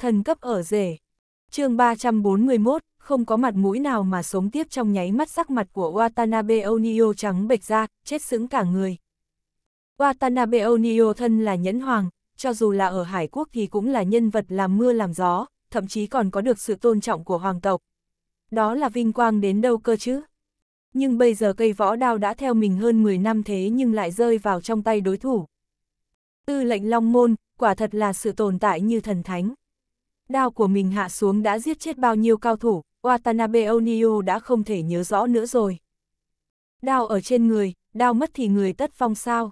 thần cấp ở rể. chương 341, không có mặt mũi nào mà sống tiếp trong nháy mắt sắc mặt của Watanabe Onio trắng bệch ra, chết sững cả người. Watanabe Onio thân là nhẫn hoàng, cho dù là ở Hải Quốc thì cũng là nhân vật làm mưa làm gió, thậm chí còn có được sự tôn trọng của hoàng tộc. Đó là vinh quang đến đâu cơ chứ? Nhưng bây giờ cây võ đao đã theo mình hơn 10 năm thế nhưng lại rơi vào trong tay đối thủ. Tư lệnh Long Môn, quả thật là sự tồn tại như thần thánh đao của mình hạ xuống đã giết chết bao nhiêu cao thủ, Watanabe Onio đã không thể nhớ rõ nữa rồi. Đao ở trên người, đao mất thì người tất phong sao.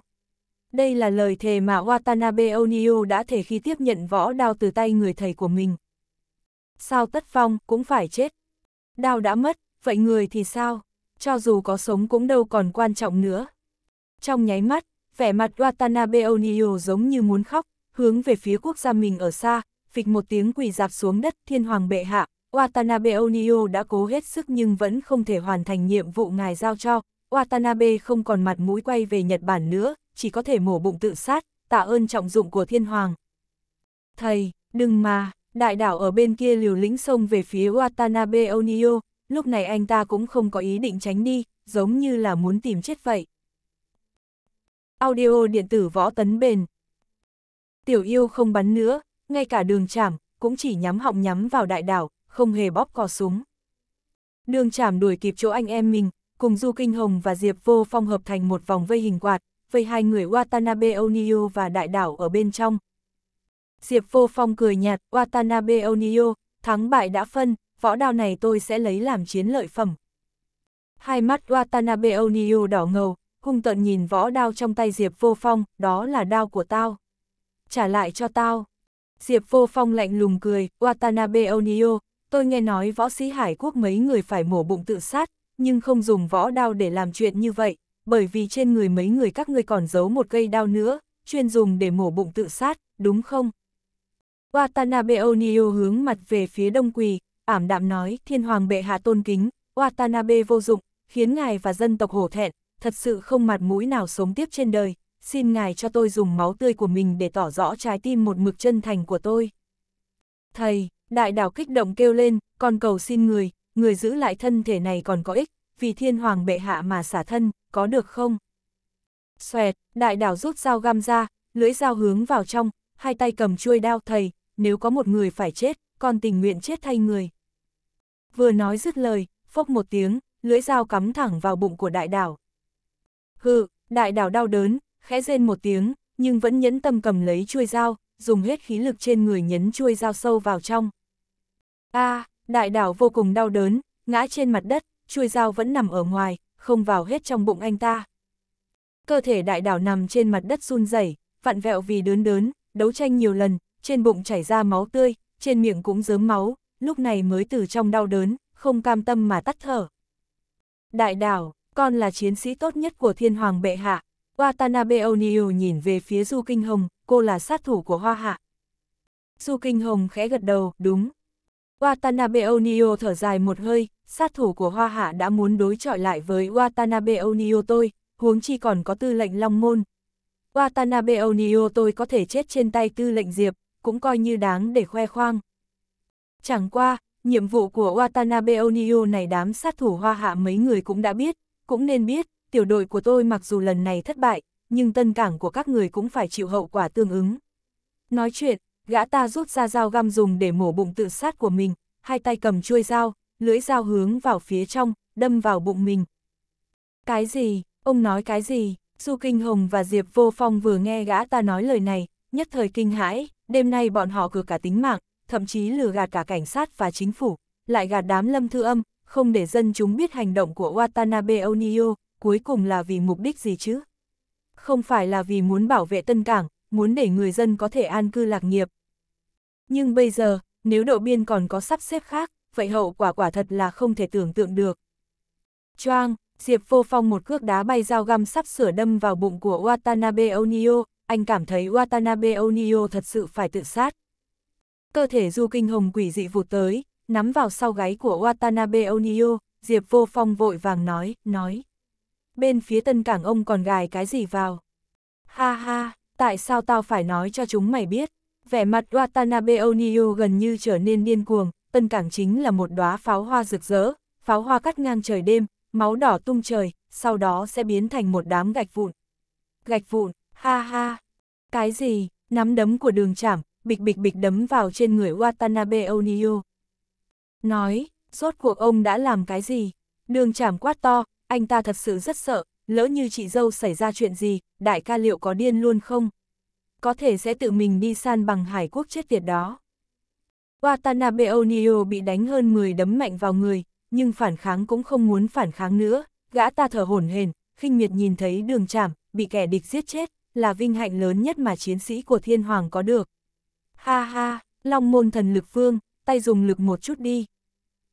Đây là lời thề mà Watanabe Onio đã thể khi tiếp nhận võ đao từ tay người thầy của mình. Sao tất phong cũng phải chết. Đao đã mất, vậy người thì sao? Cho dù có sống cũng đâu còn quan trọng nữa. Trong nháy mắt, vẻ mặt Watanabe Onio giống như muốn khóc, hướng về phía quốc gia mình ở xa, phịch một tiếng quỳ dạp xuống đất thiên hoàng bệ hạ, Watanabe Onio đã cố hết sức nhưng vẫn không thể hoàn thành nhiệm vụ ngài giao cho, Watanabe không còn mặt mũi quay về Nhật Bản nữa, chỉ có thể mổ bụng tự sát, tạ ơn trọng dụng của thiên hoàng. Thầy, đừng mà, đại đảo ở bên kia liều lĩnh sông về phía Watanabe Onio, lúc này anh ta cũng không có ý định tránh đi, giống như là muốn tìm chết vậy. Audio điện tử võ tấn bền. Tiểu yêu không bắn nữa, ngay cả đường chảm, cũng chỉ nhắm họng nhắm vào đại đảo, không hề bóp cò súng. Đường chảm đuổi kịp chỗ anh em mình, cùng Du Kinh Hồng và Diệp Vô Phong hợp thành một vòng vây hình quạt, vây hai người Watanabe Onio và đại đảo ở bên trong. Diệp Vô Phong cười nhạt, Watanabe Onio, thắng bại đã phân, võ đao này tôi sẽ lấy làm chiến lợi phẩm. Hai mắt Watanabe Onio đỏ ngầu, hung tợn nhìn võ đao trong tay Diệp Vô Phong, đó là đao của tao. Trả lại cho tao. Diệp Vô Phong lạnh lùng cười, Watanabe Onio, tôi nghe nói võ sĩ Hải Quốc mấy người phải mổ bụng tự sát, nhưng không dùng võ đao để làm chuyện như vậy, bởi vì trên người mấy người các ngươi còn giấu một cây đao nữa, chuyên dùng để mổ bụng tự sát, đúng không? Watanabe Onio hướng mặt về phía đông quỳ, ảm đạm nói, thiên hoàng bệ hạ tôn kính, Watanabe vô dụng, khiến ngài và dân tộc hổ thẹn, thật sự không mặt mũi nào sống tiếp trên đời, xin ngài cho tôi dùng máu tươi của mình để tỏ rõ trái tim một mực chân thành của tôi. Thầy, đại đảo kích động kêu lên, còn cầu xin người, người giữ lại thân thể này còn có ích, vì thiên hoàng bệ hạ mà xả thân, có được không? Xoẹt, đại đảo rút dao găm ra, lưỡi dao hướng vào trong, hai tay cầm chuôi đao thầy, nếu có một người phải chết, con tình nguyện chết thay người. Vừa nói dứt lời, phốc một tiếng, lưỡi dao cắm thẳng vào bụng của đại đảo. Hừ, đại đảo đau đớn, khẽ rên một tiếng, nhưng vẫn nhẫn tâm cầm lấy chuôi dao, dùng hết khí lực trên người nhấn chuôi dao sâu vào trong. A, à, đại đảo vô cùng đau đớn, ngã trên mặt đất, chuôi dao vẫn nằm ở ngoài, không vào hết trong bụng anh ta. Cơ thể đại đảo nằm trên mặt đất run rẩy, vặn vẹo vì đớn đớn, đấu tranh nhiều lần, trên bụng chảy ra máu tươi, trên miệng cũng dớm máu, lúc này mới từ trong đau đớn, không cam tâm mà tắt thở. Đại đảo, con là chiến sĩ tốt nhất của thiên hoàng bệ hạ, Watanabe O'Neill nhìn về phía Du Kinh Hồng, cô là sát thủ của Hoa Hạ. Du Kinh Hồng khẽ gật đầu, đúng. Watanabe O'Neill thở dài một hơi, sát thủ của Hoa Hạ đã muốn đối chọi lại với Watanabe O'Neill tôi, huống chi còn có tư lệnh Long Môn. Watanabe O'Neill tôi có thể chết trên tay tư lệnh Diệp, cũng coi như đáng để khoe khoang. Chẳng qua, nhiệm vụ của Watanabe O'Neill này đám sát thủ Hoa Hạ mấy người cũng đã biết, cũng nên biết, tiểu đội của tôi mặc dù lần này thất bại, nhưng tân cảng của các người cũng phải chịu hậu quả tương ứng. Nói chuyện, gã ta rút ra dao găm dùng để mổ bụng tự sát của mình, hai tay cầm chuôi dao, lưỡi dao hướng vào phía trong, đâm vào bụng mình. Cái gì, ông nói cái gì, Du Kinh Hồng và Diệp Vô Phong vừa nghe gã ta nói lời này, nhất thời kinh hãi, đêm nay bọn họ cược cả tính mạng, thậm chí lừa gạt cả cảnh sát và chính phủ, lại gạt đám lâm thư âm, không để dân chúng biết hành động của Watanabe Onio, cuối cùng là vì mục đích gì chứ? Không phải là vì muốn bảo vệ Tân Cảng, muốn để người dân có thể an cư lạc nghiệp. Nhưng bây giờ, nếu độ biên còn có sắp xếp khác, vậy hậu quả quả thật là không thể tưởng tượng được. Choang, Diệp Vô Phong một cước đá bay dao găm sắp sửa đâm vào bụng của Watanabe Onio, anh cảm thấy Watanabe Onio thật sự phải tự sát. Cơ thể du kinh hồng quỷ dị vụt tới, nắm vào sau gáy của Watanabe Onio, Diệp Vô Phong vội vàng nói, nói bên phía tân cảng ông còn gài cái gì vào. Ha ha, tại sao tao phải nói cho chúng mày biết? Vẻ mặt Watanabe Oniu gần như trở nên điên cuồng, tân cảng chính là một đóa pháo hoa rực rỡ, pháo hoa cắt ngang trời đêm, máu đỏ tung trời, sau đó sẽ biến thành một đám gạch vụn. Gạch vụn, ha ha. Cái gì? Nắm đấm của đường chảm, bịch bịch bịch đấm vào trên người Watanabe Oniu. Nói, rốt cuộc ông đã làm cái gì? Đường chảm quát to, anh ta thật sự rất sợ, lỡ như chị dâu xảy ra chuyện gì, đại ca liệu có điên luôn không? Có thể sẽ tự mình đi san bằng hải quốc chết tiệt đó. Watanabe Onio bị đánh hơn 10 đấm mạnh vào người, nhưng phản kháng cũng không muốn phản kháng nữa, gã ta thở hổn hển, khinh miệt nhìn thấy đường chảm, bị kẻ địch giết chết, là vinh hạnh lớn nhất mà chiến sĩ của thiên hoàng có được. Ha ha, long môn thần lực phương, tay dùng lực một chút đi.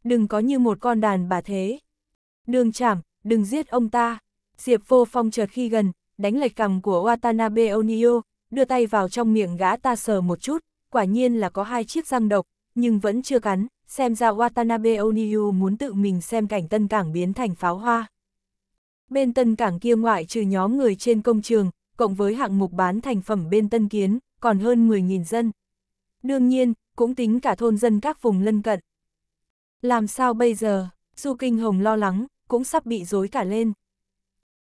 Đừng có như một con đàn bà thế. Đường chảm, đừng giết ông ta. Diệp vô phong chợt khi gần, đánh lệch cằm của Watanabe Onio, đưa tay vào trong miệng gã ta sờ một chút, quả nhiên là có hai chiếc răng độc, nhưng vẫn chưa cắn, xem ra Watanabe Onio muốn tự mình xem cảnh tân cảng biến thành pháo hoa. Bên tân cảng kia ngoại trừ nhóm người trên công trường, cộng với hạng mục bán thành phẩm bên tân kiến, còn hơn 10.000 dân. Đương nhiên, cũng tính cả thôn dân các vùng lân cận. Làm sao bây giờ? Du Kinh Hồng lo lắng, cũng sắp bị dối cả lên.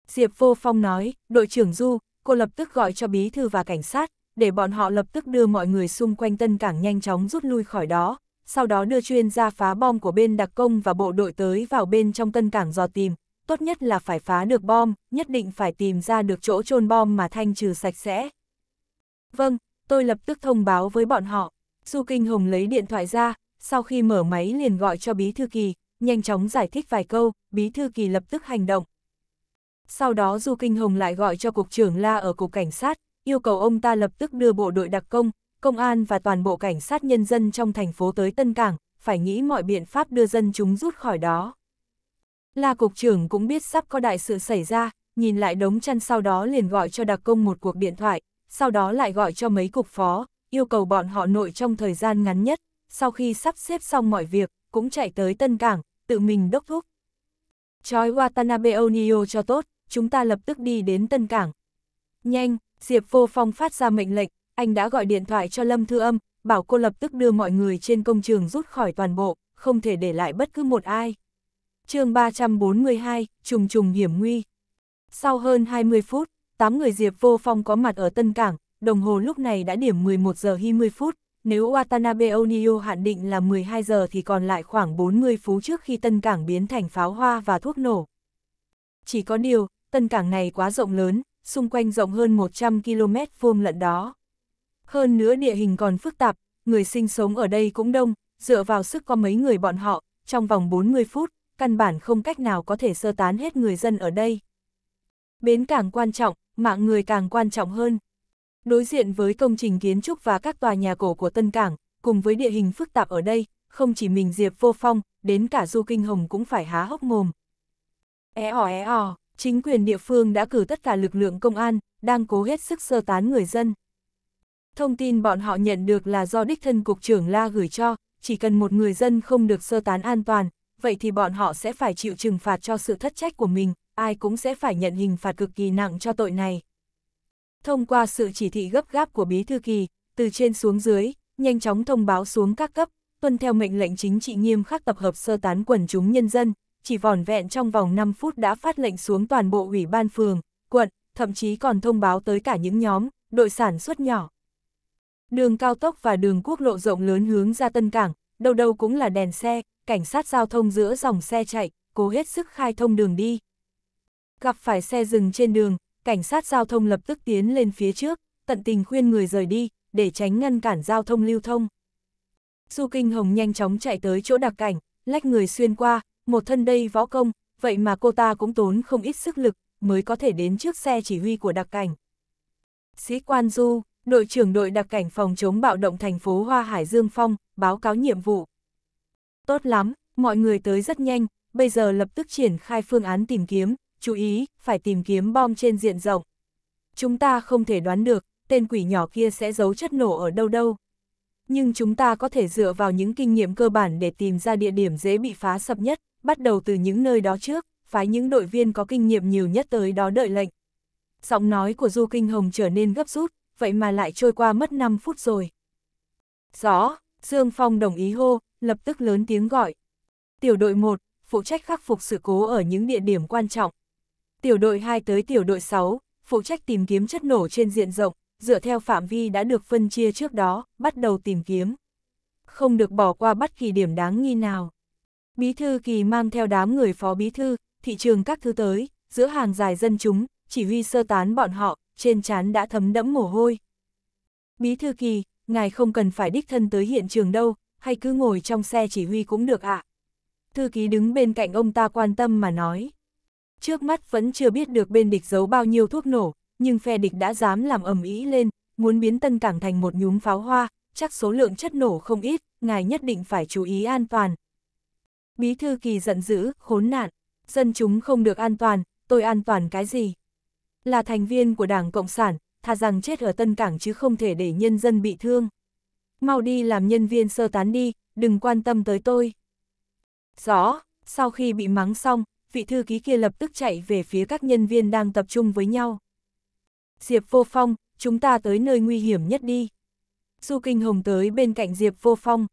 Diệp Vô Phong nói, đội trưởng Du, cô lập tức gọi cho bí thư và cảnh sát, để bọn họ lập tức đưa mọi người xung quanh tân cảng nhanh chóng rút lui khỏi đó, sau đó đưa chuyên gia phá bom của bên đặc công và bộ đội tới vào bên trong tân cảng dò tìm, tốt nhất là phải phá được bom, nhất định phải tìm ra được chỗ chôn bom mà thanh trừ sạch sẽ. Vâng, tôi lập tức thông báo với bọn họ. Du Kinh Hồng lấy điện thoại ra, sau khi mở máy liền gọi cho Bí Thư Kỳ, nhanh chóng giải thích vài câu, bí thư kỳ lập tức hành động. Sau đó Du Kinh Hồng lại gọi cho cục trưởng La ở cục cảnh sát, yêu cầu ông ta lập tức đưa bộ đội đặc công, công an và toàn bộ cảnh sát nhân dân trong thành phố tới Tân Cảng, phải nghĩ mọi biện pháp đưa dân chúng rút khỏi đó. La cục trưởng cũng biết sắp có đại sự xảy ra, nhìn lại đống chăn sau đó liền gọi cho đặc công một cuộc điện thoại, sau đó lại gọi cho mấy cục phó, yêu cầu bọn họ nội trong thời gian ngắn nhất, sau khi sắp xếp xong mọi việc, cũng chạy tới Tân Cảng, tự mình đốc thúc. Chói Watanabe Onio cho tốt, chúng ta lập tức đi đến Tân Cảng. Nhanh, Diệp Vô Phong phát ra mệnh lệnh, anh đã gọi điện thoại cho Lâm Thư Âm, bảo cô lập tức đưa mọi người trên công trường rút khỏi toàn bộ, không thể để lại bất cứ một ai. chương 342, trùng trùng hiểm nguy. Sau hơn 20 phút, 8 người Diệp Vô Phong có mặt ở Tân Cảng, đồng hồ lúc này đã điểm 11 giờ 20 phút, nếu Watanabe Onio hạn định là 12 giờ thì còn lại khoảng 40 phút trước khi tân cảng biến thành pháo hoa và thuốc nổ. Chỉ có điều, tân cảng này quá rộng lớn, xung quanh rộng hơn 100 km vuông lận đó. Hơn nữa địa hình còn phức tạp, người sinh sống ở đây cũng đông, dựa vào sức có mấy người bọn họ, trong vòng 40 phút, căn bản không cách nào có thể sơ tán hết người dân ở đây. Bến cảng quan trọng, mạng người càng quan trọng hơn. Đối diện với công trình kiến trúc và các tòa nhà cổ của Tân Cảng, cùng với địa hình phức tạp ở đây, không chỉ mình Diệp Vô Phong, đến cả Du Kinh Hồng cũng phải há hốc mồm. É ỏ é ỏ, chính quyền địa phương đã cử tất cả lực lượng công an, đang cố hết sức sơ tán người dân. Thông tin bọn họ nhận được là do đích thân cục trưởng La gửi cho, chỉ cần một người dân không được sơ tán an toàn, vậy thì bọn họ sẽ phải chịu trừng phạt cho sự thất trách của mình, ai cũng sẽ phải nhận hình phạt cực kỳ nặng cho tội này. Thông qua sự chỉ thị gấp gáp của Bí Thư Kỳ, từ trên xuống dưới, nhanh chóng thông báo xuống các cấp, tuân theo mệnh lệnh chính trị nghiêm khắc tập hợp sơ tán quần chúng nhân dân, chỉ vỏn vẹn trong vòng 5 phút đã phát lệnh xuống toàn bộ ủy ban phường, quận, thậm chí còn thông báo tới cả những nhóm, đội sản xuất nhỏ. Đường cao tốc và đường quốc lộ rộng lớn hướng ra Tân Cảng, đâu đâu cũng là đèn xe, cảnh sát giao thông giữa dòng xe chạy, cố hết sức khai thông đường đi. Gặp phải xe dừng trên đường, cảnh sát giao thông lập tức tiến lên phía trước, tận tình khuyên người rời đi, để tránh ngăn cản giao thông lưu thông. Du Kinh Hồng nhanh chóng chạy tới chỗ đặc cảnh, lách người xuyên qua, một thân đây võ công, vậy mà cô ta cũng tốn không ít sức lực, mới có thể đến trước xe chỉ huy của đặc cảnh. Sĩ quan Du, đội trưởng đội đặc cảnh phòng chống bạo động thành phố Hoa Hải Dương Phong, báo cáo nhiệm vụ. Tốt lắm, mọi người tới rất nhanh, bây giờ lập tức triển khai phương án tìm kiếm, chú ý, phải tìm kiếm bom trên diện rộng. Chúng ta không thể đoán được, tên quỷ nhỏ kia sẽ giấu chất nổ ở đâu đâu. Nhưng chúng ta có thể dựa vào những kinh nghiệm cơ bản để tìm ra địa điểm dễ bị phá sập nhất, bắt đầu từ những nơi đó trước, phái những đội viên có kinh nghiệm nhiều nhất tới đó đợi lệnh. Giọng nói của Du Kinh Hồng trở nên gấp rút, vậy mà lại trôi qua mất 5 phút rồi. Rõ, Dương Phong đồng ý hô, lập tức lớn tiếng gọi. Tiểu đội 1, phụ trách khắc phục sự cố ở những địa điểm quan trọng. Tiểu đội 2 tới tiểu đội 6, phụ trách tìm kiếm chất nổ trên diện rộng, dựa theo phạm vi đã được phân chia trước đó, bắt đầu tìm kiếm. Không được bỏ qua bất kỳ điểm đáng nghi nào. Bí thư kỳ mang theo đám người phó bí thư, thị trường các thứ tới, giữa hàng dài dân chúng, chỉ huy sơ tán bọn họ, trên trán đã thấm đẫm mồ hôi. Bí thư kỳ, ngài không cần phải đích thân tới hiện trường đâu, hay cứ ngồi trong xe chỉ huy cũng được ạ. À. Thư ký đứng bên cạnh ông ta quan tâm mà nói. Trước mắt vẫn chưa biết được bên địch giấu bao nhiêu thuốc nổ, nhưng phe địch đã dám làm ầm ĩ lên, muốn biến Tân Cảng thành một nhúm pháo hoa, chắc số lượng chất nổ không ít, ngài nhất định phải chú ý an toàn. Bí thư kỳ giận dữ, khốn nạn, dân chúng không được an toàn, tôi an toàn cái gì? Là thành viên của Đảng Cộng sản, thà rằng chết ở Tân Cảng chứ không thể để nhân dân bị thương. Mau đi làm nhân viên sơ tán đi, đừng quan tâm tới tôi. Rõ, sau khi bị mắng xong, vị thư ký kia lập tức chạy về phía các nhân viên đang tập trung với nhau. Diệp Vô Phong, chúng ta tới nơi nguy hiểm nhất đi. Du Kinh Hồng tới bên cạnh Diệp Vô Phong.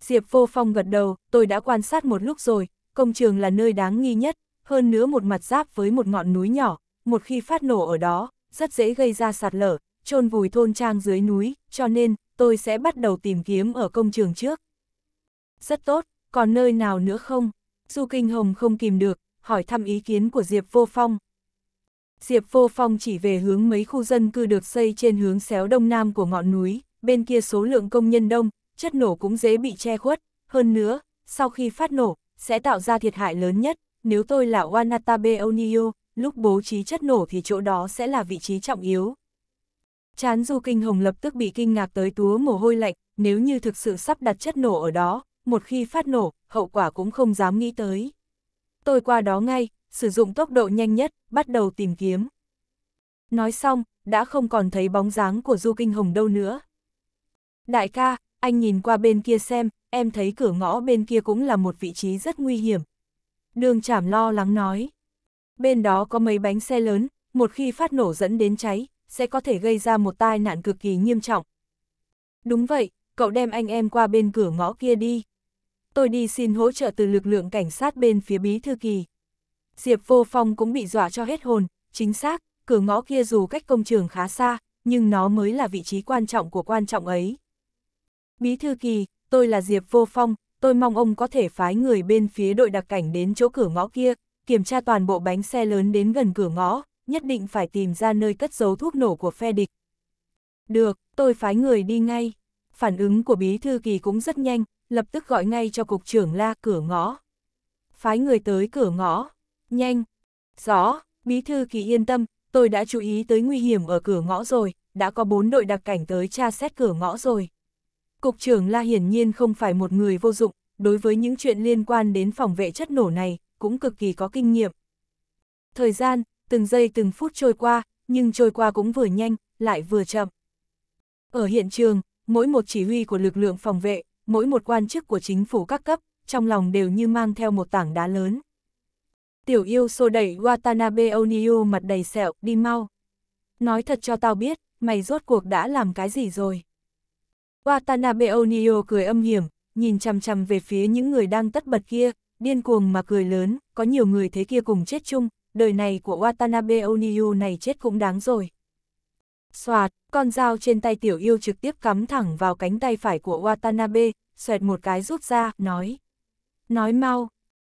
Diệp Vô Phong gật đầu, tôi đã quan sát một lúc rồi, công trường là nơi đáng nghi nhất, hơn nữa một mặt giáp với một ngọn núi nhỏ, một khi phát nổ ở đó, rất dễ gây ra sạt lở, chôn vùi thôn trang dưới núi, cho nên tôi sẽ bắt đầu tìm kiếm ở công trường trước. Rất tốt, còn nơi nào nữa không? Du Kinh Hồng không kìm được, hỏi thăm ý kiến của Diệp Vô Phong. Diệp Vô Phong chỉ về hướng mấy khu dân cư được xây trên hướng xéo đông nam của ngọn núi, bên kia số lượng công nhân đông, chất nổ cũng dễ bị che khuất, hơn nữa, sau khi phát nổ, sẽ tạo ra thiệt hại lớn nhất, nếu tôi là Wanatabe Onio, lúc bố trí chất nổ thì chỗ đó sẽ là vị trí trọng yếu. Chán Du Kinh Hồng lập tức bị kinh ngạc tới túa mồ hôi lạnh, nếu như thực sự sắp đặt chất nổ ở đó, một khi phát nổ, hậu quả cũng không dám nghĩ tới. Tôi qua đó ngay, sử dụng tốc độ nhanh nhất, bắt đầu tìm kiếm. Nói xong, đã không còn thấy bóng dáng của Du Kinh Hồng đâu nữa. Đại ca, anh nhìn qua bên kia xem, em thấy cửa ngõ bên kia cũng là một vị trí rất nguy hiểm. Đường chảm lo lắng nói. Bên đó có mấy bánh xe lớn, một khi phát nổ dẫn đến cháy, sẽ có thể gây ra một tai nạn cực kỳ nghiêm trọng. Đúng vậy, cậu đem anh em qua bên cửa ngõ kia đi tôi đi xin hỗ trợ từ lực lượng cảnh sát bên phía bí thư kỳ. Diệp Vô Phong cũng bị dọa cho hết hồn, chính xác, cửa ngõ kia dù cách công trường khá xa, nhưng nó mới là vị trí quan trọng của quan trọng ấy. Bí thư kỳ, tôi là Diệp Vô Phong, tôi mong ông có thể phái người bên phía đội đặc cảnh đến chỗ cửa ngõ kia, kiểm tra toàn bộ bánh xe lớn đến gần cửa ngõ, nhất định phải tìm ra nơi cất giấu thuốc nổ của phe địch. Được, tôi phái người đi ngay. Phản ứng của bí thư kỳ cũng rất nhanh, lập tức gọi ngay cho cục trưởng la cửa ngõ. Phái người tới cửa ngõ, nhanh, rõ, bí thư kỳ yên tâm, tôi đã chú ý tới nguy hiểm ở cửa ngõ rồi, đã có bốn đội đặc cảnh tới tra xét cửa ngõ rồi. Cục trưởng la hiển nhiên không phải một người vô dụng, đối với những chuyện liên quan đến phòng vệ chất nổ này, cũng cực kỳ có kinh nghiệm. Thời gian, từng giây từng phút trôi qua, nhưng trôi qua cũng vừa nhanh, lại vừa chậm. Ở hiện trường, mỗi một chỉ huy của lực lượng phòng vệ mỗi một quan chức của chính phủ các cấp, trong lòng đều như mang theo một tảng đá lớn. Tiểu yêu xô đẩy Watanabe Oniu mặt đầy sẹo, đi mau. Nói thật cho tao biết, mày rốt cuộc đã làm cái gì rồi. Watanabe Oniu cười âm hiểm, nhìn chằm chằm về phía những người đang tất bật kia, điên cuồng mà cười lớn, có nhiều người thế kia cùng chết chung, đời này của Watanabe Oniu này chết cũng đáng rồi. Xoạt, con dao trên tay tiểu yêu trực tiếp cắm thẳng vào cánh tay phải của Watanabe, xoẹt một cái rút ra, nói. Nói mau.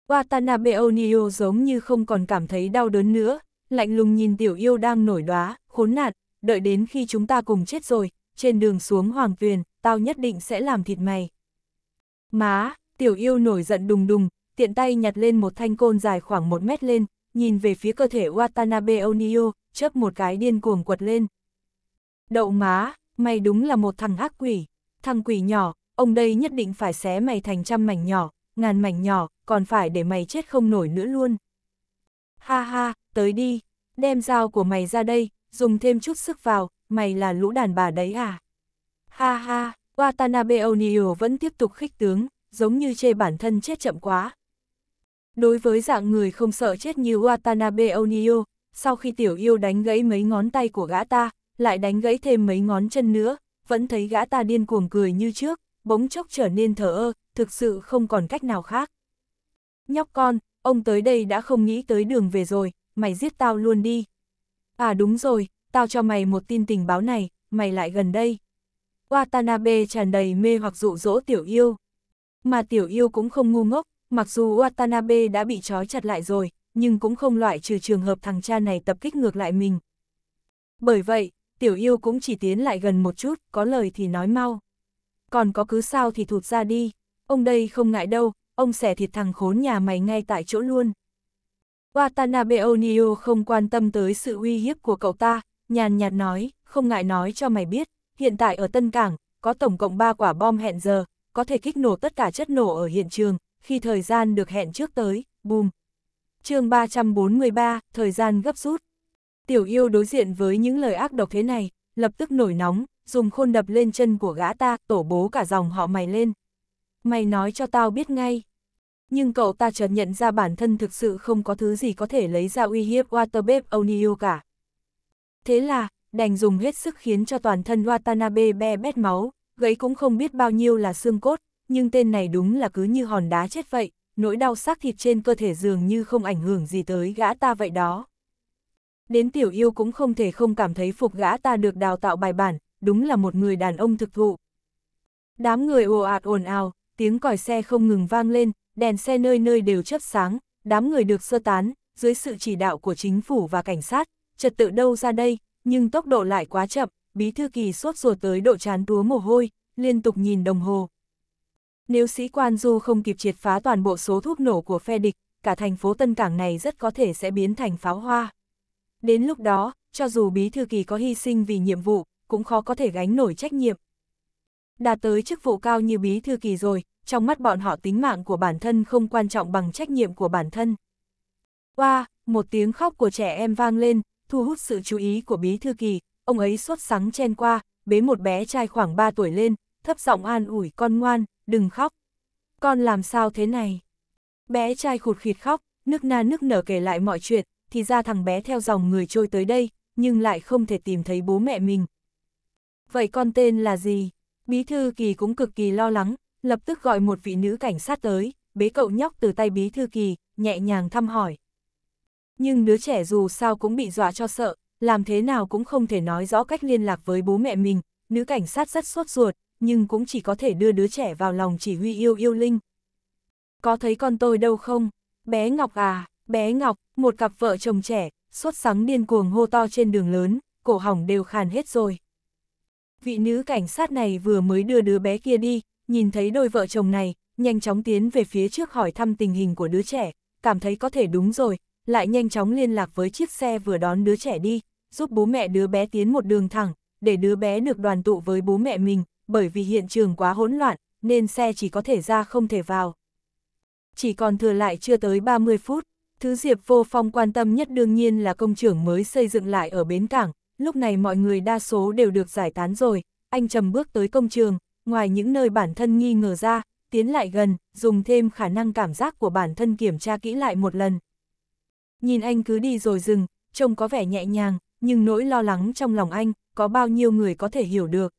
Watanabe Onio giống như không còn cảm thấy đau đớn nữa, lạnh lùng nhìn tiểu yêu đang nổi đóa, khốn nạn, đợi đến khi chúng ta cùng chết rồi, trên đường xuống hoàng tuyền, tao nhất định sẽ làm thịt mày. Má, tiểu yêu nổi giận đùng đùng, tiện tay nhặt lên một thanh côn dài khoảng một mét lên, nhìn về phía cơ thể Watanabe Onio, chớp một cái điên cuồng quật lên, Đậu má, mày đúng là một thằng ác quỷ. Thằng quỷ nhỏ, ông đây nhất định phải xé mày thành trăm mảnh nhỏ, ngàn mảnh nhỏ, còn phải để mày chết không nổi nữa luôn. Ha ha, tới đi, đem dao của mày ra đây, dùng thêm chút sức vào, mày là lũ đàn bà đấy à? Ha ha, Watanabe onio vẫn tiếp tục khích tướng, giống như chê bản thân chết chậm quá. Đối với dạng người không sợ chết như Watanabe onio sau khi tiểu yêu đánh gãy mấy ngón tay của gã ta, lại đánh gãy thêm mấy ngón chân nữa, vẫn thấy gã ta điên cuồng cười như trước, bỗng chốc trở nên thở ơ, thực sự không còn cách nào khác. Nhóc con, ông tới đây đã không nghĩ tới đường về rồi, mày giết tao luôn đi. À đúng rồi, tao cho mày một tin tình báo này, mày lại gần đây. Watanabe tràn đầy mê hoặc dụ dỗ tiểu yêu. Mà tiểu yêu cũng không ngu ngốc, mặc dù Watanabe đã bị trói chặt lại rồi, nhưng cũng không loại trừ trường hợp thằng cha này tập kích ngược lại mình. Bởi vậy, tiểu yêu cũng chỉ tiến lại gần một chút, có lời thì nói mau. Còn có cứ sao thì thụt ra đi, ông đây không ngại đâu, ông xẻ thịt thằng khốn nhà mày ngay tại chỗ luôn. Watanabe Onio không quan tâm tới sự uy hiếp của cậu ta, nhàn nhạt nói, không ngại nói cho mày biết, hiện tại ở Tân Cảng, có tổng cộng 3 quả bom hẹn giờ, có thể kích nổ tất cả chất nổ ở hiện trường, khi thời gian được hẹn trước tới, boom. chương 343, thời gian gấp rút. Tiểu yêu đối diện với những lời ác độc thế này, lập tức nổi nóng, dùng khôn đập lên chân của gã ta, tổ bố cả dòng họ mày lên. Mày nói cho tao biết ngay. Nhưng cậu ta chợt nhận ra bản thân thực sự không có thứ gì có thể lấy ra uy hiếp Waterbeb O'Neill cả. Thế là, đành dùng hết sức khiến cho toàn thân Watanabe be bét máu, gãy cũng không biết bao nhiêu là xương cốt, nhưng tên này đúng là cứ như hòn đá chết vậy, nỗi đau xác thịt trên cơ thể dường như không ảnh hưởng gì tới gã ta vậy đó đến tiểu yêu cũng không thể không cảm thấy phục gã ta được đào tạo bài bản, đúng là một người đàn ông thực thụ. Đám người ồ ạt ồn ào, tiếng còi xe không ngừng vang lên, đèn xe nơi nơi đều chớp sáng, đám người được sơ tán, dưới sự chỉ đạo của chính phủ và cảnh sát, trật tự đâu ra đây, nhưng tốc độ lại quá chậm, bí thư kỳ suốt ruột tới độ chán túa mồ hôi, liên tục nhìn đồng hồ. Nếu sĩ quan du không kịp triệt phá toàn bộ số thuốc nổ của phe địch, cả thành phố Tân Cảng này rất có thể sẽ biến thành pháo hoa. Đến lúc đó, cho dù bí thư kỳ có hy sinh vì nhiệm vụ, cũng khó có thể gánh nổi trách nhiệm. đạt tới chức vụ cao như bí thư kỳ rồi, trong mắt bọn họ tính mạng của bản thân không quan trọng bằng trách nhiệm của bản thân. Qua, wow, một tiếng khóc của trẻ em vang lên, thu hút sự chú ý của bí thư kỳ, ông ấy sốt sắng chen qua, bế một bé trai khoảng 3 tuổi lên, thấp giọng an ủi con ngoan, đừng khóc. Con làm sao thế này? Bé trai khụt khịt khóc, nước na nước nở kể lại mọi chuyện, thì ra thằng bé theo dòng người trôi tới đây, nhưng lại không thể tìm thấy bố mẹ mình. Vậy con tên là gì? Bí thư kỳ cũng cực kỳ lo lắng, lập tức gọi một vị nữ cảnh sát tới, bế cậu nhóc từ tay bí thư kỳ, nhẹ nhàng thăm hỏi. Nhưng đứa trẻ dù sao cũng bị dọa cho sợ, làm thế nào cũng không thể nói rõ cách liên lạc với bố mẹ mình, nữ cảnh sát rất sốt ruột, nhưng cũng chỉ có thể đưa đứa trẻ vào lòng chỉ huy yêu yêu linh. Có thấy con tôi đâu không? Bé Ngọc à, Bé Ngọc, một cặp vợ chồng trẻ, sốt sắng điên cuồng hô to trên đường lớn, cổ hỏng đều khàn hết rồi. Vị nữ cảnh sát này vừa mới đưa đứa bé kia đi, nhìn thấy đôi vợ chồng này, nhanh chóng tiến về phía trước hỏi thăm tình hình của đứa trẻ, cảm thấy có thể đúng rồi, lại nhanh chóng liên lạc với chiếc xe vừa đón đứa trẻ đi, giúp bố mẹ đứa bé tiến một đường thẳng, để đứa bé được đoàn tụ với bố mẹ mình, bởi vì hiện trường quá hỗn loạn, nên xe chỉ có thể ra không thể vào. Chỉ còn thừa lại chưa tới 30 phút, Thứ Diệp Vô Phong quan tâm nhất đương nhiên là công trưởng mới xây dựng lại ở bến cảng, lúc này mọi người đa số đều được giải tán rồi, anh trầm bước tới công trường, ngoài những nơi bản thân nghi ngờ ra, tiến lại gần, dùng thêm khả năng cảm giác của bản thân kiểm tra kỹ lại một lần. Nhìn anh cứ đi rồi dừng, trông có vẻ nhẹ nhàng, nhưng nỗi lo lắng trong lòng anh, có bao nhiêu người có thể hiểu được.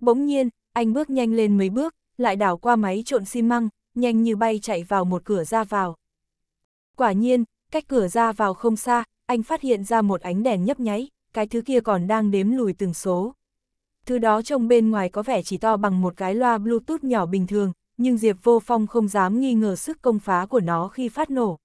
Bỗng nhiên, anh bước nhanh lên mấy bước, lại đảo qua máy trộn xi măng, nhanh như bay chạy vào một cửa ra vào. Quả nhiên, cách cửa ra vào không xa, anh phát hiện ra một ánh đèn nhấp nháy, cái thứ kia còn đang đếm lùi từng số. Thứ đó trông bên ngoài có vẻ chỉ to bằng một cái loa Bluetooth nhỏ bình thường, nhưng Diệp Vô Phong không dám nghi ngờ sức công phá của nó khi phát nổ.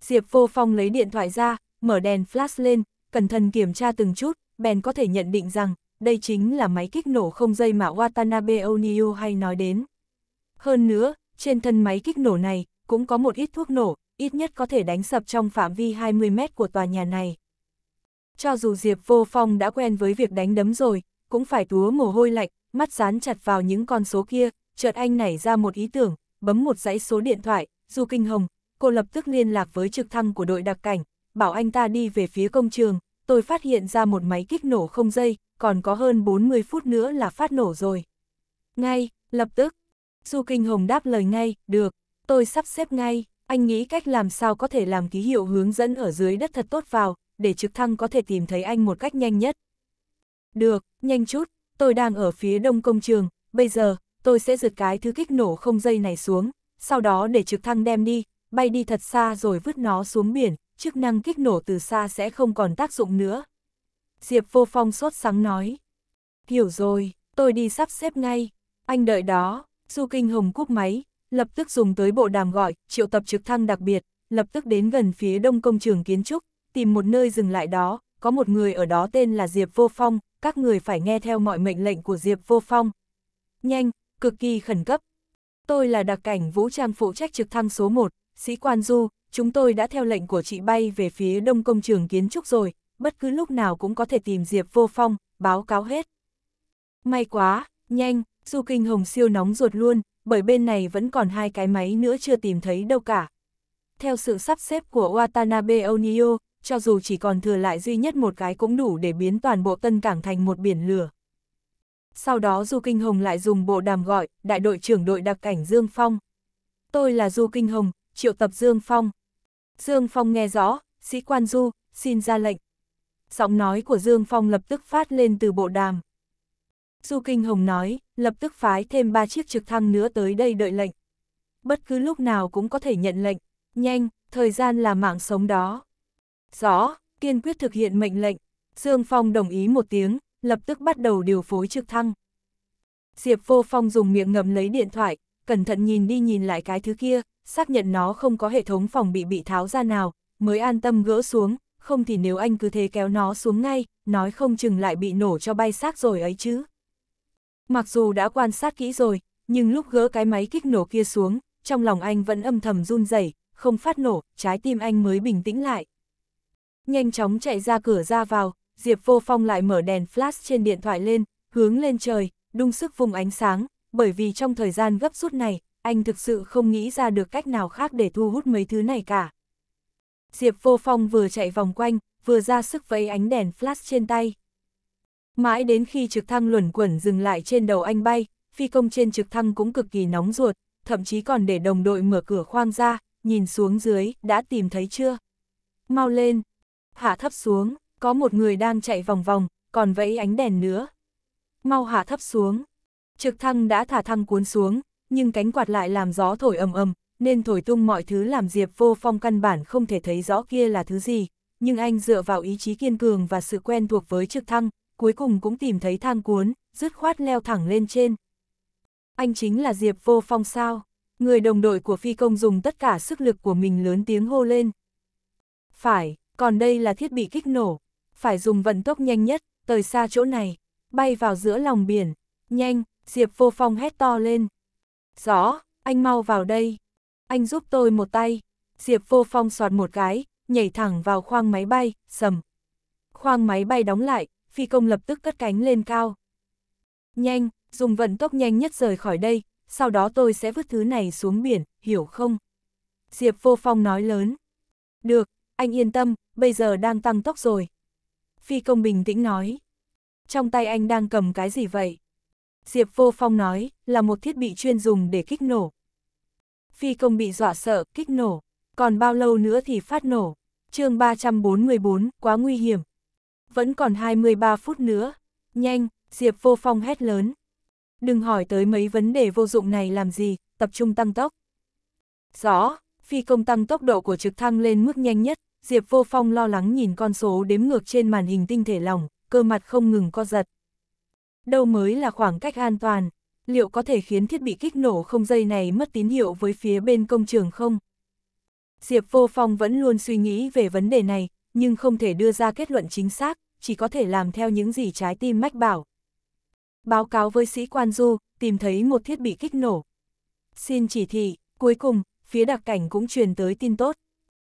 Diệp Vô Phong lấy điện thoại ra, mở đèn flash lên, cẩn thận kiểm tra từng chút, bèn có thể nhận định rằng đây chính là máy kích nổ không dây mà Watanabe Oniu hay nói đến. Hơn nữa, trên thân máy kích nổ này cũng có một ít thuốc nổ, ít nhất có thể đánh sập trong phạm vi 20 mét của tòa nhà này. Cho dù Diệp Vô Phong đã quen với việc đánh đấm rồi, cũng phải túa mồ hôi lạnh, mắt dán chặt vào những con số kia, chợt anh nảy ra một ý tưởng, bấm một dãy số điện thoại, Du Kinh Hồng, cô lập tức liên lạc với trực thăng của đội đặc cảnh, bảo anh ta đi về phía công trường, tôi phát hiện ra một máy kích nổ không dây, còn có hơn 40 phút nữa là phát nổ rồi. Ngay, lập tức, Du Kinh Hồng đáp lời ngay, được, tôi sắp xếp ngay anh nghĩ cách làm sao có thể làm ký hiệu hướng dẫn ở dưới đất thật tốt vào, để trực thăng có thể tìm thấy anh một cách nhanh nhất. Được, nhanh chút, tôi đang ở phía đông công trường, bây giờ, tôi sẽ giật cái thứ kích nổ không dây này xuống, sau đó để trực thăng đem đi, bay đi thật xa rồi vứt nó xuống biển, chức năng kích nổ từ xa sẽ không còn tác dụng nữa. Diệp vô phong sốt sắng nói. Hiểu rồi, tôi đi sắp xếp ngay, anh đợi đó, Du Kinh Hồng cúp máy, lập tức dùng tới bộ đàm gọi, triệu tập trực thăng đặc biệt, lập tức đến gần phía đông công trường kiến trúc, tìm một nơi dừng lại đó, có một người ở đó tên là Diệp Vô Phong, các người phải nghe theo mọi mệnh lệnh của Diệp Vô Phong. Nhanh, cực kỳ khẩn cấp. Tôi là đặc cảnh vũ trang phụ trách trực thăng số 1, sĩ quan Du, chúng tôi đã theo lệnh của chị bay về phía đông công trường kiến trúc rồi, bất cứ lúc nào cũng có thể tìm Diệp Vô Phong, báo cáo hết. May quá, nhanh, Du Kinh Hồng siêu nóng ruột luôn, bởi bên này vẫn còn hai cái máy nữa chưa tìm thấy đâu cả. Theo sự sắp xếp của Watanabe Onio, cho dù chỉ còn thừa lại duy nhất một cái cũng đủ để biến toàn bộ Tân Cảng thành một biển lửa. Sau đó Du Kinh Hồng lại dùng bộ đàm gọi, đại đội trưởng đội đặc cảnh Dương Phong. Tôi là Du Kinh Hồng, triệu tập Dương Phong. Dương Phong nghe rõ, sĩ quan Du, xin ra lệnh. Giọng nói của Dương Phong lập tức phát lên từ bộ đàm. Du Kinh Hồng nói, lập tức phái thêm 3 chiếc trực thăng nữa tới đây đợi lệnh. Bất cứ lúc nào cũng có thể nhận lệnh, nhanh, thời gian là mạng sống đó. Rõ, kiên quyết thực hiện mệnh lệnh, Dương Phong đồng ý một tiếng, lập tức bắt đầu điều phối trực thăng. Diệp Vô Phong dùng miệng ngầm lấy điện thoại, cẩn thận nhìn đi nhìn lại cái thứ kia, xác nhận nó không có hệ thống phòng bị bị tháo ra nào, mới an tâm gỡ xuống, không thì nếu anh cứ thế kéo nó xuống ngay, nói không chừng lại bị nổ cho bay xác rồi ấy chứ. Mặc dù đã quan sát kỹ rồi, nhưng lúc gỡ cái máy kích nổ kia xuống, trong lòng anh vẫn âm thầm run rẩy, không phát nổ, trái tim anh mới bình tĩnh lại. Nhanh chóng chạy ra cửa ra vào, Diệp Vô Phong lại mở đèn flash trên điện thoại lên, hướng lên trời, đung sức vùng ánh sáng, bởi vì trong thời gian gấp rút này, anh thực sự không nghĩ ra được cách nào khác để thu hút mấy thứ này cả. Diệp Vô Phong vừa chạy vòng quanh, vừa ra sức vẫy ánh đèn flash trên tay. Mãi đến khi trực thăng luẩn quẩn dừng lại trên đầu anh bay, phi công trên trực thăng cũng cực kỳ nóng ruột, thậm chí còn để đồng đội mở cửa khoang ra, nhìn xuống dưới, đã tìm thấy chưa? Mau lên, hạ thấp xuống, có một người đang chạy vòng vòng, còn vẫy ánh đèn nữa. Mau hạ thấp xuống, trực thăng đã thả thăng cuốn xuống, nhưng cánh quạt lại làm gió thổi ầm ầm, nên thổi tung mọi thứ làm Diệp vô phong căn bản không thể thấy rõ kia là thứ gì, nhưng anh dựa vào ý chí kiên cường và sự quen thuộc với trực thăng, cuối cùng cũng tìm thấy thang cuốn, dứt khoát leo thẳng lên trên. Anh chính là Diệp Vô Phong sao? Người đồng đội của phi công dùng tất cả sức lực của mình lớn tiếng hô lên. Phải, còn đây là thiết bị kích nổ. Phải dùng vận tốc nhanh nhất, tới xa chỗ này, bay vào giữa lòng biển. Nhanh, Diệp Vô Phong hét to lên. Rõ, anh mau vào đây. Anh giúp tôi một tay. Diệp Vô Phong soạt một cái, nhảy thẳng vào khoang máy bay, sầm. Khoang máy bay đóng lại, phi công lập tức cất cánh lên cao. Nhanh, dùng vận tốc nhanh nhất rời khỏi đây, sau đó tôi sẽ vứt thứ này xuống biển, hiểu không? Diệp Vô Phong nói lớn. Được, anh yên tâm, bây giờ đang tăng tốc rồi. Phi công bình tĩnh nói. Trong tay anh đang cầm cái gì vậy? Diệp Vô Phong nói, là một thiết bị chuyên dùng để kích nổ. Phi công bị dọa sợ, kích nổ. Còn bao lâu nữa thì phát nổ. mươi 344, quá nguy hiểm vẫn còn 23 phút nữa. Nhanh, Diệp Vô Phong hét lớn. Đừng hỏi tới mấy vấn đề vô dụng này làm gì, tập trung tăng tốc. Rõ, phi công tăng tốc độ của trực thăng lên mức nhanh nhất, Diệp Vô Phong lo lắng nhìn con số đếm ngược trên màn hình tinh thể lỏng, cơ mặt không ngừng co giật. Đâu mới là khoảng cách an toàn, liệu có thể khiến thiết bị kích nổ không dây này mất tín hiệu với phía bên công trường không? Diệp Vô Phong vẫn luôn suy nghĩ về vấn đề này, nhưng không thể đưa ra kết luận chính xác, chỉ có thể làm theo những gì trái tim mách bảo. Báo cáo với sĩ quan du, tìm thấy một thiết bị kích nổ. Xin chỉ thị, cuối cùng, phía đặc cảnh cũng truyền tới tin tốt.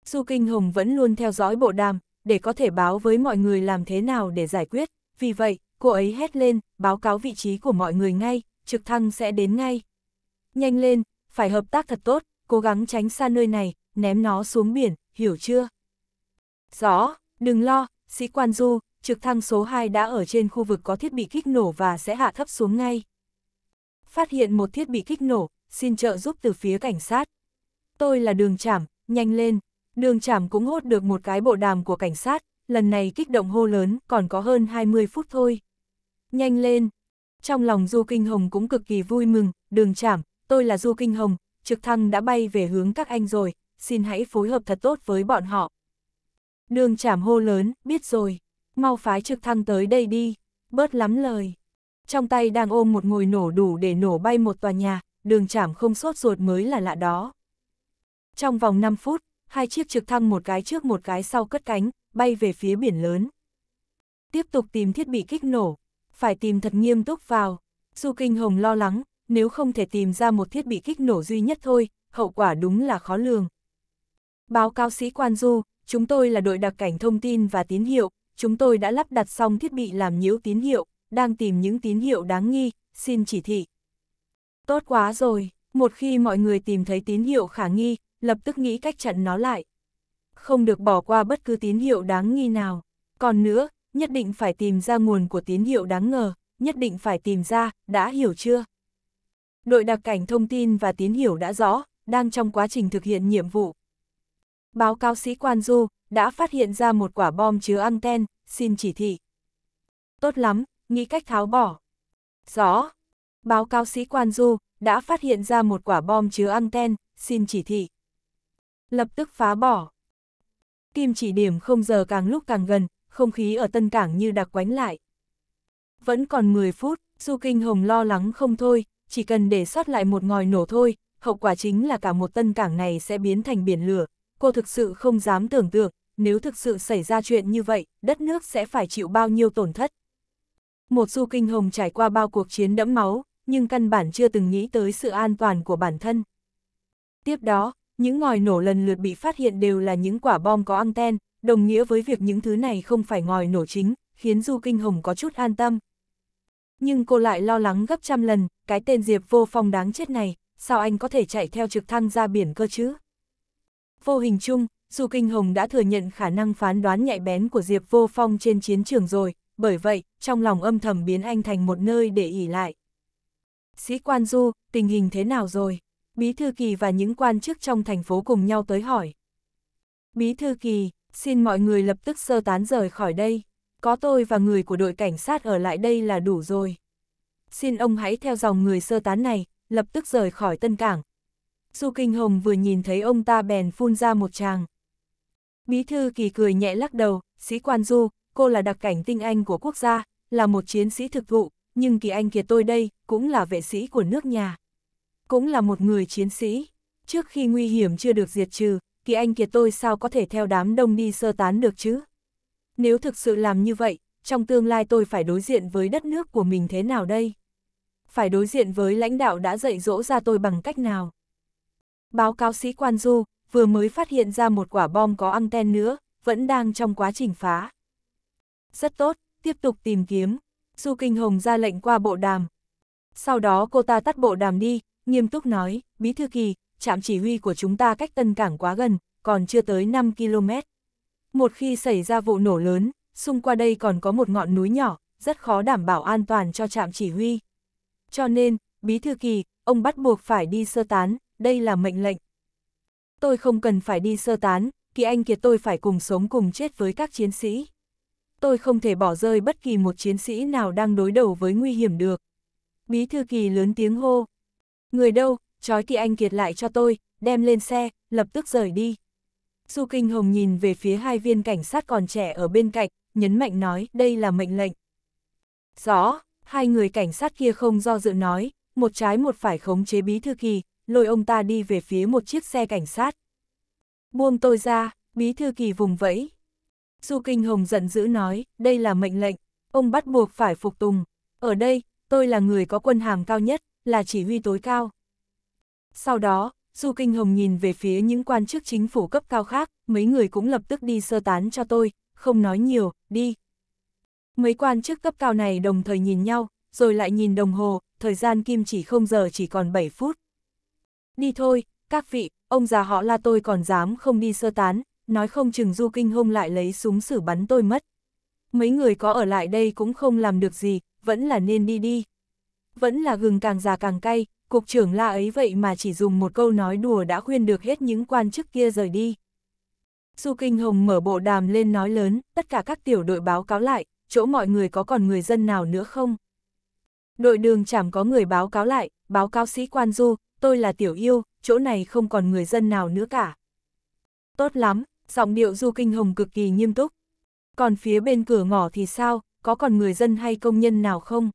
Du Kinh Hồng vẫn luôn theo dõi bộ đàm, để có thể báo với mọi người làm thế nào để giải quyết. Vì vậy, cô ấy hét lên, báo cáo vị trí của mọi người ngay, trực thăng sẽ đến ngay. Nhanh lên, phải hợp tác thật tốt, cố gắng tránh xa nơi này, ném nó xuống biển, hiểu chưa? Rõ, đừng lo, sĩ quan du, trực thăng số 2 đã ở trên khu vực có thiết bị kích nổ và sẽ hạ thấp xuống ngay. Phát hiện một thiết bị kích nổ, xin trợ giúp từ phía cảnh sát. Tôi là đường chảm, nhanh lên. Đường chảm cũng hốt được một cái bộ đàm của cảnh sát, lần này kích động hô lớn còn có hơn 20 phút thôi. Nhanh lên. Trong lòng Du Kinh Hồng cũng cực kỳ vui mừng, đường chảm, tôi là Du Kinh Hồng, trực thăng đã bay về hướng các anh rồi, xin hãy phối hợp thật tốt với bọn họ, Đường chảm hô lớn, biết rồi, mau phái trực thăng tới đây đi, bớt lắm lời. Trong tay đang ôm một ngồi nổ đủ để nổ bay một tòa nhà, đường chảm không sốt ruột mới là lạ đó. Trong vòng 5 phút, hai chiếc trực thăng một cái trước một cái sau cất cánh, bay về phía biển lớn. Tiếp tục tìm thiết bị kích nổ, phải tìm thật nghiêm túc vào. Du Kinh Hồng lo lắng, nếu không thể tìm ra một thiết bị kích nổ duy nhất thôi, hậu quả đúng là khó lường. Báo cáo sĩ quan Du, chúng tôi là đội đặc cảnh thông tin và tín hiệu, chúng tôi đã lắp đặt xong thiết bị làm nhiễu tín hiệu, đang tìm những tín hiệu đáng nghi, xin chỉ thị. Tốt quá rồi, một khi mọi người tìm thấy tín hiệu khả nghi, lập tức nghĩ cách chặn nó lại. Không được bỏ qua bất cứ tín hiệu đáng nghi nào. Còn nữa, nhất định phải tìm ra nguồn của tín hiệu đáng ngờ, nhất định phải tìm ra, đã hiểu chưa? Đội đặc cảnh thông tin và tín hiệu đã rõ, đang trong quá trình thực hiện nhiệm vụ, báo cáo sĩ quan Du, đã phát hiện ra một quả bom chứa anten, xin chỉ thị. Tốt lắm, nghĩ cách tháo bỏ. Rõ. Báo cáo sĩ quan Du, đã phát hiện ra một quả bom chứa anten, xin chỉ thị. Lập tức phá bỏ. Kim chỉ điểm không giờ càng lúc càng gần, không khí ở Tân Cảng như đặc quánh lại. Vẫn còn 10 phút, Du Kinh Hồng lo lắng không thôi, chỉ cần để sót lại một ngòi nổ thôi, hậu quả chính là cả một Tân Cảng này sẽ biến thành biển lửa, cô thực sự không dám tưởng tượng, nếu thực sự xảy ra chuyện như vậy, đất nước sẽ phải chịu bao nhiêu tổn thất. Một du kinh hồng trải qua bao cuộc chiến đẫm máu, nhưng căn bản chưa từng nghĩ tới sự an toàn của bản thân. Tiếp đó, những ngòi nổ lần lượt bị phát hiện đều là những quả bom có anten, đồng nghĩa với việc những thứ này không phải ngòi nổ chính, khiến Du Kinh Hồng có chút an tâm. Nhưng cô lại lo lắng gấp trăm lần, cái tên Diệp vô phong đáng chết này, sao anh có thể chạy theo trực thăng ra biển cơ chứ? Vô hình chung, dù Kinh Hồng đã thừa nhận khả năng phán đoán nhạy bén của Diệp Vô Phong trên chiến trường rồi, bởi vậy, trong lòng âm thầm biến anh thành một nơi để ỉ lại. Sĩ quan Du, tình hình thế nào rồi? Bí Thư Kỳ và những quan chức trong thành phố cùng nhau tới hỏi. Bí Thư Kỳ, xin mọi người lập tức sơ tán rời khỏi đây. Có tôi và người của đội cảnh sát ở lại đây là đủ rồi. Xin ông hãy theo dòng người sơ tán này, lập tức rời khỏi Tân Cảng, Du Kinh Hồng vừa nhìn thấy ông ta bèn phun ra một tràng. Bí thư kỳ cười nhẹ lắc đầu, sĩ quan Du, cô là đặc cảnh tinh anh của quốc gia, là một chiến sĩ thực thụ, nhưng kỳ anh kiệt tôi đây, cũng là vệ sĩ của nước nhà. Cũng là một người chiến sĩ. Trước khi nguy hiểm chưa được diệt trừ, kỳ anh kiệt tôi sao có thể theo đám đông đi sơ tán được chứ? Nếu thực sự làm như vậy, trong tương lai tôi phải đối diện với đất nước của mình thế nào đây? Phải đối diện với lãnh đạo đã dạy dỗ ra tôi bằng cách nào? Báo cáo sĩ quan Du, vừa mới phát hiện ra một quả bom có anten nữa, vẫn đang trong quá trình phá. Rất tốt, tiếp tục tìm kiếm. Du Kinh Hồng ra lệnh qua bộ đàm. Sau đó cô ta tắt bộ đàm đi, nghiêm túc nói, Bí Thư Kỳ, trạm chỉ huy của chúng ta cách Tân Cảng quá gần, còn chưa tới 5 km. Một khi xảy ra vụ nổ lớn, xung qua đây còn có một ngọn núi nhỏ, rất khó đảm bảo an toàn cho trạm chỉ huy. Cho nên, Bí Thư Kỳ, ông bắt buộc phải đi sơ tán, đây là mệnh lệnh. Tôi không cần phải đi sơ tán, Kỳ Anh Kiệt tôi phải cùng sống cùng chết với các chiến sĩ. Tôi không thể bỏ rơi bất kỳ một chiến sĩ nào đang đối đầu với nguy hiểm được. Bí thư kỳ lớn tiếng hô. Người đâu, trói Kỳ Anh Kiệt lại cho tôi, đem lên xe, lập tức rời đi. Du Kinh Hồng nhìn về phía hai viên cảnh sát còn trẻ ở bên cạnh, nhấn mạnh nói đây là mệnh lệnh. Rõ, hai người cảnh sát kia không do dự nói, một trái một phải khống chế bí thư kỳ, lôi ông ta đi về phía một chiếc xe cảnh sát. Buông tôi ra, bí thư kỳ vùng vẫy. Du Kinh Hồng giận dữ nói, đây là mệnh lệnh, ông bắt buộc phải phục tùng. Ở đây, tôi là người có quân hàm cao nhất, là chỉ huy tối cao. Sau đó, Du Kinh Hồng nhìn về phía những quan chức chính phủ cấp cao khác, mấy người cũng lập tức đi sơ tán cho tôi, không nói nhiều, đi. Mấy quan chức cấp cao này đồng thời nhìn nhau, rồi lại nhìn đồng hồ, thời gian kim chỉ không giờ chỉ còn 7 phút đi thôi, các vị, ông già họ la tôi còn dám không đi sơ tán, nói không chừng du kinh hông lại lấy súng xử bắn tôi mất. Mấy người có ở lại đây cũng không làm được gì, vẫn là nên đi đi. Vẫn là gừng càng già càng cay, cục trưởng la ấy vậy mà chỉ dùng một câu nói đùa đã khuyên được hết những quan chức kia rời đi. Du Kinh Hồng mở bộ đàm lên nói lớn, tất cả các tiểu đội báo cáo lại, chỗ mọi người có còn người dân nào nữa không? Đội đường chảm có người báo cáo lại, báo cáo sĩ quan Du, tôi là tiểu yêu, chỗ này không còn người dân nào nữa cả. Tốt lắm, giọng điệu du kinh hồng cực kỳ nghiêm túc. Còn phía bên cửa ngỏ thì sao, có còn người dân hay công nhân nào không?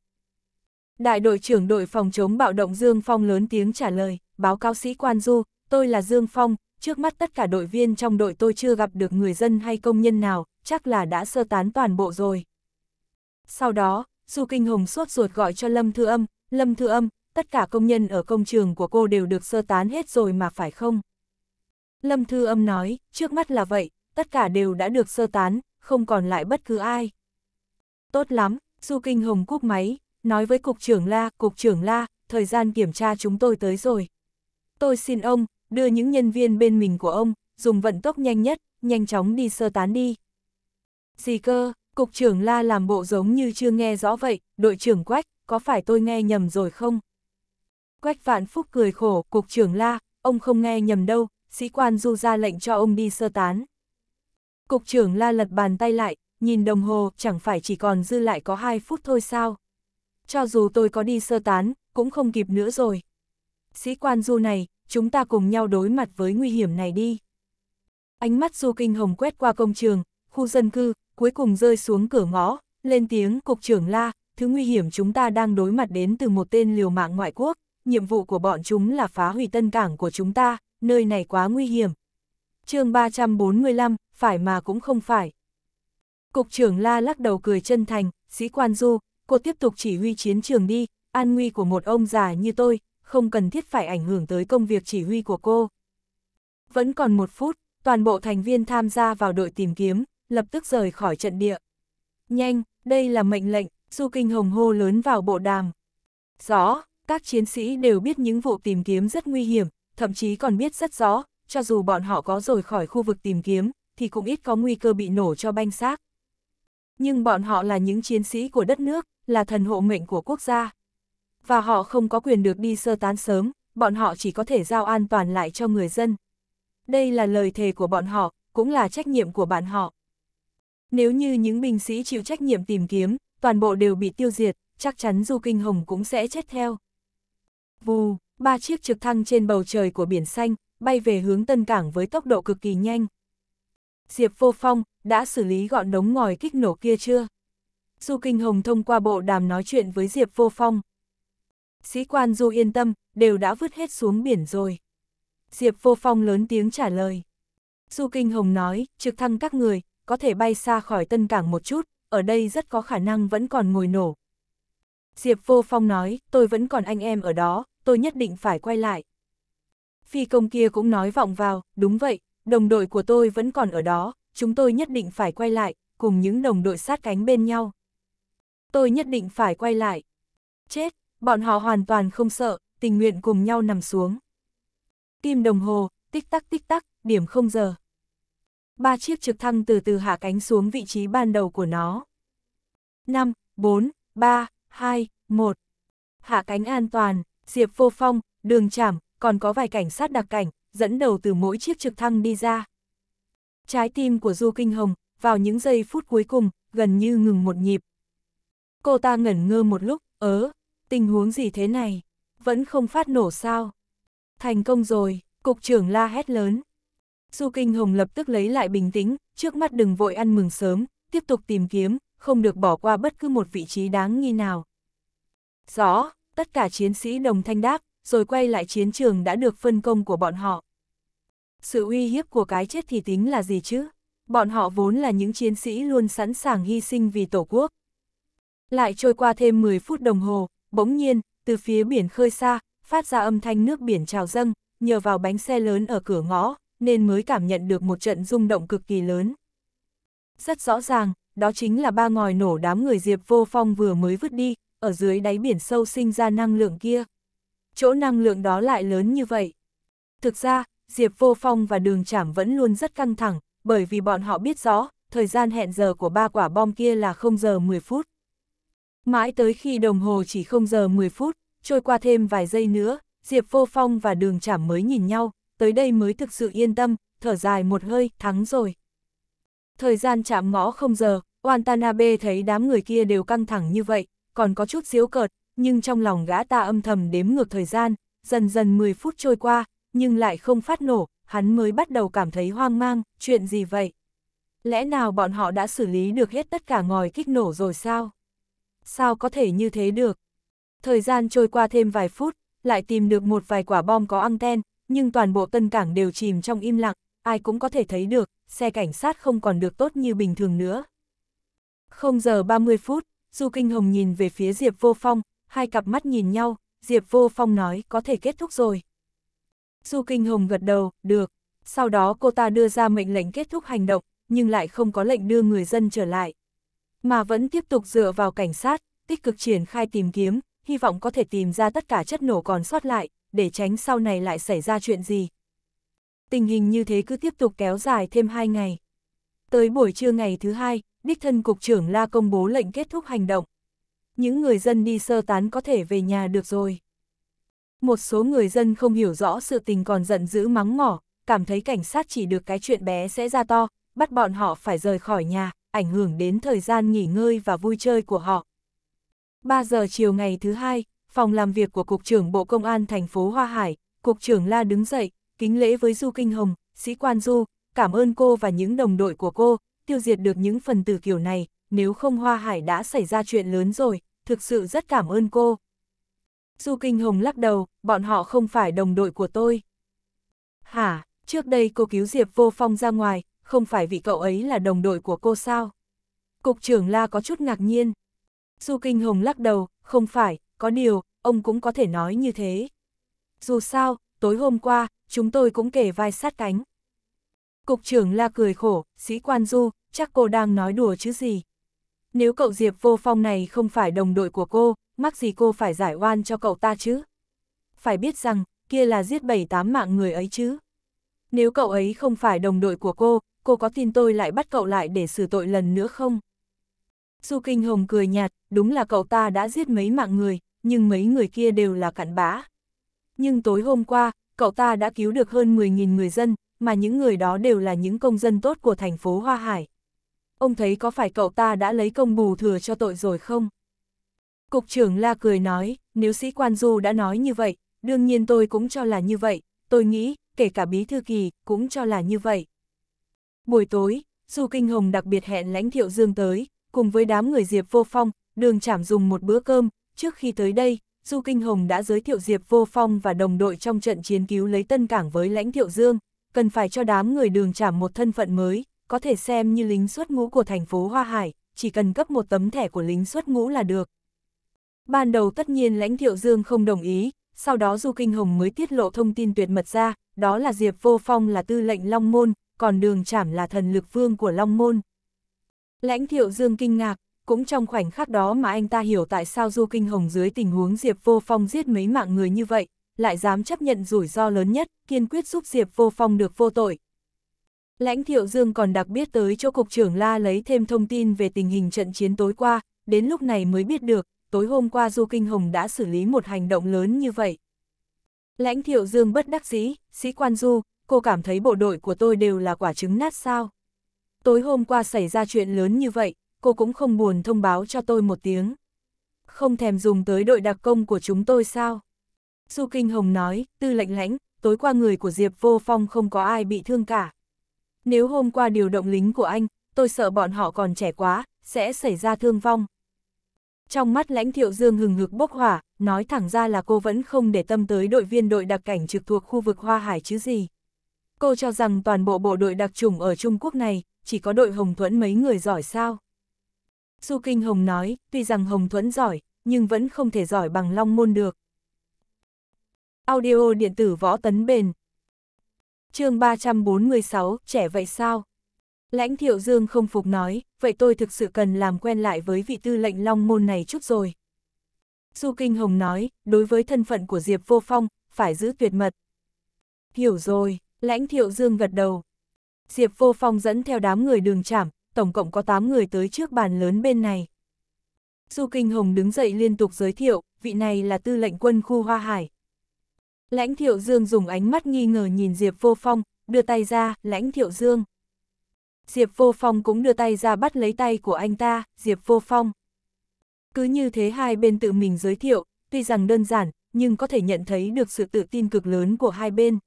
Đại đội trưởng đội phòng chống bạo động Dương Phong lớn tiếng trả lời, báo cáo sĩ quan du, tôi là Dương Phong, trước mắt tất cả đội viên trong đội tôi chưa gặp được người dân hay công nhân nào, chắc là đã sơ tán toàn bộ rồi. Sau đó, Du Kinh Hồng suốt ruột gọi cho Lâm Thư Âm, Lâm Thư Âm, tất cả công nhân ở công trường của cô đều được sơ tán hết rồi mà phải không? Lâm Thư Âm nói, trước mắt là vậy, tất cả đều đã được sơ tán, không còn lại bất cứ ai. Tốt lắm, Du Kinh Hồng cúp máy, nói với Cục trưởng La, Cục trưởng La, thời gian kiểm tra chúng tôi tới rồi. Tôi xin ông, đưa những nhân viên bên mình của ông, dùng vận tốc nhanh nhất, nhanh chóng đi sơ tán đi. Gì cơ, Cục trưởng La làm bộ giống như chưa nghe rõ vậy, đội trưởng Quách, có phải tôi nghe nhầm rồi không? Quách vạn phúc cười khổ, cục trưởng la, ông không nghe nhầm đâu, sĩ quan du ra lệnh cho ông đi sơ tán. Cục trưởng la lật bàn tay lại, nhìn đồng hồ, chẳng phải chỉ còn dư lại có 2 phút thôi sao. Cho dù tôi có đi sơ tán, cũng không kịp nữa rồi. Sĩ quan du này, chúng ta cùng nhau đối mặt với nguy hiểm này đi. Ánh mắt du kinh hồng quét qua công trường, khu dân cư, cuối cùng rơi xuống cửa ngõ, lên tiếng cục trưởng la, thứ nguy hiểm chúng ta đang đối mặt đến từ một tên liều mạng ngoại quốc nhiệm vụ của bọn chúng là phá hủy tân cảng của chúng ta, nơi này quá nguy hiểm. chương 345, phải mà cũng không phải. Cục trưởng La lắc đầu cười chân thành, sĩ quan du, cô tiếp tục chỉ huy chiến trường đi, an nguy của một ông già như tôi, không cần thiết phải ảnh hưởng tới công việc chỉ huy của cô. Vẫn còn một phút, toàn bộ thành viên tham gia vào đội tìm kiếm, lập tức rời khỏi trận địa. Nhanh, đây là mệnh lệnh, Du Kinh Hồng hô lớn vào bộ đàm. Rõ, các chiến sĩ đều biết những vụ tìm kiếm rất nguy hiểm, thậm chí còn biết rất rõ, cho dù bọn họ có rời khỏi khu vực tìm kiếm, thì cũng ít có nguy cơ bị nổ cho banh xác. Nhưng bọn họ là những chiến sĩ của đất nước, là thần hộ mệnh của quốc gia. Và họ không có quyền được đi sơ tán sớm, bọn họ chỉ có thể giao an toàn lại cho người dân. Đây là lời thề của bọn họ, cũng là trách nhiệm của bạn họ. Nếu như những binh sĩ chịu trách nhiệm tìm kiếm, toàn bộ đều bị tiêu diệt, chắc chắn Du Kinh Hồng cũng sẽ chết theo. Vù, ba chiếc trực thăng trên bầu trời của biển xanh, bay về hướng Tân Cảng với tốc độ cực kỳ nhanh. Diệp Vô Phong, đã xử lý gọn đống ngòi kích nổ kia chưa? Du Kinh Hồng thông qua bộ đàm nói chuyện với Diệp Vô Phong. Sĩ quan Du yên tâm, đều đã vứt hết xuống biển rồi. Diệp Vô Phong lớn tiếng trả lời. Du Kinh Hồng nói, trực thăng các người, có thể bay xa khỏi Tân Cảng một chút, ở đây rất có khả năng vẫn còn ngồi nổ. Diệp Vô Phong nói, tôi vẫn còn anh em ở đó, tôi nhất định phải quay lại. Phi công kia cũng nói vọng vào, đúng vậy, đồng đội của tôi vẫn còn ở đó, chúng tôi nhất định phải quay lại, cùng những đồng đội sát cánh bên nhau. Tôi nhất định phải quay lại. Chết, bọn họ hoàn toàn không sợ, tình nguyện cùng nhau nằm xuống. Kim đồng hồ, tích tắc tích tắc, điểm không giờ. Ba chiếc trực thăng từ từ hạ cánh xuống vị trí ban đầu của nó. 5, 4, 3, 2, 1. Hạ cánh an toàn. Diệp Vô Phong, đường trảm, còn có vài cảnh sát đặc cảnh, dẫn đầu từ mỗi chiếc trực thăng đi ra. Trái tim của Du Kinh Hồng, vào những giây phút cuối cùng, gần như ngừng một nhịp. Cô ta ngẩn ngơ một lúc, ớ, tình huống gì thế này, vẫn không phát nổ sao. Thành công rồi, cục trưởng la hét lớn. Du Kinh Hồng lập tức lấy lại bình tĩnh, trước mắt đừng vội ăn mừng sớm, tiếp tục tìm kiếm, không được bỏ qua bất cứ một vị trí đáng nghi nào. Rõ, tất cả chiến sĩ đồng thanh đáp, rồi quay lại chiến trường đã được phân công của bọn họ. Sự uy hiếp của cái chết thì tính là gì chứ? Bọn họ vốn là những chiến sĩ luôn sẵn sàng hy sinh vì Tổ quốc. Lại trôi qua thêm 10 phút đồng hồ, bỗng nhiên, từ phía biển khơi xa, phát ra âm thanh nước biển trào dâng, nhờ vào bánh xe lớn ở cửa ngõ, nên mới cảm nhận được một trận rung động cực kỳ lớn. Rất rõ ràng, đó chính là ba ngòi nổ đám người Diệp Vô Phong vừa mới vứt đi, ở dưới đáy biển sâu sinh ra năng lượng kia. Chỗ năng lượng đó lại lớn như vậy. Thực ra, Diệp Vô Phong và Đường Trảm vẫn luôn rất căng thẳng, bởi vì bọn họ biết rõ, thời gian hẹn giờ của ba quả bom kia là 0 giờ 10 phút. Mãi tới khi đồng hồ chỉ 0 giờ 10 phút, trôi qua thêm vài giây nữa, Diệp Vô Phong và Đường Trảm mới nhìn nhau, tới đây mới thực sự yên tâm, thở dài một hơi, thắng rồi. Thời gian chạm ngõ không giờ, Watanabe thấy đám người kia đều căng thẳng như vậy, còn có chút xíu cợt, nhưng trong lòng gã ta âm thầm đếm ngược thời gian, dần dần 10 phút trôi qua, nhưng lại không phát nổ, hắn mới bắt đầu cảm thấy hoang mang, chuyện gì vậy? Lẽ nào bọn họ đã xử lý được hết tất cả ngòi kích nổ rồi sao? Sao có thể như thế được? Thời gian trôi qua thêm vài phút, lại tìm được một vài quả bom có anten, nhưng toàn bộ tân cảng đều chìm trong im lặng, ai cũng có thể thấy được, xe cảnh sát không còn được tốt như bình thường nữa. 0 giờ 30 phút, Du Kinh Hồng nhìn về phía Diệp Vô Phong, hai cặp mắt nhìn nhau, Diệp Vô Phong nói có thể kết thúc rồi. Du Kinh Hồng gật đầu, được. Sau đó cô ta đưa ra mệnh lệnh kết thúc hành động, nhưng lại không có lệnh đưa người dân trở lại. Mà vẫn tiếp tục dựa vào cảnh sát, tích cực triển khai tìm kiếm, hy vọng có thể tìm ra tất cả chất nổ còn sót lại, để tránh sau này lại xảy ra chuyện gì. Tình hình như thế cứ tiếp tục kéo dài thêm 2 ngày. Tới buổi trưa ngày thứ hai, đích thân Cục trưởng La công bố lệnh kết thúc hành động. Những người dân đi sơ tán có thể về nhà được rồi. Một số người dân không hiểu rõ sự tình còn giận dữ mắng mỏ, cảm thấy cảnh sát chỉ được cái chuyện bé sẽ ra to, bắt bọn họ phải rời khỏi nhà, ảnh hưởng đến thời gian nghỉ ngơi và vui chơi của họ. 3 giờ chiều ngày thứ hai, phòng làm việc của Cục trưởng Bộ Công an thành phố Hoa Hải, Cục trưởng La đứng dậy, kính lễ với Du Kinh Hồng, sĩ quan Du, cảm ơn cô và những đồng đội của cô, tiêu diệt được những phần tử kiểu này, nếu không Hoa Hải đã xảy ra chuyện lớn rồi, thực sự rất cảm ơn cô. Du Kinh Hồng lắc đầu, bọn họ không phải đồng đội của tôi. Hả, trước đây cô cứu Diệp Vô Phong ra ngoài, không phải vì cậu ấy là đồng đội của cô sao? Cục trưởng La có chút ngạc nhiên. Du Kinh Hồng lắc đầu, không phải, có điều, ông cũng có thể nói như thế. Dù sao, tối hôm qua, chúng tôi cũng kể vai sát cánh. Cục trưởng la cười khổ, sĩ quan du, chắc cô đang nói đùa chứ gì. Nếu cậu Diệp vô phong này không phải đồng đội của cô, mắc gì cô phải giải oan cho cậu ta chứ? Phải biết rằng, kia là giết bảy tám mạng người ấy chứ. Nếu cậu ấy không phải đồng đội của cô, cô có tin tôi lại bắt cậu lại để xử tội lần nữa không? Du Kinh Hồng cười nhạt, đúng là cậu ta đã giết mấy mạng người, nhưng mấy người kia đều là cặn bã. Nhưng tối hôm qua, cậu ta đã cứu được hơn 10.000 người dân, mà những người đó đều là những công dân tốt của thành phố Hoa Hải. Ông thấy có phải cậu ta đã lấy công bù thừa cho tội rồi không? Cục trưởng La cười nói, nếu sĩ quan Du đã nói như vậy, đương nhiên tôi cũng cho là như vậy, tôi nghĩ, kể cả bí thư kỳ, cũng cho là như vậy. Buổi tối, Du Kinh Hồng đặc biệt hẹn lãnh thiệu Dương tới, cùng với đám người Diệp Vô Phong, đường chảm dùng một bữa cơm, trước khi tới đây, Du Kinh Hồng đã giới thiệu Diệp Vô Phong và đồng đội trong trận chiến cứu lấy Tân Cảng với lãnh thiệu Dương, cần phải cho đám người đường trảm một thân phận mới, có thể xem như lính xuất ngũ của thành phố Hoa Hải, chỉ cần cấp một tấm thẻ của lính xuất ngũ là được. Ban đầu tất nhiên lãnh thiệu dương không đồng ý, sau đó Du Kinh Hồng mới tiết lộ thông tin tuyệt mật ra, đó là Diệp Vô Phong là tư lệnh Long Môn, còn đường trảm là thần lực vương của Long Môn. Lãnh thiệu dương kinh ngạc, cũng trong khoảnh khắc đó mà anh ta hiểu tại sao Du Kinh Hồng dưới tình huống Diệp Vô Phong giết mấy mạng người như vậy, lại dám chấp nhận rủi ro lớn nhất, kiên quyết giúp Diệp Vô Phong được vô tội. Lãnh Thiệu Dương còn đặc biệt tới chỗ cục trưởng La lấy thêm thông tin về tình hình trận chiến tối qua, đến lúc này mới biết được, tối hôm qua Du Kinh Hồng đã xử lý một hành động lớn như vậy. Lãnh Thiệu Dương bất đắc dĩ, sĩ quan Du, cô cảm thấy bộ đội của tôi đều là quả trứng nát sao. Tối hôm qua xảy ra chuyện lớn như vậy, cô cũng không buồn thông báo cho tôi một tiếng. Không thèm dùng tới đội đặc công của chúng tôi sao? Su Kinh Hồng nói, tư lệnh lãnh, tối qua người của Diệp Vô Phong không có ai bị thương cả. Nếu hôm qua điều động lính của anh, tôi sợ bọn họ còn trẻ quá, sẽ xảy ra thương vong. Trong mắt lãnh thiệu dương hừng hực bốc hỏa, nói thẳng ra là cô vẫn không để tâm tới đội viên đội đặc cảnh trực thuộc khu vực Hoa Hải chứ gì. Cô cho rằng toàn bộ bộ đội đặc trùng ở Trung Quốc này, chỉ có đội Hồng Thuẫn mấy người giỏi sao. Su Kinh Hồng nói, tuy rằng Hồng Thuẫn giỏi, nhưng vẫn không thể giỏi bằng Long Môn được. Audio điện tử võ tấn bền. chương 346, trẻ vậy sao? Lãnh thiệu dương không phục nói, vậy tôi thực sự cần làm quen lại với vị tư lệnh long môn này chút rồi. Du Kinh Hồng nói, đối với thân phận của Diệp Vô Phong, phải giữ tuyệt mật. Hiểu rồi, lãnh thiệu dương gật đầu. Diệp Vô Phong dẫn theo đám người đường chảm, tổng cộng có 8 người tới trước bàn lớn bên này. Du Kinh Hồng đứng dậy liên tục giới thiệu, vị này là tư lệnh quân khu Hoa Hải, Lãnh thiệu dương dùng ánh mắt nghi ngờ nhìn Diệp vô phong, đưa tay ra, lãnh thiệu dương. Diệp vô phong cũng đưa tay ra bắt lấy tay của anh ta, Diệp vô phong. Cứ như thế hai bên tự mình giới thiệu, tuy rằng đơn giản, nhưng có thể nhận thấy được sự tự tin cực lớn của hai bên.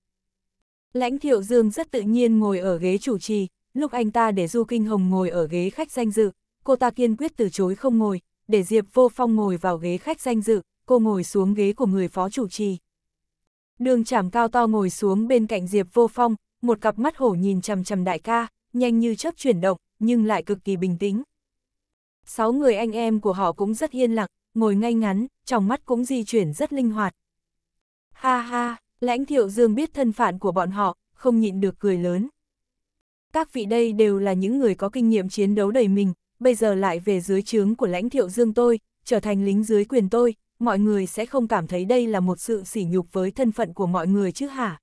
Lãnh thiệu dương rất tự nhiên ngồi ở ghế chủ trì, lúc anh ta để Du Kinh Hồng ngồi ở ghế khách danh dự, cô ta kiên quyết từ chối không ngồi, để Diệp vô phong ngồi vào ghế khách danh dự, cô ngồi xuống ghế của người phó chủ trì. Đường chảm cao to ngồi xuống bên cạnh Diệp Vô Phong, một cặp mắt hổ nhìn chằm chằm đại ca, nhanh như chớp chuyển động, nhưng lại cực kỳ bình tĩnh. Sáu người anh em của họ cũng rất yên lặng, ngồi ngay ngắn, trong mắt cũng di chuyển rất linh hoạt. Ha ha, lãnh thiệu dương biết thân phận của bọn họ, không nhịn được cười lớn. Các vị đây đều là những người có kinh nghiệm chiến đấu đầy mình, bây giờ lại về dưới trướng của lãnh thiệu dương tôi, trở thành lính dưới quyền tôi, mọi người sẽ không cảm thấy đây là một sự sỉ nhục với thân phận của mọi người chứ hả?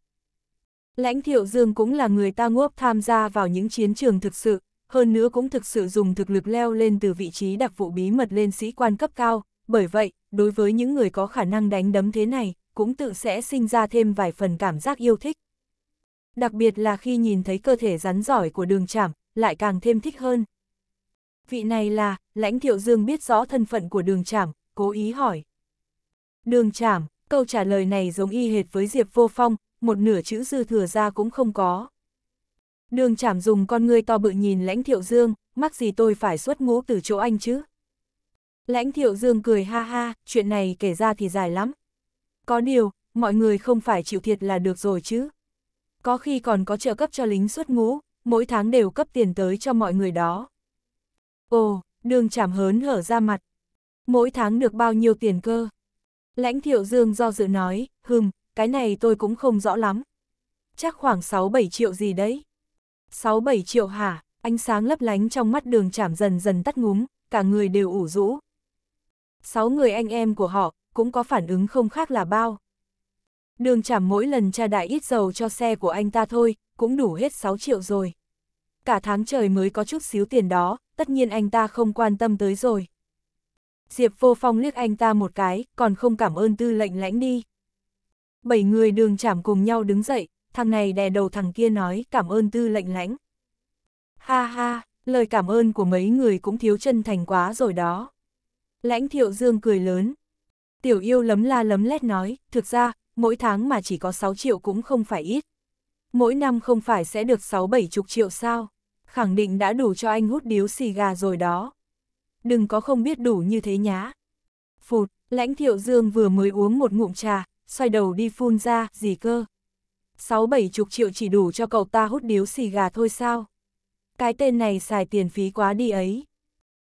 Lãnh thiệu dương cũng là người ta ngốp tham gia vào những chiến trường thực sự, hơn nữa cũng thực sự dùng thực lực leo lên từ vị trí đặc vụ bí mật lên sĩ quan cấp cao, bởi vậy, đối với những người có khả năng đánh đấm thế này, cũng tự sẽ sinh ra thêm vài phần cảm giác yêu thích. Đặc biệt là khi nhìn thấy cơ thể rắn giỏi của đường chảm, lại càng thêm thích hơn. Vị này là, lãnh thiệu dương biết rõ thân phận của đường chảm, cố ý hỏi. Đường chảm, câu trả lời này giống y hệt với Diệp Vô Phong, một nửa chữ dư thừa ra cũng không có. Đường chảm dùng con ngươi to bự nhìn lãnh thiệu dương, mắc gì tôi phải xuất ngũ từ chỗ anh chứ. Lãnh thiệu dương cười ha ha, chuyện này kể ra thì dài lắm. Có điều, mọi người không phải chịu thiệt là được rồi chứ. Có khi còn có trợ cấp cho lính xuất ngũ, mỗi tháng đều cấp tiền tới cho mọi người đó. Ồ, đường chảm hớn hở ra mặt. Mỗi tháng được bao nhiêu tiền cơ? Lãnh thiệu dương do dự nói, hừm, cái này tôi cũng không rõ lắm. Chắc khoảng 6-7 triệu gì đấy. 6-7 triệu hả, ánh sáng lấp lánh trong mắt đường chảm dần dần tắt ngúm, cả người đều ủ rũ. Sáu người anh em của họ, cũng có phản ứng không khác là bao. Đường chảm mỗi lần tra đại ít dầu cho xe của anh ta thôi, cũng đủ hết 6 triệu rồi. Cả tháng trời mới có chút xíu tiền đó, tất nhiên anh ta không quan tâm tới rồi. Diệp vô phong liếc anh ta một cái, còn không cảm ơn tư lệnh lãnh đi. Bảy người đường chảm cùng nhau đứng dậy, thằng này đè đầu thằng kia nói cảm ơn tư lệnh lãnh. Ha ha, lời cảm ơn của mấy người cũng thiếu chân thành quá rồi đó. Lãnh thiệu dương cười lớn. Tiểu yêu lấm la lấm lét nói, thực ra, mỗi tháng mà chỉ có 6 triệu cũng không phải ít. Mỗi năm không phải sẽ được 6-7 chục triệu sao, khẳng định đã đủ cho anh hút điếu xì gà rồi đó đừng có không biết đủ như thế nhá. Phụt, lãnh thiệu dương vừa mới uống một ngụm trà, xoay đầu đi phun ra, gì cơ. Sáu bảy chục triệu chỉ đủ cho cậu ta hút điếu xì gà thôi sao. Cái tên này xài tiền phí quá đi ấy.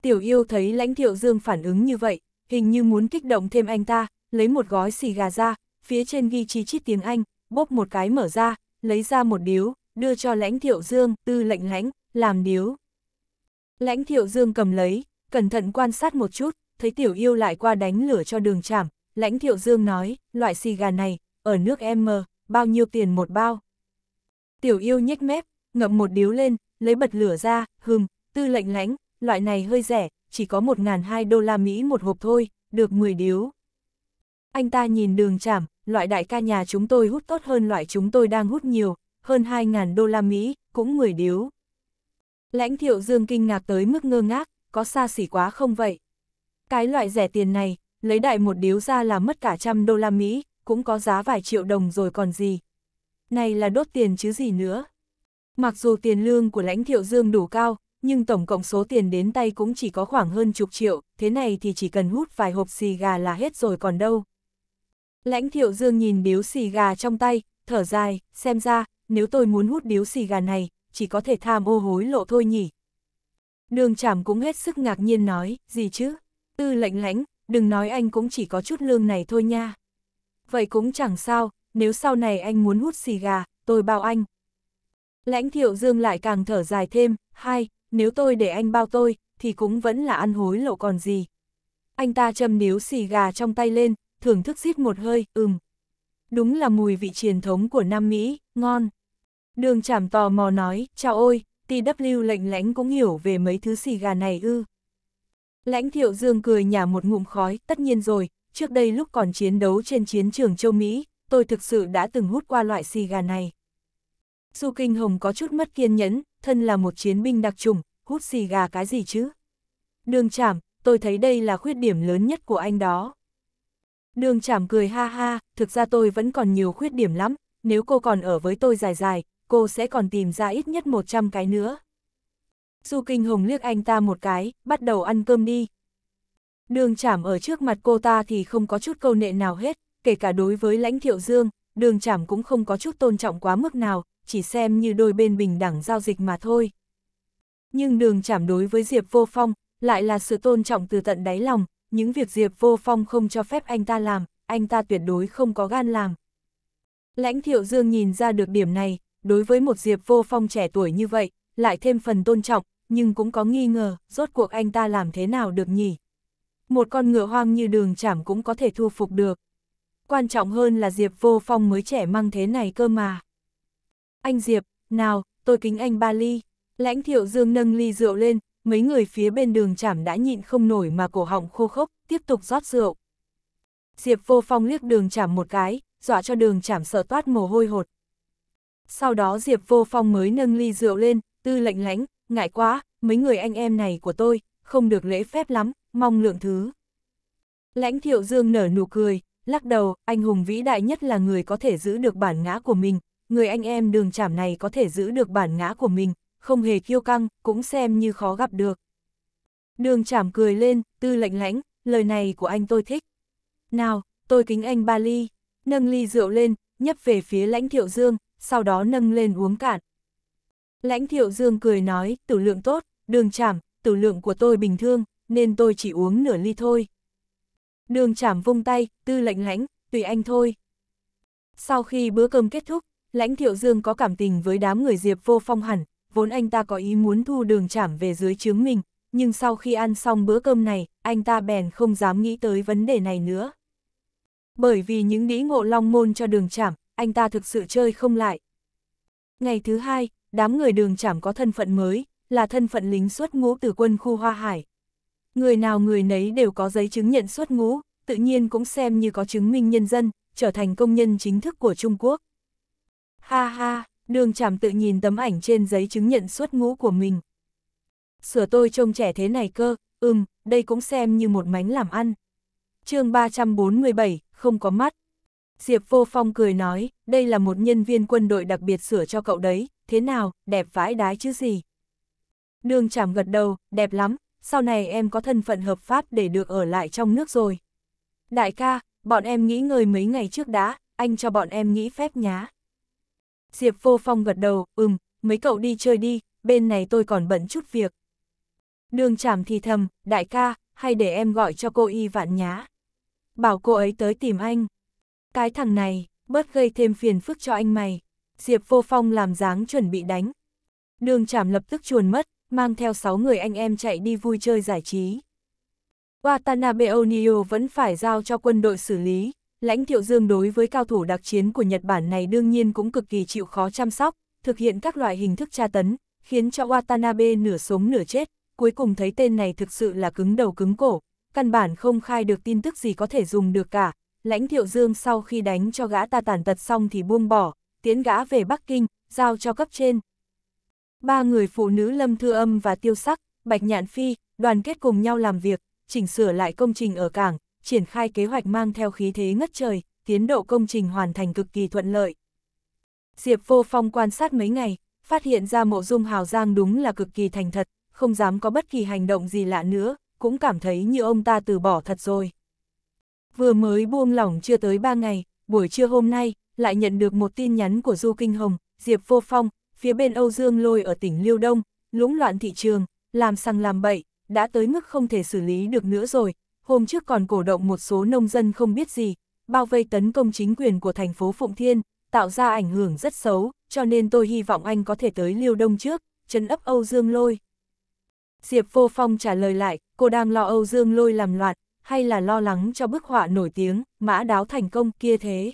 Tiểu yêu thấy lãnh thiệu dương phản ứng như vậy, hình như muốn kích động thêm anh ta, lấy một gói xì gà ra, phía trên ghi chi chít tiếng Anh, bóp một cái mở ra, lấy ra một điếu, đưa cho lãnh thiệu dương, tư lệnh lãnh, làm điếu. Lãnh thiệu dương cầm lấy, Cẩn thận quan sát một chút, thấy tiểu yêu lại qua đánh lửa cho đường chảm, lãnh thiệu dương nói, loại xì gà này, ở nước em mờ, bao nhiêu tiền một bao. Tiểu yêu nhếch mép, ngậm một điếu lên, lấy bật lửa ra, hừm, tư lệnh lãnh, loại này hơi rẻ, chỉ có 1.200 đô la Mỹ một hộp thôi, được 10 điếu. Anh ta nhìn đường chảm, loại đại ca nhà chúng tôi hút tốt hơn loại chúng tôi đang hút nhiều, hơn 2.000 đô la Mỹ, cũng 10 điếu. Lãnh thiệu dương kinh ngạc tới mức ngơ ngác, có xa xỉ quá không vậy? Cái loại rẻ tiền này, lấy đại một điếu ra là mất cả trăm đô la Mỹ, cũng có giá vài triệu đồng rồi còn gì. Này là đốt tiền chứ gì nữa. Mặc dù tiền lương của lãnh thiệu dương đủ cao, nhưng tổng cộng số tiền đến tay cũng chỉ có khoảng hơn chục triệu, thế này thì chỉ cần hút vài hộp xì gà là hết rồi còn đâu. Lãnh thiệu dương nhìn điếu xì gà trong tay, thở dài, xem ra, nếu tôi muốn hút điếu xì gà này, chỉ có thể tham ô hối lộ thôi nhỉ, Đường chảm cũng hết sức ngạc nhiên nói, gì chứ? Tư lệnh lãnh, đừng nói anh cũng chỉ có chút lương này thôi nha. Vậy cũng chẳng sao, nếu sau này anh muốn hút xì gà, tôi bao anh. Lãnh thiệu dương lại càng thở dài thêm, hai, nếu tôi để anh bao tôi, thì cũng vẫn là ăn hối lộ còn gì. Anh ta châm níu xì gà trong tay lên, thưởng thức giít một hơi, ừm. Đúng là mùi vị truyền thống của Nam Mỹ, ngon. Đường chảm tò mò nói, chào ôi, TW lệnh lãnh cũng hiểu về mấy thứ xì gà này ư. Lãnh thiệu dương cười nhả một ngụm khói, tất nhiên rồi, trước đây lúc còn chiến đấu trên chiến trường châu Mỹ, tôi thực sự đã từng hút qua loại xì gà này. Du Kinh Hồng có chút mất kiên nhẫn, thân là một chiến binh đặc trùng, hút xì gà cái gì chứ? Đường chảm, tôi thấy đây là khuyết điểm lớn nhất của anh đó. Đường chảm cười ha ha, thực ra tôi vẫn còn nhiều khuyết điểm lắm, nếu cô còn ở với tôi dài dài, cô sẽ còn tìm ra ít nhất 100 cái nữa. Du Kinh Hồng liếc anh ta một cái, bắt đầu ăn cơm đi. Đường chảm ở trước mặt cô ta thì không có chút câu nệ nào hết, kể cả đối với lãnh thiệu dương, đường chảm cũng không có chút tôn trọng quá mức nào, chỉ xem như đôi bên bình đẳng giao dịch mà thôi. Nhưng đường chảm đối với Diệp Vô Phong, lại là sự tôn trọng từ tận đáy lòng, những việc Diệp Vô Phong không cho phép anh ta làm, anh ta tuyệt đối không có gan làm. Lãnh thiệu dương nhìn ra được điểm này, đối với một Diệp Vô Phong trẻ tuổi như vậy, lại thêm phần tôn trọng, nhưng cũng có nghi ngờ, rốt cuộc anh ta làm thế nào được nhỉ? Một con ngựa hoang như đường chảm cũng có thể thu phục được. Quan trọng hơn là Diệp Vô Phong mới trẻ mang thế này cơ mà. Anh Diệp, nào, tôi kính anh ba ly. Lãnh thiệu dương nâng ly rượu lên, mấy người phía bên đường chảm đã nhịn không nổi mà cổ họng khô khốc, tiếp tục rót rượu. Diệp vô phong liếc đường chảm một cái, dọa cho đường chảm sợ toát mồ hôi hột, sau đó Diệp Vô Phong mới nâng ly rượu lên, tư lệnh lãnh, ngại quá, mấy người anh em này của tôi, không được lễ phép lắm, mong lượng thứ. Lãnh thiệu dương nở nụ cười, lắc đầu, anh hùng vĩ đại nhất là người có thể giữ được bản ngã của mình, người anh em đường chảm này có thể giữ được bản ngã của mình, không hề kiêu căng, cũng xem như khó gặp được. Đường chảm cười lên, tư lệnh lãnh, lời này của anh tôi thích. Nào, tôi kính anh ba ly, nâng ly rượu lên, nhấp về phía lãnh thiệu dương, sau đó nâng lên uống cạn. Lãnh thiệu dương cười nói, tử lượng tốt, đường chảm, tử lượng của tôi bình thường, nên tôi chỉ uống nửa ly thôi. Đường chảm vung tay, tư lệnh lãnh, tùy anh thôi. Sau khi bữa cơm kết thúc, lãnh thiệu dương có cảm tình với đám người diệp vô phong hẳn, vốn anh ta có ý muốn thu đường chảm về dưới chướng mình, nhưng sau khi ăn xong bữa cơm này, anh ta bèn không dám nghĩ tới vấn đề này nữa. Bởi vì những đĩ ngộ long môn cho đường chảm, anh ta thực sự chơi không lại. Ngày thứ hai, đám người đường chảm có thân phận mới, là thân phận lính xuất ngũ từ quân khu Hoa Hải. Người nào người nấy đều có giấy chứng nhận xuất ngũ, tự nhiên cũng xem như có chứng minh nhân dân, trở thành công nhân chính thức của Trung Quốc. Ha ha, đường chảm tự nhìn tấm ảnh trên giấy chứng nhận xuất ngũ của mình. Sửa tôi trông trẻ thế này cơ, ừm, đây cũng xem như một mánh làm ăn. chương 347, không có mắt. Diệp Vô Phong cười nói, đây là một nhân viên quân đội đặc biệt sửa cho cậu đấy, thế nào, đẹp vãi đái chứ gì. Đường chảm gật đầu, đẹp lắm, sau này em có thân phận hợp pháp để được ở lại trong nước rồi. Đại ca, bọn em nghĩ ngơi mấy ngày trước đã, anh cho bọn em nghĩ phép nhá. Diệp Vô Phong gật đầu, ừm, mấy cậu đi chơi đi, bên này tôi còn bận chút việc. Đường chảm thì thầm, đại ca, hay để em gọi cho cô y vạn nhá. Bảo cô ấy tới tìm anh. Cái thằng này, bớt gây thêm phiền phức cho anh mày. Diệp vô phong làm dáng chuẩn bị đánh. Đường chảm lập tức chuồn mất, mang theo 6 người anh em chạy đi vui chơi giải trí. Watanabe Onio vẫn phải giao cho quân đội xử lý, lãnh thiệu dương đối với cao thủ đặc chiến của Nhật Bản này đương nhiên cũng cực kỳ chịu khó chăm sóc, thực hiện các loại hình thức tra tấn, khiến cho Watanabe nửa sống nửa chết, cuối cùng thấy tên này thực sự là cứng đầu cứng cổ, căn bản không khai được tin tức gì có thể dùng được cả, lãnh thiệu dương sau khi đánh cho gã ta tàn tật xong thì buông bỏ, tiến gã về Bắc Kinh, giao cho cấp trên. Ba người phụ nữ Lâm Thư Âm và Tiêu Sắc, Bạch Nhạn Phi, đoàn kết cùng nhau làm việc, chỉnh sửa lại công trình ở cảng, triển khai kế hoạch mang theo khí thế ngất trời, tiến độ công trình hoàn thành cực kỳ thuận lợi. Diệp Vô Phong quan sát mấy ngày, phát hiện ra mộ dung hào giang đúng là cực kỳ thành thật, không dám có bất kỳ hành động gì lạ nữa, cũng cảm thấy như ông ta từ bỏ thật rồi. Vừa mới buông lỏng chưa tới 3 ngày, buổi trưa hôm nay, lại nhận được một tin nhắn của Du Kinh Hồng, Diệp Vô Phong, phía bên Âu Dương Lôi ở tỉnh Liêu Đông, lũng loạn thị trường, làm sằng làm bậy, đã tới mức không thể xử lý được nữa rồi. Hôm trước còn cổ động một số nông dân không biết gì, bao vây tấn công chính quyền của thành phố Phụng Thiên, tạo ra ảnh hưởng rất xấu, cho nên tôi hy vọng anh có thể tới Liêu Đông trước, chấn ấp Âu Dương Lôi. Diệp Vô Phong trả lời lại, cô đang lo Âu Dương Lôi làm loạn, hay là lo lắng cho bức họa nổi tiếng, mã đáo thành công kia thế.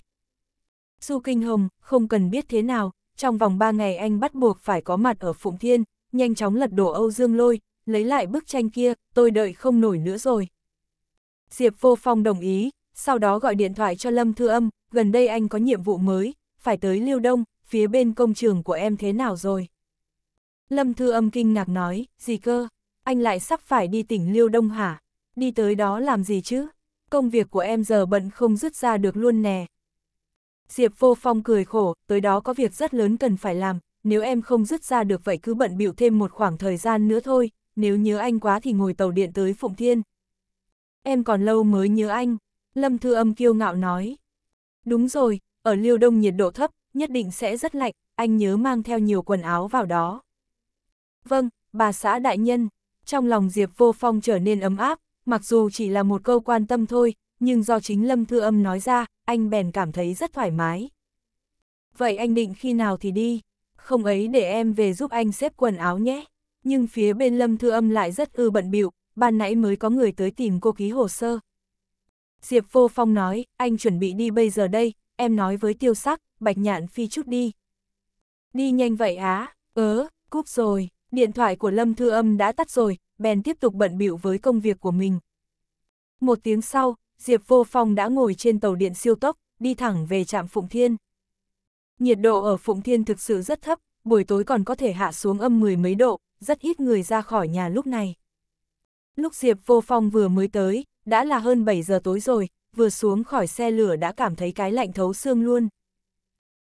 Du Kinh Hồng, không cần biết thế nào, trong vòng 3 ngày anh bắt buộc phải có mặt ở Phụng Thiên, nhanh chóng lật đổ Âu Dương Lôi, lấy lại bức tranh kia, tôi đợi không nổi nữa rồi. Diệp Vô Phong đồng ý, sau đó gọi điện thoại cho Lâm Thư Âm, gần đây anh có nhiệm vụ mới, phải tới Liêu Đông, phía bên công trường của em thế nào rồi? Lâm Thư Âm kinh ngạc nói, gì cơ, anh lại sắp phải đi tỉnh Liêu Đông hả? đi tới đó làm gì chứ? Công việc của em giờ bận không dứt ra được luôn nè. Diệp vô phong cười khổ, tới đó có việc rất lớn cần phải làm, nếu em không dứt ra được vậy cứ bận bịu thêm một khoảng thời gian nữa thôi, nếu nhớ anh quá thì ngồi tàu điện tới Phụng Thiên. Em còn lâu mới nhớ anh, Lâm Thư Âm kiêu ngạo nói. Đúng rồi, ở Liêu Đông nhiệt độ thấp, nhất định sẽ rất lạnh, anh nhớ mang theo nhiều quần áo vào đó. Vâng, bà xã đại nhân, trong lòng Diệp vô phong trở nên ấm áp, mặc dù chỉ là một câu quan tâm thôi, nhưng do chính Lâm Thư Âm nói ra, anh bèn cảm thấy rất thoải mái. Vậy anh định khi nào thì đi, không ấy để em về giúp anh xếp quần áo nhé. Nhưng phía bên Lâm Thư Âm lại rất ư bận bịu, ban nãy mới có người tới tìm cô ký hồ sơ. Diệp Vô Phong nói, anh chuẩn bị đi bây giờ đây, em nói với tiêu sắc, bạch nhạn phi chút đi. Đi nhanh vậy á, ớ, cúp rồi, điện thoại của Lâm Thư Âm đã tắt rồi, bèn tiếp tục bận bịu với công việc của mình. Một tiếng sau, Diệp Vô Phong đã ngồi trên tàu điện siêu tốc, đi thẳng về trạm Phụng Thiên. Nhiệt độ ở Phụng Thiên thực sự rất thấp, buổi tối còn có thể hạ xuống âm mười mấy độ, rất ít người ra khỏi nhà lúc này. Lúc Diệp Vô Phong vừa mới tới, đã là hơn 7 giờ tối rồi, vừa xuống khỏi xe lửa đã cảm thấy cái lạnh thấu xương luôn.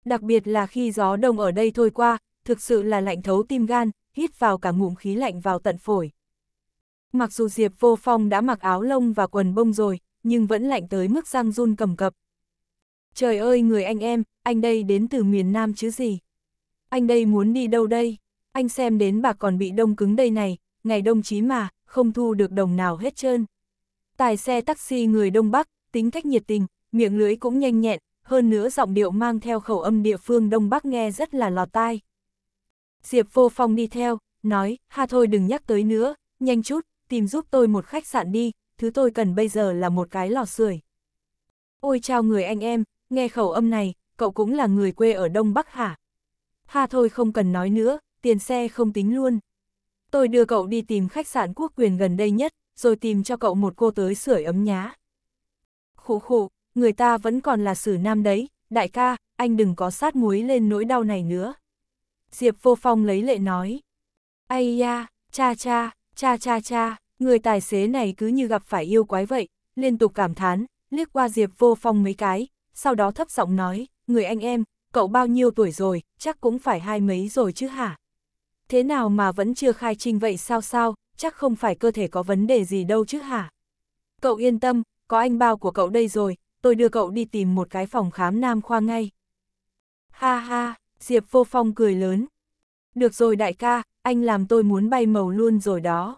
Đặc biệt là khi gió đông ở đây thôi qua, thực sự là lạnh thấu tim gan, hít vào cả ngụm khí lạnh vào tận phổi. Mặc dù Diệp Vô Phong đã mặc áo lông và quần bông rồi, nhưng vẫn lạnh tới mức răng run cầm cập. Trời ơi người anh em, anh đây đến từ miền Nam chứ gì? Anh đây muốn đi đâu đây? Anh xem đến bà còn bị đông cứng đây này, ngày đông chí mà, không thu được đồng nào hết trơn. Tài xe taxi người Đông Bắc, tính cách nhiệt tình, miệng lưỡi cũng nhanh nhẹn, hơn nữa giọng điệu mang theo khẩu âm địa phương Đông Bắc nghe rất là lọt tai. Diệp Vô Phong đi theo, nói, ha thôi đừng nhắc tới nữa, nhanh chút, tìm giúp tôi một khách sạn đi, thứ tôi cần bây giờ là một cái lò sưởi. Ôi chào người anh em, nghe khẩu âm này, cậu cũng là người quê ở Đông Bắc hả? Ha thôi không cần nói nữa, tiền xe không tính luôn. Tôi đưa cậu đi tìm khách sạn quốc quyền gần đây nhất, rồi tìm cho cậu một cô tới sưởi ấm nhá. Khủ khủ, người ta vẫn còn là sử nam đấy, đại ca, anh đừng có sát muối lên nỗi đau này nữa. Diệp vô phong lấy lệ nói. Ây da, cha cha, cha cha cha. Người tài xế này cứ như gặp phải yêu quái vậy, liên tục cảm thán, liếc qua Diệp vô phong mấy cái, sau đó thấp giọng nói, người anh em, cậu bao nhiêu tuổi rồi, chắc cũng phải hai mấy rồi chứ hả? Thế nào mà vẫn chưa khai trình vậy sao sao, chắc không phải cơ thể có vấn đề gì đâu chứ hả? Cậu yên tâm, có anh bao của cậu đây rồi, tôi đưa cậu đi tìm một cái phòng khám nam khoa ngay. Ha ha, Diệp vô phong cười lớn. Được rồi đại ca, anh làm tôi muốn bay màu luôn rồi đó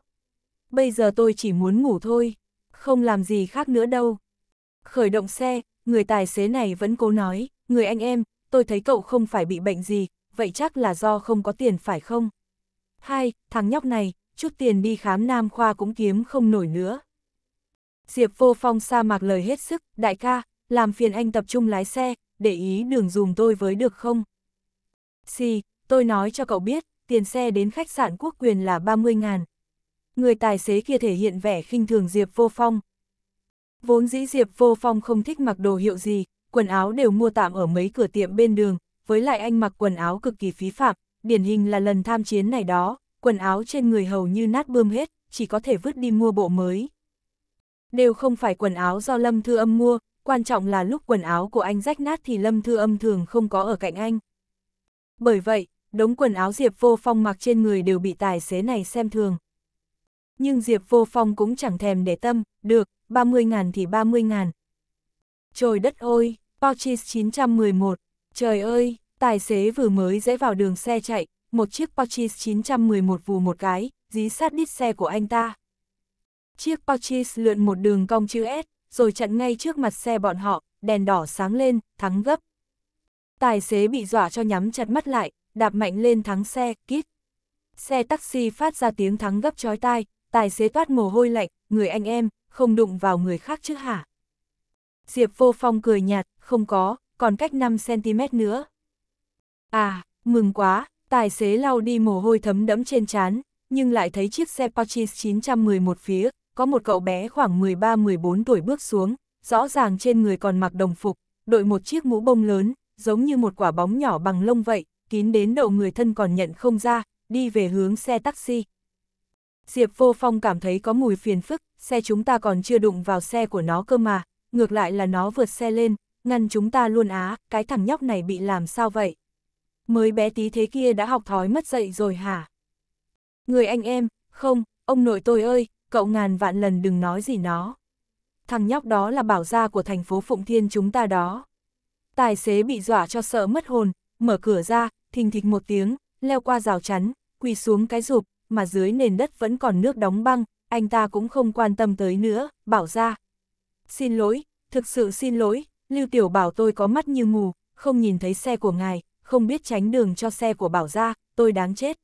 bây giờ tôi chỉ muốn ngủ thôi, không làm gì khác nữa đâu. Khởi động xe, người tài xế này vẫn cố nói, người anh em, tôi thấy cậu không phải bị bệnh gì, vậy chắc là do không có tiền phải không? Hai, thằng nhóc này, chút tiền đi khám nam khoa cũng kiếm không nổi nữa. Diệp vô phong sa mạc lời hết sức, đại ca, làm phiền anh tập trung lái xe, để ý đường dùm tôi với được không? si, tôi nói cho cậu biết, tiền xe đến khách sạn quốc quyền là 30 ngàn, người tài xế kia thể hiện vẻ khinh thường Diệp Vô Phong. Vốn dĩ Diệp Vô Phong không thích mặc đồ hiệu gì, quần áo đều mua tạm ở mấy cửa tiệm bên đường, với lại anh mặc quần áo cực kỳ phí phạm, điển hình là lần tham chiến này đó, quần áo trên người hầu như nát bươm hết, chỉ có thể vứt đi mua bộ mới. Đều không phải quần áo do Lâm Thư Âm mua, quan trọng là lúc quần áo của anh rách nát thì Lâm Thư Âm thường không có ở cạnh anh. Bởi vậy, đống quần áo Diệp Vô Phong mặc trên người đều bị tài xế này xem thường. Nhưng Diệp Vô Phong cũng chẳng thèm để tâm, được, 30 ngàn thì 30 ngàn. Trời đất ơi, Portis 911, trời ơi, tài xế vừa mới dễ vào đường xe chạy, một chiếc Portis 911 vù một cái, dí sát đít xe của anh ta. Chiếc Portis lượn một đường cong chữ S, rồi chặn ngay trước mặt xe bọn họ, đèn đỏ sáng lên, thắng gấp. Tài xế bị dọa cho nhắm chặt mắt lại, đạp mạnh lên thắng xe, kít. Xe taxi phát ra tiếng thắng gấp chói tai, tài xế toát mồ hôi lạnh, người anh em, không đụng vào người khác chứ hả? Diệp vô phong cười nhạt, không có, còn cách 5cm nữa. À, mừng quá, tài xế lau đi mồ hôi thấm đẫm trên trán, nhưng lại thấy chiếc xe Porsche 911 phía, có một cậu bé khoảng 13-14 tuổi bước xuống, rõ ràng trên người còn mặc đồng phục, đội một chiếc mũ bông lớn, giống như một quả bóng nhỏ bằng lông vậy, kín đến độ người thân còn nhận không ra, đi về hướng xe taxi. Diệp Vô Phong cảm thấy có mùi phiền phức, xe chúng ta còn chưa đụng vào xe của nó cơ mà, ngược lại là nó vượt xe lên, ngăn chúng ta luôn á, cái thằng nhóc này bị làm sao vậy? Mới bé tí thế kia đã học thói mất dậy rồi hả? Người anh em, không, ông nội tôi ơi, cậu ngàn vạn lần đừng nói gì nó. Thằng nhóc đó là bảo gia của thành phố Phụng Thiên chúng ta đó. Tài xế bị dọa cho sợ mất hồn, mở cửa ra, thình thịch một tiếng, leo qua rào chắn, quỳ xuống cái rụp, mà dưới nền đất vẫn còn nước đóng băng, anh ta cũng không quan tâm tới nữa, bảo ra. Xin lỗi, thực sự xin lỗi, Lưu Tiểu Bảo tôi có mắt như mù, không nhìn thấy xe của ngài, không biết tránh đường cho xe của Bảo ra, tôi đáng chết.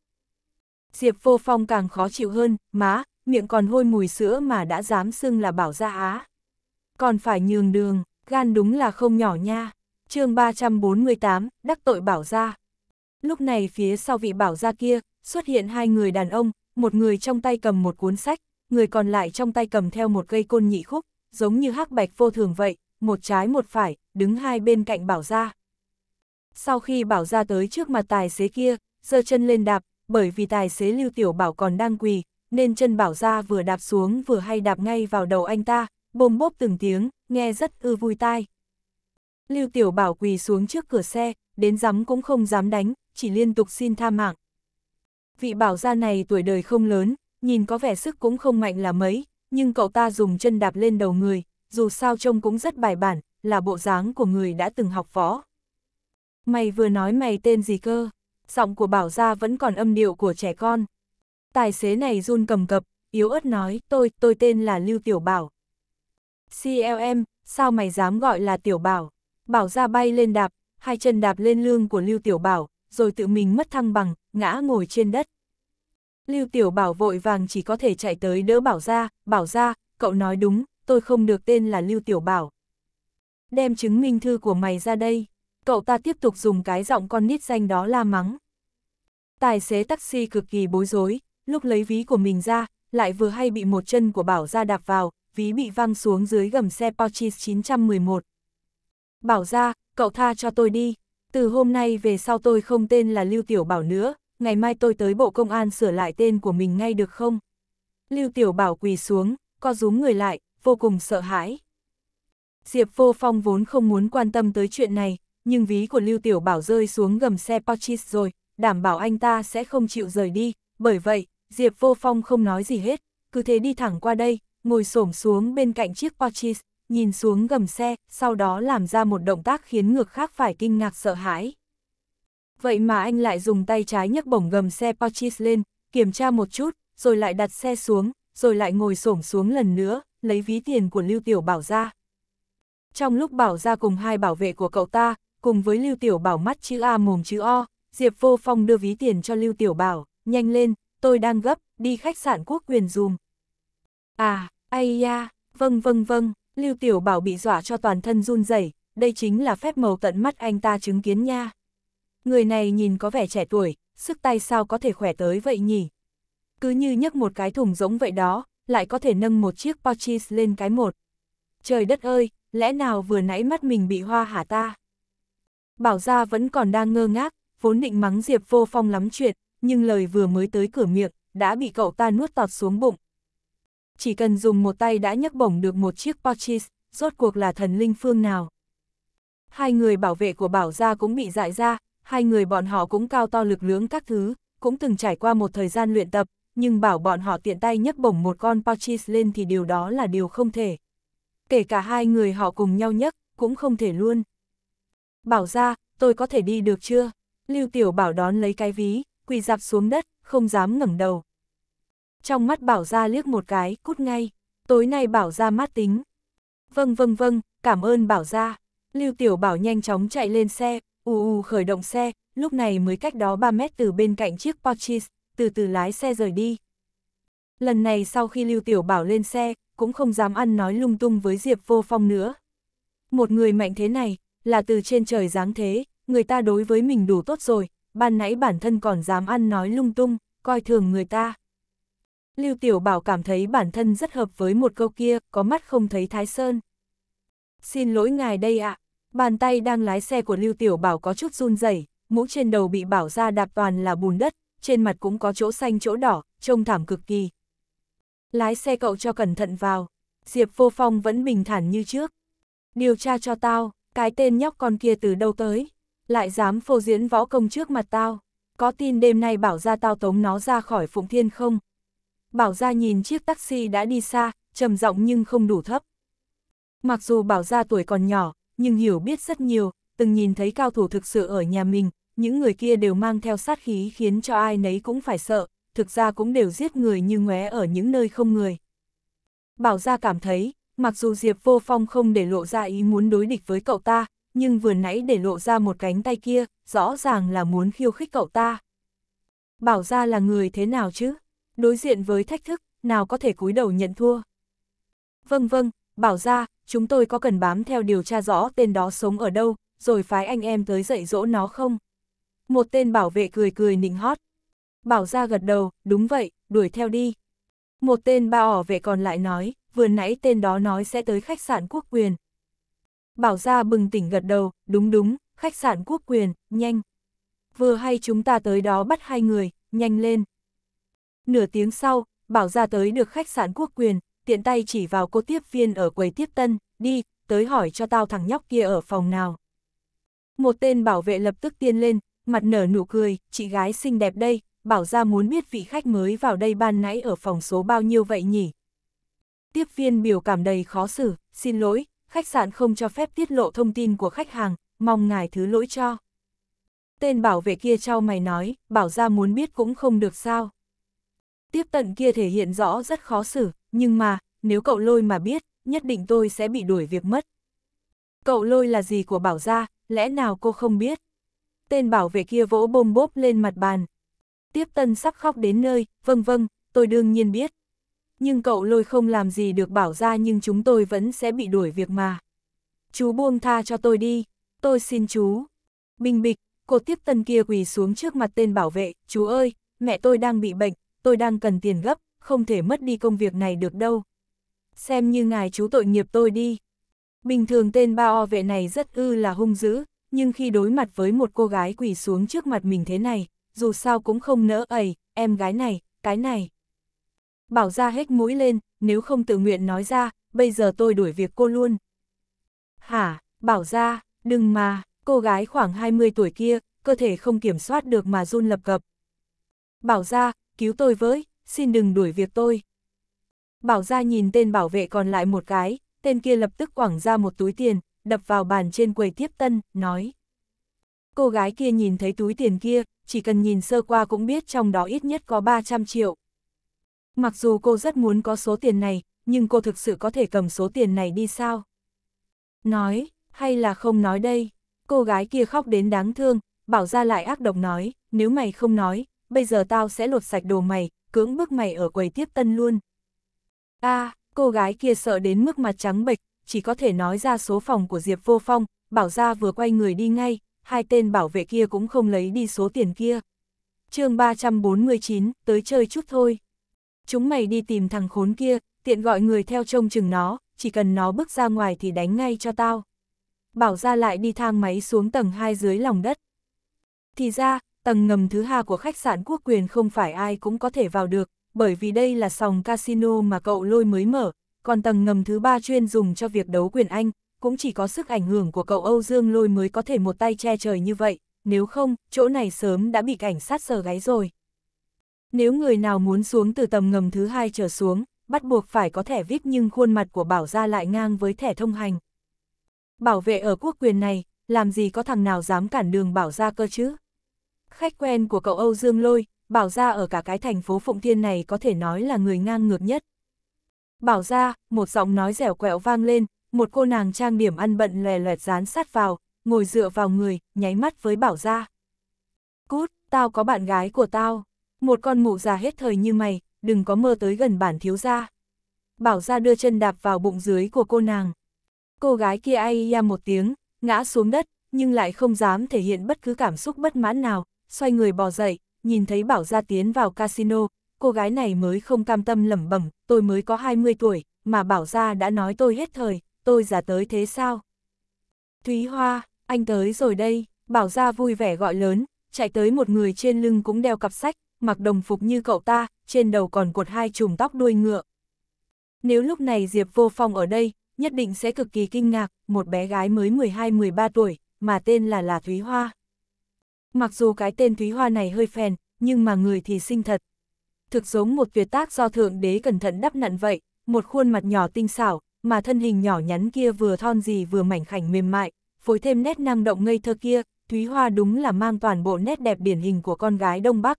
Diệp Vô Phong càng khó chịu hơn, má, miệng còn hôi mùi sữa mà đã dám xưng là Bảo ra á. Còn phải nhường đường, gan đúng là không nhỏ nha. chương 348, đắc tội Bảo ra. Lúc này phía sau vị Bảo ra kia, xuất hiện hai người đàn ông, một người trong tay cầm một cuốn sách, người còn lại trong tay cầm theo một cây côn nhị khúc, giống như hắc bạch vô thường vậy, một trái một phải, đứng hai bên cạnh bảo ra. Sau khi bảo ra tới trước mặt tài xế kia, giơ chân lên đạp, bởi vì tài xế lưu tiểu bảo còn đang quỳ, nên chân bảo ra vừa đạp xuống vừa hay đạp ngay vào đầu anh ta, bôm bốp từng tiếng, nghe rất ư vui tai. Lưu tiểu bảo quỳ xuống trước cửa xe, đến dám cũng không dám đánh, chỉ liên tục xin tha mạng, vị bảo gia này tuổi đời không lớn, nhìn có vẻ sức cũng không mạnh là mấy, nhưng cậu ta dùng chân đạp lên đầu người, dù sao trông cũng rất bài bản, là bộ dáng của người đã từng học võ. Mày vừa nói mày tên gì cơ? Giọng của bảo gia vẫn còn âm điệu của trẻ con. Tài xế này run cầm cập, yếu ớt nói, tôi, tôi tên là Lưu Tiểu Bảo. CLM, sao mày dám gọi là Tiểu Bảo? Bảo gia bay lên đạp, hai chân đạp lên lương của Lưu Tiểu Bảo, rồi tự mình mất thăng bằng, ngã ngồi trên đất. Lưu Tiểu Bảo vội vàng chỉ có thể chạy tới đỡ Bảo ra, Bảo ra, cậu nói đúng, tôi không được tên là Lưu Tiểu Bảo. Đem chứng minh thư của mày ra đây, cậu ta tiếp tục dùng cái giọng con nít danh đó la mắng. Tài xế taxi cực kỳ bối rối, lúc lấy ví của mình ra, lại vừa hay bị một chân của Bảo ra đạp vào, ví bị văng xuống dưới gầm xe Pouchis 911. Bảo ra, cậu tha cho tôi đi, từ hôm nay về sau tôi không tên là Lưu Tiểu Bảo nữa, ngày mai tôi tới Bộ Công an sửa lại tên của mình ngay được không? Lưu Tiểu Bảo quỳ xuống, co rúm người lại, vô cùng sợ hãi. Diệp Vô Phong vốn không muốn quan tâm tới chuyện này, nhưng ví của Lưu Tiểu Bảo rơi xuống gầm xe Porsche rồi, đảm bảo anh ta sẽ không chịu rời đi, bởi vậy, Diệp Vô Phong không nói gì hết, cứ thế đi thẳng qua đây, ngồi xổm xuống bên cạnh chiếc Porsche, nhìn xuống gầm xe, sau đó làm ra một động tác khiến ngược khác phải kinh ngạc sợ hãi. Vậy mà anh lại dùng tay trái nhấc bổng gầm xe Portis lên, kiểm tra một chút, rồi lại đặt xe xuống, rồi lại ngồi xổm xuống lần nữa, lấy ví tiền của Lưu Tiểu Bảo ra. Trong lúc Bảo ra cùng hai bảo vệ của cậu ta, cùng với Lưu Tiểu Bảo mắt chữ A mồm chữ O, Diệp Vô Phong đưa ví tiền cho Lưu Tiểu Bảo, nhanh lên, tôi đang gấp, đi khách sạn quốc quyền dùm. À, ai da, vâng vâng vâng. Lưu Tiểu Bảo bị dọa cho toàn thân run rẩy, đây chính là phép màu tận mắt anh ta chứng kiến nha. Người này nhìn có vẻ trẻ tuổi, sức tay sao có thể khỏe tới vậy nhỉ? Cứ như nhấc một cái thùng rỗng vậy đó, lại có thể nâng một chiếc Porchis lên cái một. Trời đất ơi, lẽ nào vừa nãy mắt mình bị hoa hả ta? Bảo Gia vẫn còn đang ngơ ngác, vốn định mắng Diệp vô phong lắm chuyện, nhưng lời vừa mới tới cửa miệng, đã bị cậu ta nuốt tọt xuống bụng chỉ cần dùng một tay đã nhấc bổng được một chiếc Porchis, rốt cuộc là thần linh phương nào. Hai người bảo vệ của bảo gia cũng bị dại ra, hai người bọn họ cũng cao to lực lưỡng các thứ, cũng từng trải qua một thời gian luyện tập, nhưng bảo bọn họ tiện tay nhấc bổng một con Porchis lên thì điều đó là điều không thể. Kể cả hai người họ cùng nhau nhấc, cũng không thể luôn. Bảo ra, tôi có thể đi được chưa? Lưu Tiểu Bảo đón lấy cái ví, quỳ dạp xuống đất, không dám ngẩng đầu trong mắt bảo ra liếc một cái, cút ngay, tối nay bảo ra mát tính. Vâng vâng vâng, cảm ơn bảo ra. Lưu Tiểu Bảo nhanh chóng chạy lên xe, u u khởi động xe, lúc này mới cách đó 3 mét từ bên cạnh chiếc Porsche, từ từ lái xe rời đi. Lần này sau khi Lưu Tiểu Bảo lên xe, cũng không dám ăn nói lung tung với Diệp Vô Phong nữa. Một người mạnh thế này, là từ trên trời giáng thế, người ta đối với mình đủ tốt rồi, ban nãy bản thân còn dám ăn nói lung tung, coi thường người ta. Lưu Tiểu Bảo cảm thấy bản thân rất hợp với một câu kia, có mắt không thấy Thái Sơn. Xin lỗi ngài đây ạ, bàn tay đang lái xe của Lưu Tiểu Bảo có chút run rẩy, mũ trên đầu bị bảo ra đạp toàn là bùn đất, trên mặt cũng có chỗ xanh chỗ đỏ, trông thảm cực kỳ. Lái xe cậu cho cẩn thận vào, Diệp Vô Phong vẫn bình thản như trước. Điều tra cho tao, cái tên nhóc con kia từ đâu tới, lại dám phô diễn võ công trước mặt tao. Có tin đêm nay bảo ra tao tống nó ra khỏi Phụng Thiên không? Bảo Gia nhìn chiếc taxi đã đi xa, trầm giọng nhưng không đủ thấp. Mặc dù Bảo Gia tuổi còn nhỏ, nhưng hiểu biết rất nhiều, từng nhìn thấy cao thủ thực sự ở nhà mình, những người kia đều mang theo sát khí khiến cho ai nấy cũng phải sợ, thực ra cũng đều giết người như ngóe ở những nơi không người. Bảo Gia cảm thấy, mặc dù Diệp Vô Phong không để lộ ra ý muốn đối địch với cậu ta, nhưng vừa nãy để lộ ra một cánh tay kia, rõ ràng là muốn khiêu khích cậu ta. Bảo Gia là người thế nào chứ? đối diện với thách thức, nào có thể cúi đầu nhận thua. Vâng vâng, bảo ra, chúng tôi có cần bám theo điều tra rõ tên đó sống ở đâu, rồi phái anh em tới dạy dỗ nó không? Một tên bảo vệ cười cười nịnh hót. Bảo ra gật đầu, đúng vậy, đuổi theo đi. Một tên ba ỏ vệ còn lại nói, vừa nãy tên đó nói sẽ tới khách sạn quốc quyền. Bảo ra bừng tỉnh gật đầu, đúng đúng, khách sạn quốc quyền, nhanh. Vừa hay chúng ta tới đó bắt hai người, nhanh lên. Nửa tiếng sau, bảo ra tới được khách sạn quốc quyền, tiện tay chỉ vào cô tiếp viên ở quầy tiếp tân, đi, tới hỏi cho tao thằng nhóc kia ở phòng nào. Một tên bảo vệ lập tức tiên lên, mặt nở nụ cười, chị gái xinh đẹp đây, bảo ra muốn biết vị khách mới vào đây ban nãy ở phòng số bao nhiêu vậy nhỉ. Tiếp viên biểu cảm đầy khó xử, xin lỗi, khách sạn không cho phép tiết lộ thông tin của khách hàng, mong ngài thứ lỗi cho. Tên bảo vệ kia trao mày nói, bảo ra muốn biết cũng không được sao. Tiếp tận kia thể hiện rõ rất khó xử, nhưng mà, nếu cậu lôi mà biết, nhất định tôi sẽ bị đuổi việc mất. Cậu lôi là gì của bảo gia, lẽ nào cô không biết? Tên bảo vệ kia vỗ bôm bốp lên mặt bàn. Tiếp tân sắp khóc đến nơi, vâng vâng, tôi đương nhiên biết. Nhưng cậu lôi không làm gì được bảo ra nhưng chúng tôi vẫn sẽ bị đuổi việc mà. Chú buông tha cho tôi đi, tôi xin chú. Bình bịch, cô tiếp tân kia quỳ xuống trước mặt tên bảo vệ, chú ơi, mẹ tôi đang bị bệnh, tôi đang cần tiền gấp, không thể mất đi công việc này được đâu. Xem như ngài chú tội nghiệp tôi đi. Bình thường tên bao vệ này rất ư là hung dữ, nhưng khi đối mặt với một cô gái quỳ xuống trước mặt mình thế này, dù sao cũng không nỡ ầy, em gái này, cái này. Bảo ra hết mũi lên, nếu không tự nguyện nói ra, bây giờ tôi đuổi việc cô luôn. Hả, bảo ra, đừng mà, cô gái khoảng 20 tuổi kia, cơ thể không kiểm soát được mà run lập cập. Bảo ra, cứu tôi với, xin đừng đuổi việc tôi. Bảo ra nhìn tên bảo vệ còn lại một cái, tên kia lập tức quẳng ra một túi tiền, đập vào bàn trên quầy tiếp tân, nói. Cô gái kia nhìn thấy túi tiền kia, chỉ cần nhìn sơ qua cũng biết trong đó ít nhất có 300 triệu. Mặc dù cô rất muốn có số tiền này, nhưng cô thực sự có thể cầm số tiền này đi sao? Nói, hay là không nói đây? Cô gái kia khóc đến đáng thương, bảo ra lại ác độc nói, nếu mày không nói, bây giờ tao sẽ lột sạch đồ mày, cưỡng bức mày ở quầy tiếp tân luôn. a à, cô gái kia sợ đến mức mặt trắng bệch, chỉ có thể nói ra số phòng của Diệp Vô Phong, bảo ra vừa quay người đi ngay, hai tên bảo vệ kia cũng không lấy đi số tiền kia. chương 349, tới chơi chút thôi. Chúng mày đi tìm thằng khốn kia, tiện gọi người theo trông chừng nó, chỉ cần nó bước ra ngoài thì đánh ngay cho tao. Bảo ra lại đi thang máy xuống tầng 2 dưới lòng đất. Thì ra, tầng ngầm thứ hai của khách sạn quốc quyền không phải ai cũng có thể vào được, bởi vì đây là sòng casino mà cậu lôi mới mở, còn tầng ngầm thứ ba chuyên dùng cho việc đấu quyền Anh, cũng chỉ có sức ảnh hưởng của cậu Âu Dương lôi mới có thể một tay che trời như vậy, nếu không, chỗ này sớm đã bị cảnh sát sờ gáy rồi. Nếu người nào muốn xuống từ tầng ngầm thứ hai trở xuống, bắt buộc phải có thẻ VIP nhưng khuôn mặt của Bảo Gia lại ngang với thẻ thông hành. Bảo vệ ở quốc quyền này, làm gì có thằng nào dám cản đường Bảo Gia cơ chứ? khách quen của cậu Âu Dương Lôi, Bảo Gia ở cả cái thành phố Phụng Thiên này có thể nói là người ngang ngược nhất. Bảo Gia, một giọng nói dẻo quẹo vang lên, một cô nàng trang điểm ăn bận lè loẹt dán sát vào, ngồi dựa vào người, nháy mắt với Bảo Gia. Cút, tao có bạn gái của tao. Một con mụ già hết thời như mày, đừng có mơ tới gần bản thiếu gia. Bảo Gia đưa chân đạp vào bụng dưới của cô nàng. Cô gái kia ai ya một tiếng, ngã xuống đất, nhưng lại không dám thể hiện bất cứ cảm xúc bất mãn nào, xoay người bò dậy, nhìn thấy Bảo Gia tiến vào casino, cô gái này mới không cam tâm lẩm bẩm, tôi mới có 20 tuổi, mà Bảo Gia đã nói tôi hết thời, tôi già tới thế sao? Thúy Hoa, anh tới rồi đây, Bảo Gia vui vẻ gọi lớn, chạy tới một người trên lưng cũng đeo cặp sách, mặc đồng phục như cậu ta, trên đầu còn cột hai chùm tóc đuôi ngựa. Nếu lúc này Diệp Vô Phong ở đây, nhất định sẽ cực kỳ kinh ngạc, một bé gái mới 12-13 tuổi, mà tên là Là Thúy Hoa. Mặc dù cái tên Thúy Hoa này hơi phèn, nhưng mà người thì xinh thật. Thực giống một tuyệt tác do Thượng Đế cẩn thận đắp nặn vậy, một khuôn mặt nhỏ tinh xảo, mà thân hình nhỏ nhắn kia vừa thon gì vừa mảnh khảnh mềm mại, phối thêm nét năng động ngây thơ kia, Thúy Hoa đúng là mang toàn bộ nét đẹp điển hình của con gái Đông Bắc.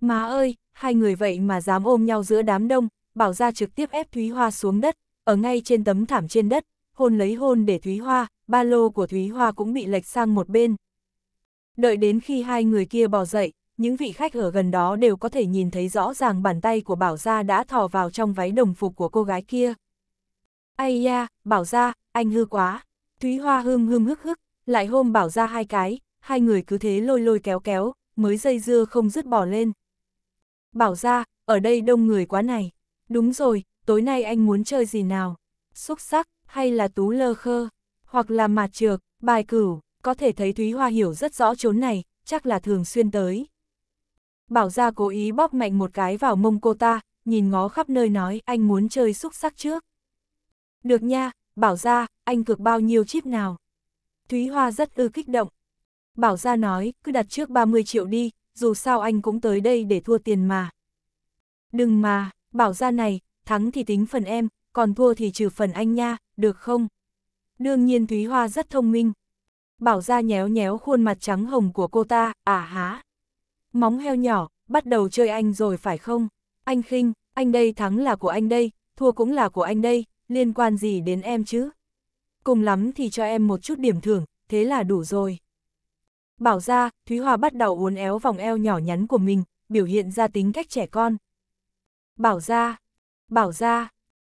Má ơi, hai người vậy mà dám ôm nhau giữa đám đông, bảo ra trực tiếp ép Thúy Hoa xuống đất, ở ngay trên tấm thảm trên đất, hôn lấy hôn để Thúy Hoa, ba lô của Thúy Hoa cũng bị lệch sang một bên. Đợi đến khi hai người kia bò dậy, những vị khách ở gần đó đều có thể nhìn thấy rõ ràng bàn tay của Bảo Gia đã thò vào trong váy đồng phục của cô gái kia. Ây da, Bảo Gia, anh hư quá. Thúy Hoa hưng hưng hức hức, lại hôm Bảo Gia hai cái, hai người cứ thế lôi lôi kéo kéo, mới dây dưa không dứt bỏ lên. Bảo Gia, ở đây đông người quá này. Đúng rồi, tối nay anh muốn chơi gì nào? Xúc sắc, hay là tú lơ khơ, hoặc là mạt trược, bài cửu có thể thấy Thúy Hoa hiểu rất rõ chốn này, chắc là thường xuyên tới. Bảo ra cố ý bóp mạnh một cái vào mông cô ta, nhìn ngó khắp nơi nói anh muốn chơi xúc sắc trước. Được nha, bảo ra, anh cược bao nhiêu chip nào. Thúy Hoa rất ư kích động. Bảo ra nói, cứ đặt trước 30 triệu đi, dù sao anh cũng tới đây để thua tiền mà. Đừng mà, bảo ra này, thắng thì tính phần em, còn thua thì trừ phần anh nha, được không? Đương nhiên Thúy Hoa rất thông minh, Bảo ra nhéo nhéo khuôn mặt trắng hồng của cô ta, à há. Móng heo nhỏ, bắt đầu chơi anh rồi phải không? Anh khinh, anh đây thắng là của anh đây, thua cũng là của anh đây, liên quan gì đến em chứ? Cùng lắm thì cho em một chút điểm thưởng, thế là đủ rồi. Bảo ra, Thúy Hòa bắt đầu uốn éo vòng eo nhỏ nhắn của mình, biểu hiện ra tính cách trẻ con. Bảo ra, bảo ra,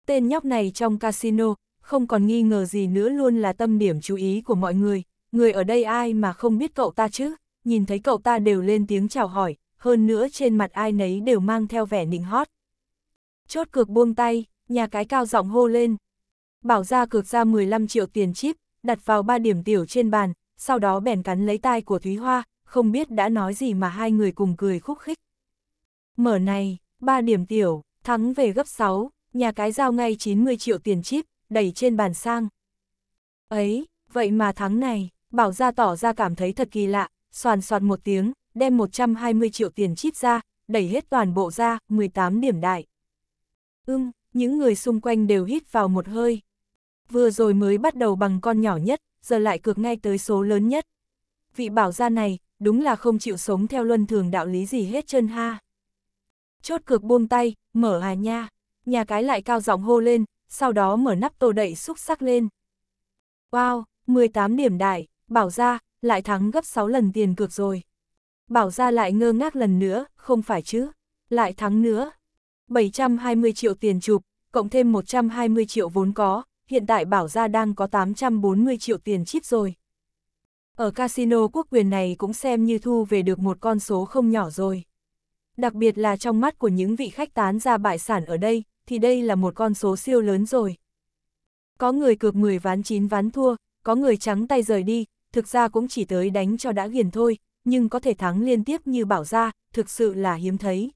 tên nhóc này trong casino, không còn nghi ngờ gì nữa luôn là tâm điểm chú ý của mọi người, người ở đây ai mà không biết cậu ta chứ, nhìn thấy cậu ta đều lên tiếng chào hỏi, hơn nữa trên mặt ai nấy đều mang theo vẻ nịnh hót. Chốt cược buông tay, nhà cái cao giọng hô lên. Bảo ra cược ra 15 triệu tiền chip, đặt vào 3 điểm tiểu trên bàn, sau đó bèn cắn lấy tai của Thúy Hoa, không biết đã nói gì mà hai người cùng cười khúc khích. Mở này, 3 điểm tiểu, thắng về gấp 6, nhà cái giao ngay 90 triệu tiền chip, đẩy trên bàn sang. Ấy, vậy mà thắng này. Bảo ra tỏ ra cảm thấy thật kỳ lạ, soàn soạt một tiếng, đem 120 triệu tiền chít ra, đẩy hết toàn bộ ra, 18 điểm đại. Ưm, những người xung quanh đều hít vào một hơi. Vừa rồi mới bắt đầu bằng con nhỏ nhất, giờ lại cược ngay tới số lớn nhất. Vị bảo gia này, đúng là không chịu sống theo luân thường đạo lý gì hết chân ha. Chốt cược buông tay, mở hà nha, nhà cái lại cao giọng hô lên, sau đó mở nắp tô đậy xúc sắc lên. Wow, 18 điểm đại bảo ra, lại thắng gấp 6 lần tiền cược rồi. Bảo ra lại ngơ ngác lần nữa, không phải chứ, lại thắng nữa. 720 triệu tiền chụp, cộng thêm 120 triệu vốn có, hiện tại bảo ra đang có 840 triệu tiền chip rồi. Ở casino quốc quyền này cũng xem như thu về được một con số không nhỏ rồi. Đặc biệt là trong mắt của những vị khách tán ra bại sản ở đây, thì đây là một con số siêu lớn rồi. Có người cược 10 ván 9 ván thua, có người trắng tay rời đi, thực ra cũng chỉ tới đánh cho đã ghiền thôi, nhưng có thể thắng liên tiếp như bảo ra, thực sự là hiếm thấy.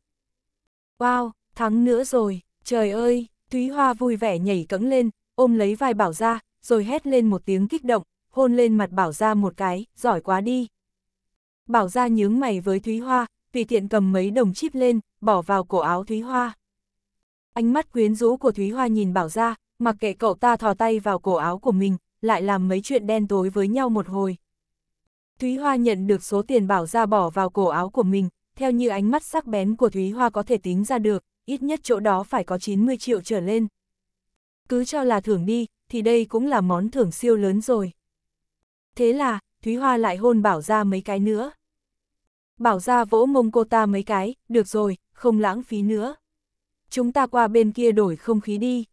Wow, thắng nữa rồi, trời ơi, Thúy Hoa vui vẻ nhảy cẫng lên, ôm lấy vai bảo ra, rồi hét lên một tiếng kích động, hôn lên mặt bảo ra một cái, giỏi quá đi. Bảo ra nhướng mày với Thúy Hoa, tùy tiện cầm mấy đồng chip lên, bỏ vào cổ áo Thúy Hoa. Ánh mắt quyến rũ của Thúy Hoa nhìn bảo ra, mặc kệ cậu ta thò tay vào cổ áo của mình, lại làm mấy chuyện đen tối với nhau một hồi. Thúy Hoa nhận được số tiền bảo ra bỏ vào cổ áo của mình, theo như ánh mắt sắc bén của Thúy Hoa có thể tính ra được, ít nhất chỗ đó phải có 90 triệu trở lên. Cứ cho là thưởng đi, thì đây cũng là món thưởng siêu lớn rồi. Thế là, Thúy Hoa lại hôn bảo ra mấy cái nữa. Bảo ra vỗ mông cô ta mấy cái, được rồi, không lãng phí nữa. Chúng ta qua bên kia đổi không khí đi.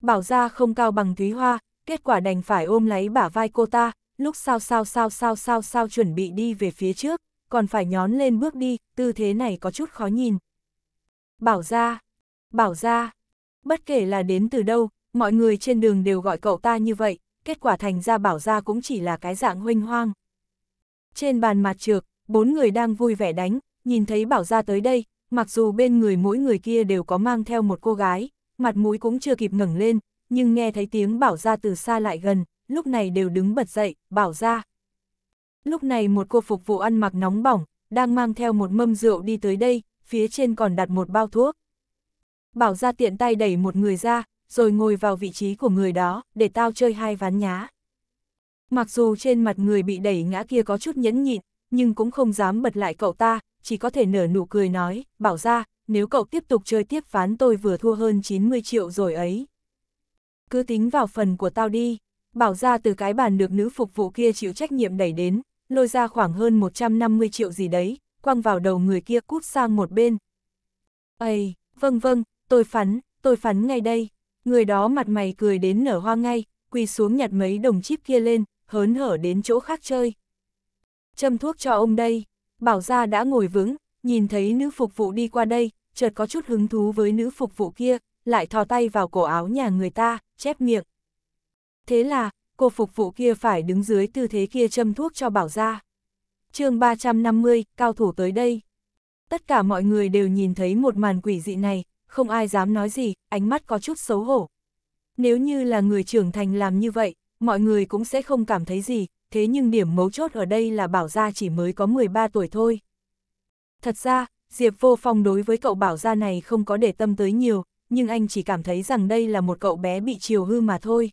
Bảo ra không cao bằng Thúy Hoa, kết quả đành phải ôm lấy bả vai cô ta, lúc sao sao sao sao sao sao chuẩn bị đi về phía trước, còn phải nhón lên bước đi, tư thế này có chút khó nhìn. Bảo ra, bảo ra, bất kể là đến từ đâu, mọi người trên đường đều gọi cậu ta như vậy, kết quả thành ra bảo ra cũng chỉ là cái dạng huynh hoang. Trên bàn mặt trược, bốn người đang vui vẻ đánh, nhìn thấy bảo ra tới đây, mặc dù bên người mỗi người kia đều có mang theo một cô gái, mặt mũi cũng chưa kịp ngẩng lên, nhưng nghe thấy tiếng bảo ra từ xa lại gần, lúc này đều đứng bật dậy, bảo ra. Lúc này một cô phục vụ ăn mặc nóng bỏng, đang mang theo một mâm rượu đi tới đây, phía trên còn đặt một bao thuốc. Bảo ra tiện tay đẩy một người ra, rồi ngồi vào vị trí của người đó, để tao chơi hai ván nhá. Mặc dù trên mặt người bị đẩy ngã kia có chút nhẫn nhịn, nhưng cũng không dám bật lại cậu ta, chỉ có thể nở nụ cười nói, bảo ra, nếu cậu tiếp tục chơi tiếp ván tôi vừa thua hơn 90 triệu rồi ấy cứ tính vào phần của tao đi. Bảo ra từ cái bàn được nữ phục vụ kia chịu trách nhiệm đẩy đến, lôi ra khoảng hơn 150 triệu gì đấy, quăng vào đầu người kia cút sang một bên. Ây, vâng vâng, tôi phắn, tôi phắn ngay đây. Người đó mặt mày cười đến nở hoa ngay, quỳ xuống nhặt mấy đồng chip kia lên, hớn hở đến chỗ khác chơi. Châm thuốc cho ông đây, bảo ra đã ngồi vững, nhìn thấy nữ phục vụ đi qua đây, chợt có chút hứng thú với nữ phục vụ kia, lại thò tay vào cổ áo nhà người ta, chép miệng. Thế là, cô phục vụ kia phải đứng dưới tư thế kia châm thuốc cho bảo ra. chương 350, cao thủ tới đây. Tất cả mọi người đều nhìn thấy một màn quỷ dị này, không ai dám nói gì, ánh mắt có chút xấu hổ. Nếu như là người trưởng thành làm như vậy, mọi người cũng sẽ không cảm thấy gì, thế nhưng điểm mấu chốt ở đây là Bảo Gia chỉ mới có 13 tuổi thôi. Thật ra, Diệp Vô Phong đối với cậu Bảo Gia này không có để tâm tới nhiều, nhưng anh chỉ cảm thấy rằng đây là một cậu bé bị chiều hư mà thôi.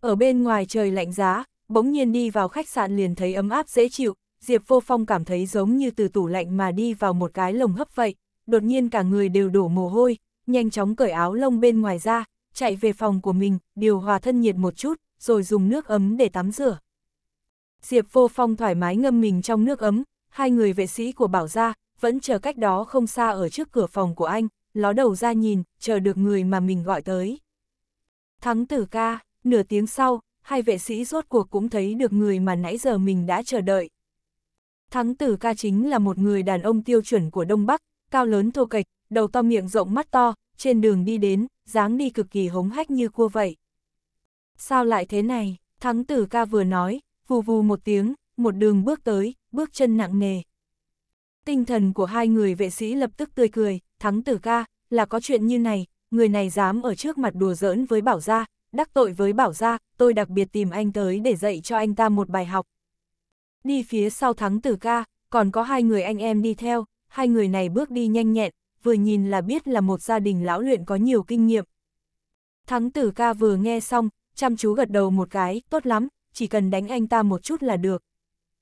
Ở bên ngoài trời lạnh giá, bỗng nhiên đi vào khách sạn liền thấy ấm áp dễ chịu, Diệp Vô Phong cảm thấy giống như từ tủ lạnh mà đi vào một cái lồng hấp vậy, đột nhiên cả người đều đổ mồ hôi, nhanh chóng cởi áo lông bên ngoài ra, chạy về phòng của mình, điều hòa thân nhiệt một chút, rồi dùng nước ấm để tắm rửa. Diệp Vô Phong thoải mái ngâm mình trong nước ấm, hai người vệ sĩ của Bảo Gia vẫn chờ cách đó không xa ở trước cửa phòng của anh, ló đầu ra nhìn, chờ được người mà mình gọi tới. Thắng tử ca, nửa tiếng sau, hai vệ sĩ rốt cuộc cũng thấy được người mà nãy giờ mình đã chờ đợi. Thắng tử ca chính là một người đàn ông tiêu chuẩn của Đông Bắc, cao lớn thô kệch, đầu to miệng rộng mắt to, trên đường đi đến, dáng đi cực kỳ hống hách như cua vậy. Sao lại thế này, thắng tử ca vừa nói, vù vù một tiếng, một đường bước tới, bước chân nặng nề. Tinh thần của hai người vệ sĩ lập tức tươi cười, thắng tử ca, là có chuyện như này, người này dám ở trước mặt đùa giỡn với bảo gia, đắc tội với bảo gia, tôi đặc biệt tìm anh tới để dạy cho anh ta một bài học. Đi phía sau thắng tử ca, còn có hai người anh em đi theo, hai người này bước đi nhanh nhẹn, vừa nhìn là biết là một gia đình lão luyện có nhiều kinh nghiệm. Thắng tử ca vừa nghe xong, chăm chú gật đầu một cái, tốt lắm, chỉ cần đánh anh ta một chút là được.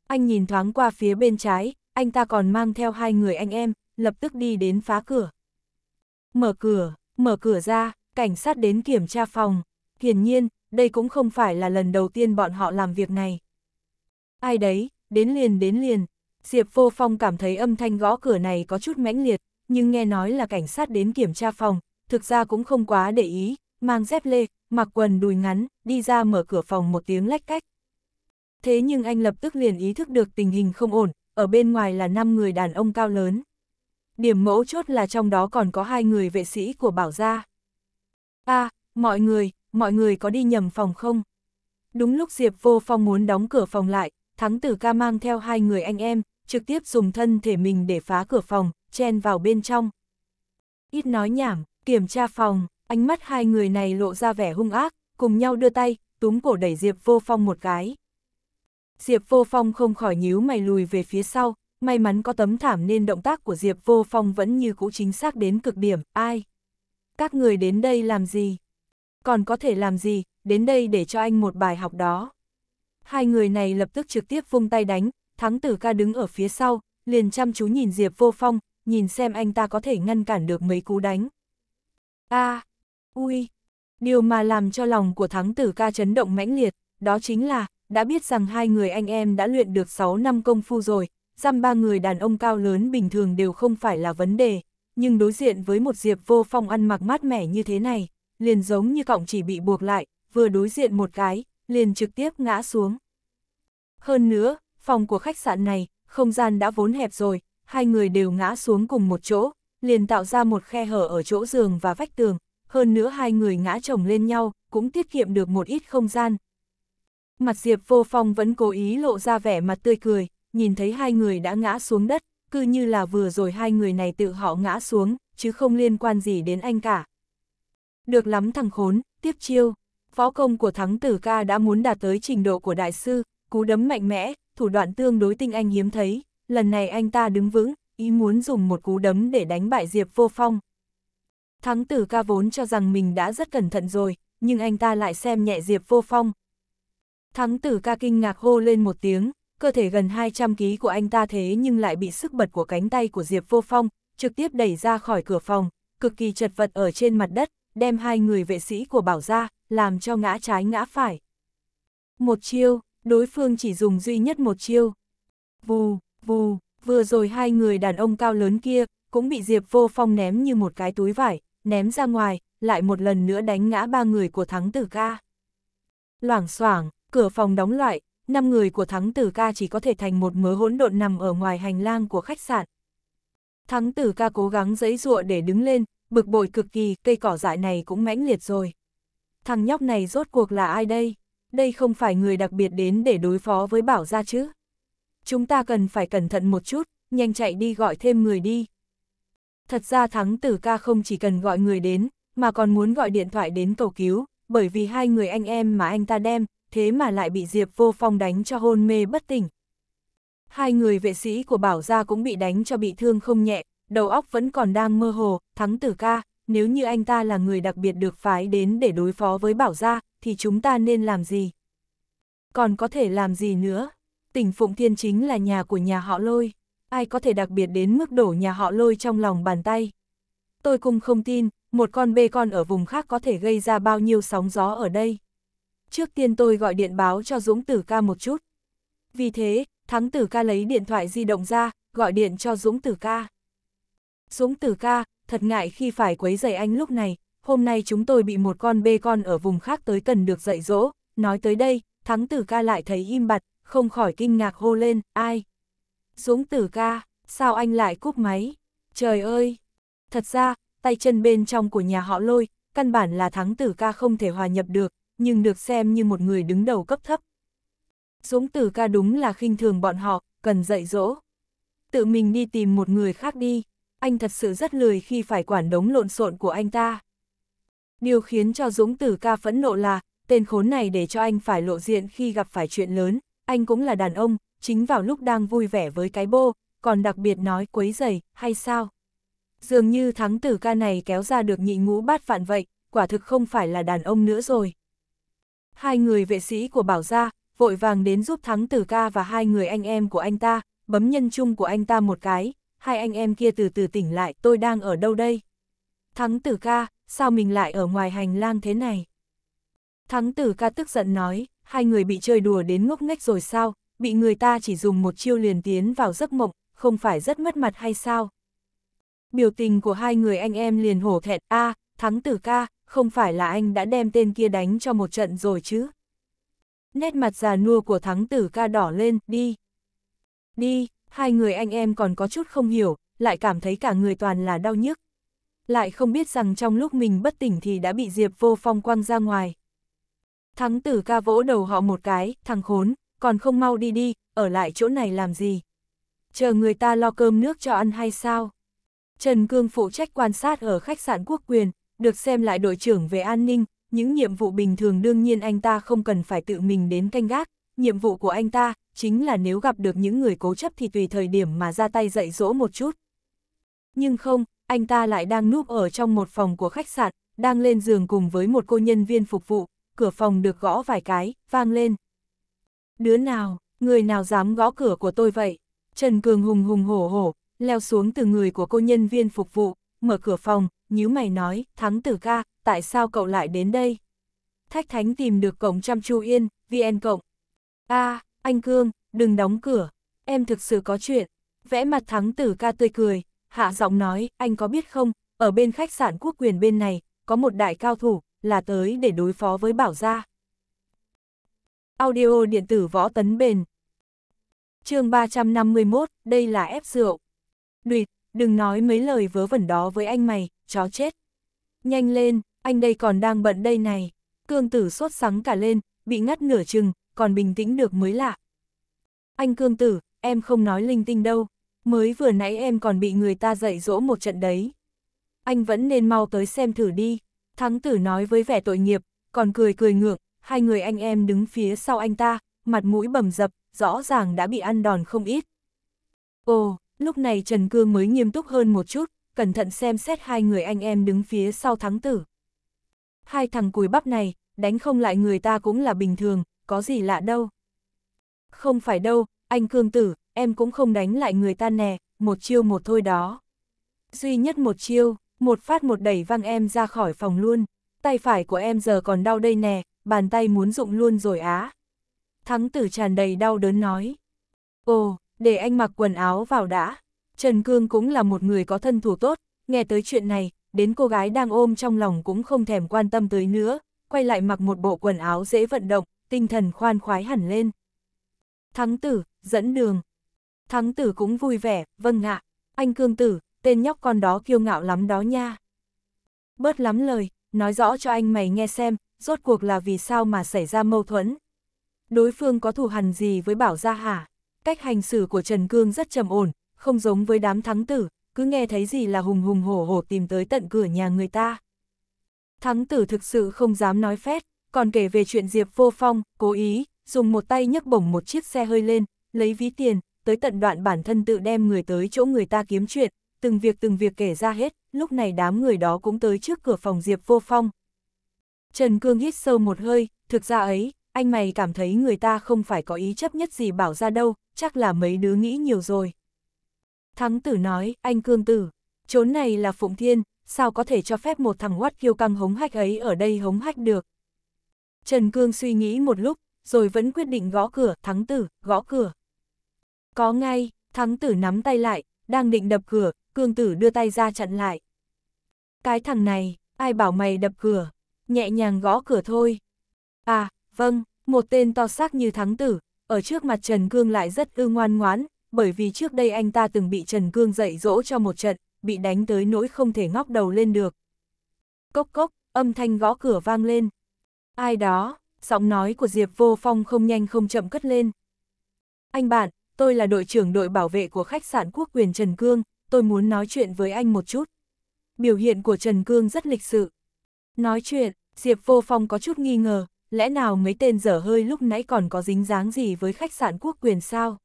Anh nhìn thoáng qua phía bên trái, anh ta còn mang theo hai người anh em, lập tức đi đến phá cửa. Mở cửa, mở cửa ra, cảnh sát đến kiểm tra phòng. Hiển nhiên, đây cũng không phải là lần đầu tiên bọn họ làm việc này. Ai đấy, đến liền đến liền. Diệp Vô Phong cảm thấy âm thanh gõ cửa này có chút mãnh liệt, nhưng nghe nói là cảnh sát đến kiểm tra phòng, thực ra cũng không quá để ý, mang dép lê, mặc quần đùi ngắn, đi ra mở cửa phòng một tiếng lách cách. Thế nhưng anh lập tức liền ý thức được tình hình không ổn, ở bên ngoài là năm người đàn ông cao lớn điểm mẫu chốt là trong đó còn có hai người vệ sĩ của bảo gia. a à, mọi người, mọi người có đi nhầm phòng không? Đúng lúc Diệp Vô Phong muốn đóng cửa phòng lại, Thắng Tử Ca mang theo hai người anh em, trực tiếp dùng thân thể mình để phá cửa phòng, chen vào bên trong. Ít nói nhảm, kiểm tra phòng, ánh mắt hai người này lộ ra vẻ hung ác, cùng nhau đưa tay, túm cổ đẩy Diệp Vô Phong một cái. Diệp Vô Phong không khỏi nhíu mày lùi về phía sau, may mắn có tấm thảm nên động tác của Diệp Vô Phong vẫn như cũ chính xác đến cực điểm, ai? Các người đến đây làm gì? Còn có thể làm gì, đến đây để cho anh một bài học đó. Hai người này lập tức trực tiếp vung tay đánh, thắng tử ca đứng ở phía sau, liền chăm chú nhìn Diệp Vô Phong, nhìn xem anh ta có thể ngăn cản được mấy cú đánh. a à, ui, điều mà làm cho lòng của thắng tử ca chấn động mãnh liệt, đó chính là, đã biết rằng hai người anh em đã luyện được 6 năm công phu rồi, giam ba người đàn ông cao lớn bình thường đều không phải là vấn đề, nhưng đối diện với một Diệp Vô Phong ăn mặc mát mẻ như thế này, liền giống như cọng chỉ bị buộc lại, vừa đối diện một cái, liền trực tiếp ngã xuống. Hơn nữa, phòng của khách sạn này, không gian đã vốn hẹp rồi, hai người đều ngã xuống cùng một chỗ, liền tạo ra một khe hở ở chỗ giường và vách tường, hơn nữa hai người ngã chồng lên nhau, cũng tiết kiệm được một ít không gian. Mặt Diệp Vô Phong vẫn cố ý lộ ra vẻ mặt tươi cười, nhìn thấy hai người đã ngã xuống đất, cứ như là vừa rồi hai người này tự họ ngã xuống, chứ không liên quan gì đến anh cả. Được lắm thằng khốn, tiếp chiêu. Võ công của thắng tử ca đã muốn đạt tới trình độ của đại sư, cú đấm mạnh mẽ, thủ đoạn tương đối tinh anh hiếm thấy, lần này anh ta đứng vững, ý muốn dùng một cú đấm để đánh bại Diệp Vô Phong. Thắng tử ca vốn cho rằng mình đã rất cẩn thận rồi, nhưng anh ta lại xem nhẹ Diệp Vô Phong. Thắng tử ca kinh ngạc hô lên một tiếng, cơ thể gần 200 ký của anh ta thế nhưng lại bị sức bật của cánh tay của Diệp Vô Phong, trực tiếp đẩy ra khỏi cửa phòng, cực kỳ chật vật ở trên mặt đất, đem hai người vệ sĩ của bảo ra, làm cho ngã trái ngã phải. Một chiêu, đối phương chỉ dùng duy nhất một chiêu. Vù, vù, vừa rồi hai người đàn ông cao lớn kia, cũng bị Diệp Vô Phong ném như một cái túi vải, ném ra ngoài, lại một lần nữa đánh ngã ba người của thắng tử ca. Loảng xoảng, cửa phòng đóng lại, năm người của thắng tử ca chỉ có thể thành một mớ hỗn độn nằm ở ngoài hành lang của khách sạn. Thắng tử ca cố gắng giấy dụa để đứng lên, bực bội cực kỳ, cây cỏ dại này cũng mãnh liệt rồi. Thằng nhóc này rốt cuộc là ai đây? Đây không phải người đặc biệt đến để đối phó với bảo gia chứ. Chúng ta cần phải cẩn thận một chút, nhanh chạy đi gọi thêm người đi. Thật ra thắng tử ca không chỉ cần gọi người đến, mà còn muốn gọi điện thoại đến cầu cứu, bởi vì hai người anh em mà anh ta đem, thế mà lại bị Diệp Vô Phong đánh cho hôn mê bất tỉnh. Hai người vệ sĩ của Bảo Gia cũng bị đánh cho bị thương không nhẹ, đầu óc vẫn còn đang mơ hồ, thắng tử ca, nếu như anh ta là người đặc biệt được phái đến để đối phó với Bảo Gia, thì chúng ta nên làm gì? Còn có thể làm gì nữa? Tỉnh Phụng Thiên chính là nhà của nhà họ lôi, ai có thể đặc biệt đến mức đổ nhà họ lôi trong lòng bàn tay? Tôi cũng không tin, một con bê con ở vùng khác có thể gây ra bao nhiêu sóng gió ở đây trước tiên tôi gọi điện báo cho Dũng Tử Ca một chút. Vì thế, Thắng Tử Ca lấy điện thoại di động ra, gọi điện cho Dũng Tử Ca. Dũng Tử Ca, thật ngại khi phải quấy rầy anh lúc này, hôm nay chúng tôi bị một con bê con ở vùng khác tới cần được dạy dỗ, nói tới đây, Thắng Tử Ca lại thấy im bặt, không khỏi kinh ngạc hô lên, ai? Dũng Tử Ca, sao anh lại cúp máy? Trời ơi! Thật ra, tay chân bên trong của nhà họ lôi, căn bản là Thắng Tử Ca không thể hòa nhập được, nhưng được xem như một người đứng đầu cấp thấp. Dũng tử ca đúng là khinh thường bọn họ, cần dạy dỗ. Tự mình đi tìm một người khác đi, anh thật sự rất lười khi phải quản đống lộn xộn của anh ta. Điều khiến cho Dũng tử ca phẫn nộ là, tên khốn này để cho anh phải lộ diện khi gặp phải chuyện lớn, anh cũng là đàn ông, chính vào lúc đang vui vẻ với cái bô, còn đặc biệt nói quấy giày, hay sao? Dường như thắng tử ca này kéo ra được nhị ngũ bát vạn vậy, quả thực không phải là đàn ông nữa rồi hai người vệ sĩ của bảo gia, vội vàng đến giúp thắng tử ca và hai người anh em của anh ta, bấm nhân chung của anh ta một cái, hai anh em kia từ từ tỉnh lại, tôi đang ở đâu đây? Thắng tử ca, sao mình lại ở ngoài hành lang thế này? Thắng tử ca tức giận nói, hai người bị chơi đùa đến ngốc nghếch rồi sao, bị người ta chỉ dùng một chiêu liền tiến vào giấc mộng, không phải rất mất mặt hay sao? Biểu tình của hai người anh em liền hổ thẹn, a thắng tử ca, không phải là anh đã đem tên kia đánh cho một trận rồi chứ? Nét mặt già nua của thắng tử ca đỏ lên, đi. Đi, hai người anh em còn có chút không hiểu, lại cảm thấy cả người toàn là đau nhức. Lại không biết rằng trong lúc mình bất tỉnh thì đã bị Diệp vô phong quăng ra ngoài. Thắng tử ca vỗ đầu họ một cái, thằng khốn, còn không mau đi đi, ở lại chỗ này làm gì? Chờ người ta lo cơm nước cho ăn hay sao? Trần Cương phụ trách quan sát ở khách sạn quốc quyền, được xem lại đội trưởng về an ninh, những nhiệm vụ bình thường đương nhiên anh ta không cần phải tự mình đến canh gác, nhiệm vụ của anh ta chính là nếu gặp được những người cố chấp thì tùy thời điểm mà ra tay dạy dỗ một chút. Nhưng không, anh ta lại đang núp ở trong một phòng của khách sạn, đang lên giường cùng với một cô nhân viên phục vụ, cửa phòng được gõ vài cái, vang lên. Đứa nào, người nào dám gõ cửa của tôi vậy? Trần Cường hùng hùng hổ hổ, leo xuống từ người của cô nhân viên phục vụ, mở cửa phòng, nhíu mày nói, thắng tử ca, tại sao cậu lại đến đây? Thách thánh tìm được cổng trăm chu yên, vn cộng. a à, anh Cương, đừng đóng cửa, em thực sự có chuyện. Vẽ mặt thắng tử ca tươi cười, hạ giọng nói, anh có biết không, ở bên khách sạn quốc quyền bên này, có một đại cao thủ, là tới để đối phó với bảo gia. Audio điện tử võ tấn bền. chương 351, đây là ép rượu. Đuyệt, đừng nói mấy lời vớ vẩn đó với anh mày, chó chết. Nhanh lên, anh đây còn đang bận đây này. Cương tử sốt sắng cả lên, bị ngắt nửa chừng, còn bình tĩnh được mới lạ. Anh cương tử, em không nói linh tinh đâu, mới vừa nãy em còn bị người ta dạy dỗ một trận đấy. Anh vẫn nên mau tới xem thử đi. Thắng tử nói với vẻ tội nghiệp, còn cười cười ngượng, hai người anh em đứng phía sau anh ta, mặt mũi bầm dập, rõ ràng đã bị ăn đòn không ít. Ồ, lúc này Trần Cương mới nghiêm túc hơn một chút, cẩn thận xem xét hai người anh em đứng phía sau thắng tử. Hai thằng cùi bắp này, đánh không lại người ta cũng là bình thường, có gì lạ đâu. Không phải đâu, anh cương tử, em cũng không đánh lại người ta nè, một chiêu một thôi đó. Duy nhất một chiêu, một phát một đẩy văng em ra khỏi phòng luôn, tay phải của em giờ còn đau đây nè, bàn tay muốn rụng luôn rồi á. Thắng tử tràn đầy đau đớn nói. Ồ, để anh mặc quần áo vào đã. Trần Cương cũng là một người có thân thủ tốt, nghe tới chuyện này, đến cô gái đang ôm trong lòng cũng không thèm quan tâm tới nữa, quay lại mặc một bộ quần áo dễ vận động, tinh thần khoan khoái hẳn lên. Thắng tử, dẫn đường. Thắng tử cũng vui vẻ, vâng ạ, anh Cương tử, tên nhóc con đó kiêu ngạo lắm đó nha. Bớt lắm lời, nói rõ cho anh mày nghe xem, rốt cuộc là vì sao mà xảy ra mâu thuẫn. Đối phương có thù hằn gì với bảo gia hả? Cách hành xử của Trần Cương rất trầm ổn, không giống với đám thắng tử, cứ nghe thấy gì là hùng hùng hổ hổ tìm tới tận cửa nhà người ta. Thắng tử thực sự không dám nói phét, còn kể về chuyện Diệp vô phong, cố ý, dùng một tay nhấc bổng một chiếc xe hơi lên, lấy ví tiền, tới tận đoạn bản thân tự đem người tới chỗ người ta kiếm chuyện, từng việc từng việc kể ra hết, lúc này đám người đó cũng tới trước cửa phòng Diệp vô phong. Trần Cương hít sâu một hơi, thực ra ấy, anh mày cảm thấy người ta không phải có ý chấp nhất gì bảo ra đâu, chắc là mấy đứa nghĩ nhiều rồi. Thắng tử nói, anh cương tử, chốn này là Phụng Thiên, sao có thể cho phép một thằng quát kiêu căng hống hách ấy ở đây hống hách được. Trần Cương suy nghĩ một lúc, rồi vẫn quyết định gõ cửa, thắng tử, gõ cửa. Có ngay, thắng tử nắm tay lại, đang định đập cửa, cương tử đưa tay ra chặn lại. Cái thằng này, ai bảo mày đập cửa, nhẹ nhàng gõ cửa thôi. À, vâng, một tên to xác như thắng tử, ở trước mặt Trần Cương lại rất ư ngoan ngoãn, bởi vì trước đây anh ta từng bị Trần Cương dạy dỗ cho một trận, bị đánh tới nỗi không thể ngóc đầu lên được. Cốc cốc, âm thanh gõ cửa vang lên. Ai đó, giọng nói của Diệp Vô Phong không nhanh không chậm cất lên. Anh bạn, tôi là đội trưởng đội bảo vệ của khách sạn quốc quyền Trần Cương, tôi muốn nói chuyện với anh một chút. Biểu hiện của Trần Cương rất lịch sự. Nói chuyện, Diệp Vô Phong có chút nghi ngờ, lẽ nào mấy tên dở hơi lúc nãy còn có dính dáng gì với khách sạn quốc quyền sao?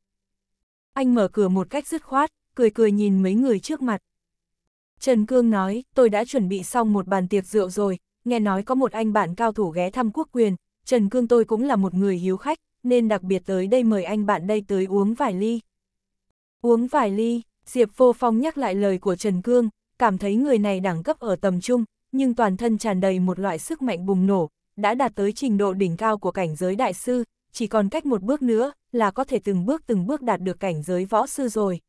anh mở cửa một cách dứt khoát, cười cười nhìn mấy người trước mặt. Trần Cương nói, tôi đã chuẩn bị xong một bàn tiệc rượu rồi, nghe nói có một anh bạn cao thủ ghé thăm quốc quyền, Trần Cương tôi cũng là một người hiếu khách, nên đặc biệt tới đây mời anh bạn đây tới uống vài ly. Uống vài ly, Diệp Vô Phong nhắc lại lời của Trần Cương, cảm thấy người này đẳng cấp ở tầm trung, nhưng toàn thân tràn đầy một loại sức mạnh bùng nổ, đã đạt tới trình độ đỉnh cao của cảnh giới đại sư, chỉ còn cách một bước nữa, là có thể từng bước từng bước đạt được cảnh giới võ sư rồi.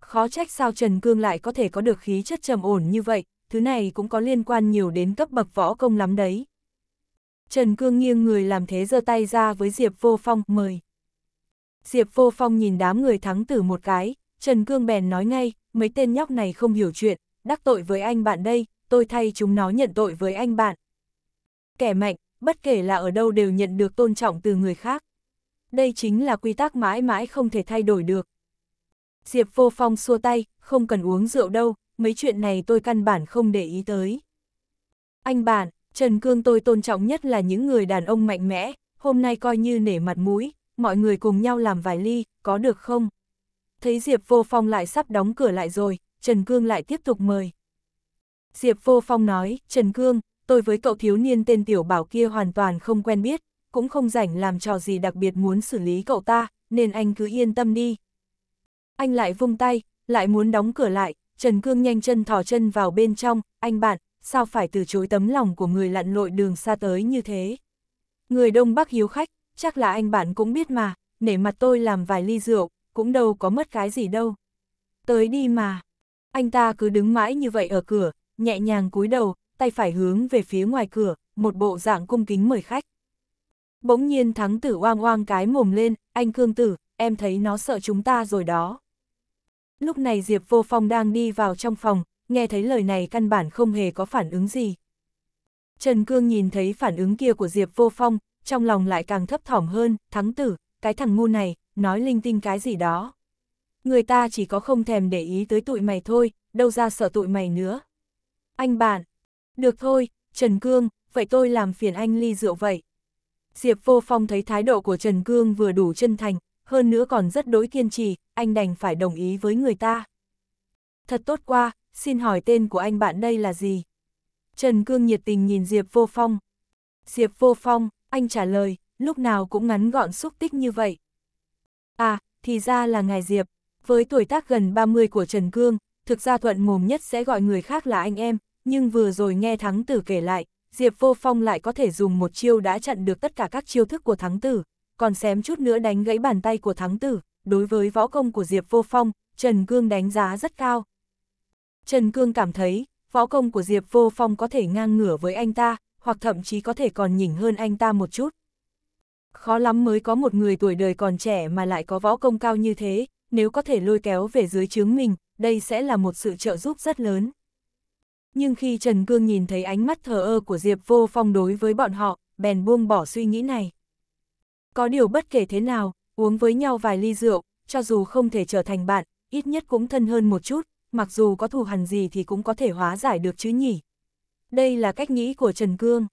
Khó trách sao Trần Cương lại có thể có được khí chất trầm ổn như vậy, thứ này cũng có liên quan nhiều đến cấp bậc võ công lắm đấy. Trần Cương nghiêng người làm thế giơ tay ra với Diệp Vô Phong, mời. Diệp Vô Phong nhìn đám người thắng tử một cái, Trần Cương bèn nói ngay, mấy tên nhóc này không hiểu chuyện, đắc tội với anh bạn đây, tôi thay chúng nó nhận tội với anh bạn. Kẻ mạnh, bất kể là ở đâu đều nhận được tôn trọng từ người khác. Đây chính là quy tắc mãi mãi không thể thay đổi được. Diệp vô phong xua tay, không cần uống rượu đâu, mấy chuyện này tôi căn bản không để ý tới. Anh bạn, Trần Cương tôi tôn trọng nhất là những người đàn ông mạnh mẽ, hôm nay coi như nể mặt mũi, mọi người cùng nhau làm vài ly, có được không? Thấy Diệp Vô Phong lại sắp đóng cửa lại rồi, Trần Cương lại tiếp tục mời. Diệp Vô Phong nói, Trần Cương, tôi với cậu thiếu niên tên tiểu bảo kia hoàn toàn không quen biết, cũng không rảnh làm trò gì đặc biệt muốn xử lý cậu ta, nên anh cứ yên tâm đi. Anh lại vung tay, lại muốn đóng cửa lại, Trần Cương nhanh chân thò chân vào bên trong, anh bạn, sao phải từ chối tấm lòng của người lặn lội đường xa tới như thế. Người Đông Bắc hiếu khách, chắc là anh bạn cũng biết mà, nể mặt tôi làm vài ly rượu, cũng đâu có mất cái gì đâu. Tới đi mà. Anh ta cứ đứng mãi như vậy ở cửa, nhẹ nhàng cúi đầu, tay phải hướng về phía ngoài cửa, một bộ dạng cung kính mời khách. Bỗng nhiên thắng tử oang oang cái mồm lên, anh cương tử, em thấy nó sợ chúng ta rồi đó. Lúc này Diệp Vô Phong đang đi vào trong phòng, nghe thấy lời này căn bản không hề có phản ứng gì. Trần Cương nhìn thấy phản ứng kia của Diệp Vô Phong, trong lòng lại càng thấp thỏm hơn, thắng tử, cái thằng ngu này, nói linh tinh cái gì đó. Người ta chỉ có không thèm để ý tới tụi mày thôi, đâu ra sợ tụi mày nữa. Anh bạn, được thôi, Trần Cương, vậy tôi làm phiền anh ly rượu vậy. Diệp Vô Phong thấy thái độ của Trần Cương vừa đủ chân thành, hơn nữa còn rất đối kiên trì, anh đành phải đồng ý với người ta. Thật tốt quá, xin hỏi tên của anh bạn đây là gì? Trần Cương nhiệt tình nhìn Diệp Vô Phong. Diệp Vô Phong, anh trả lời, lúc nào cũng ngắn gọn xúc tích như vậy. À, thì ra là ngài Diệp. Với tuổi tác gần 30 của Trần Cương, thực ra thuận mồm nhất sẽ gọi người khác là anh em, nhưng vừa rồi nghe thắng tử kể lại, Diệp Vô Phong lại có thể dùng một chiêu đã chặn được tất cả các chiêu thức của thắng tử, còn xém chút nữa đánh gãy bàn tay của thắng tử, đối với võ công của Diệp Vô Phong, Trần Cương đánh giá rất cao. Trần Cương cảm thấy, võ công của Diệp Vô Phong có thể ngang ngửa với anh ta, hoặc thậm chí có thể còn nhỉnh hơn anh ta một chút. Khó lắm mới có một người tuổi đời còn trẻ mà lại có võ công cao như thế, nếu có thể lôi kéo về dưới chướng mình, đây sẽ là một sự trợ giúp rất lớn. Nhưng khi Trần Cương nhìn thấy ánh mắt thờ ơ của Diệp Vô Phong đối với bọn họ, bèn buông bỏ suy nghĩ này. Có điều bất kể thế nào, uống với nhau vài ly rượu, cho dù không thể trở thành bạn, ít nhất cũng thân hơn một chút, mặc dù có thù hằn gì thì cũng có thể hóa giải được chứ nhỉ. Đây là cách nghĩ của Trần Cương.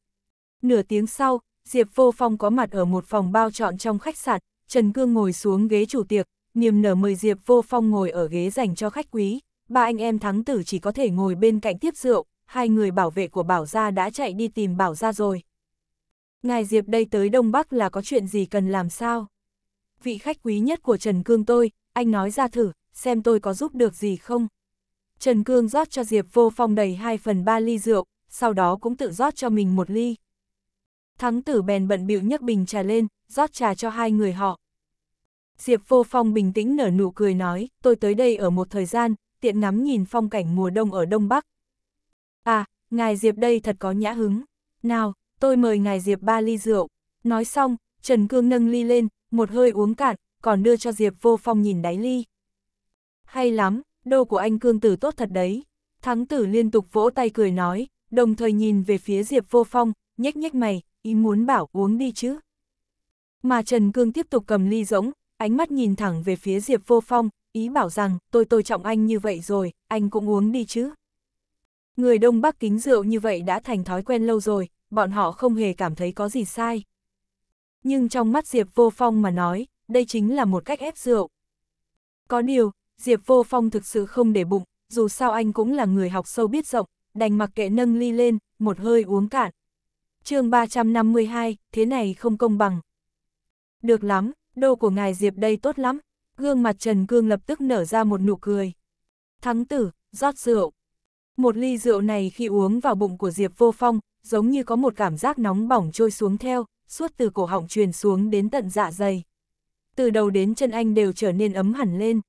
Nửa tiếng sau, Diệp Vô Phong có mặt ở một phòng bao trọn trong khách sạn, Trần Cương ngồi xuống ghế chủ tiệc, niềm nở mời Diệp Vô Phong ngồi ở ghế dành cho khách quý ba anh em thắng tử chỉ có thể ngồi bên cạnh tiếp rượu, hai người bảo vệ của Bảo Gia đã chạy đi tìm Bảo Gia rồi. Ngài Diệp đây tới Đông Bắc là có chuyện gì cần làm sao? Vị khách quý nhất của Trần Cương tôi, anh nói ra thử, xem tôi có giúp được gì không? Trần Cương rót cho Diệp vô phong đầy 2 phần 3 ly rượu, sau đó cũng tự rót cho mình một ly. Thắng tử bèn bận bịu nhấc bình trà lên, rót trà cho hai người họ. Diệp vô phong bình tĩnh nở nụ cười nói, tôi tới đây ở một thời gian, tiện ngắm nhìn phong cảnh mùa đông ở Đông Bắc. À, ngài Diệp đây thật có nhã hứng. Nào, tôi mời ngài Diệp ba ly rượu. Nói xong, Trần Cương nâng ly lên, một hơi uống cạn, còn đưa cho Diệp vô phong nhìn đáy ly. Hay lắm, đô của anh Cương tử tốt thật đấy. Thắng tử liên tục vỗ tay cười nói, đồng thời nhìn về phía Diệp vô phong, nhếch nhếch mày, ý muốn bảo uống đi chứ. Mà Trần Cương tiếp tục cầm ly rỗng, ánh mắt nhìn thẳng về phía Diệp vô phong, ý bảo rằng, tôi tôi trọng anh như vậy rồi, anh cũng uống đi chứ. Người Đông Bắc kính rượu như vậy đã thành thói quen lâu rồi, bọn họ không hề cảm thấy có gì sai. Nhưng trong mắt Diệp Vô Phong mà nói, đây chính là một cách ép rượu. Có điều, Diệp Vô Phong thực sự không để bụng, dù sao anh cũng là người học sâu biết rộng, đành mặc kệ nâng ly lên, một hơi uống cạn. chương 352, thế này không công bằng. Được lắm, đô của ngài Diệp đây tốt lắm, gương mặt Trần Cương lập tức nở ra một nụ cười. Thắng tử, rót rượu. Một ly rượu này khi uống vào bụng của Diệp Vô Phong, giống như có một cảm giác nóng bỏng trôi xuống theo, suốt từ cổ họng truyền xuống đến tận dạ dày. Từ đầu đến chân anh đều trở nên ấm hẳn lên.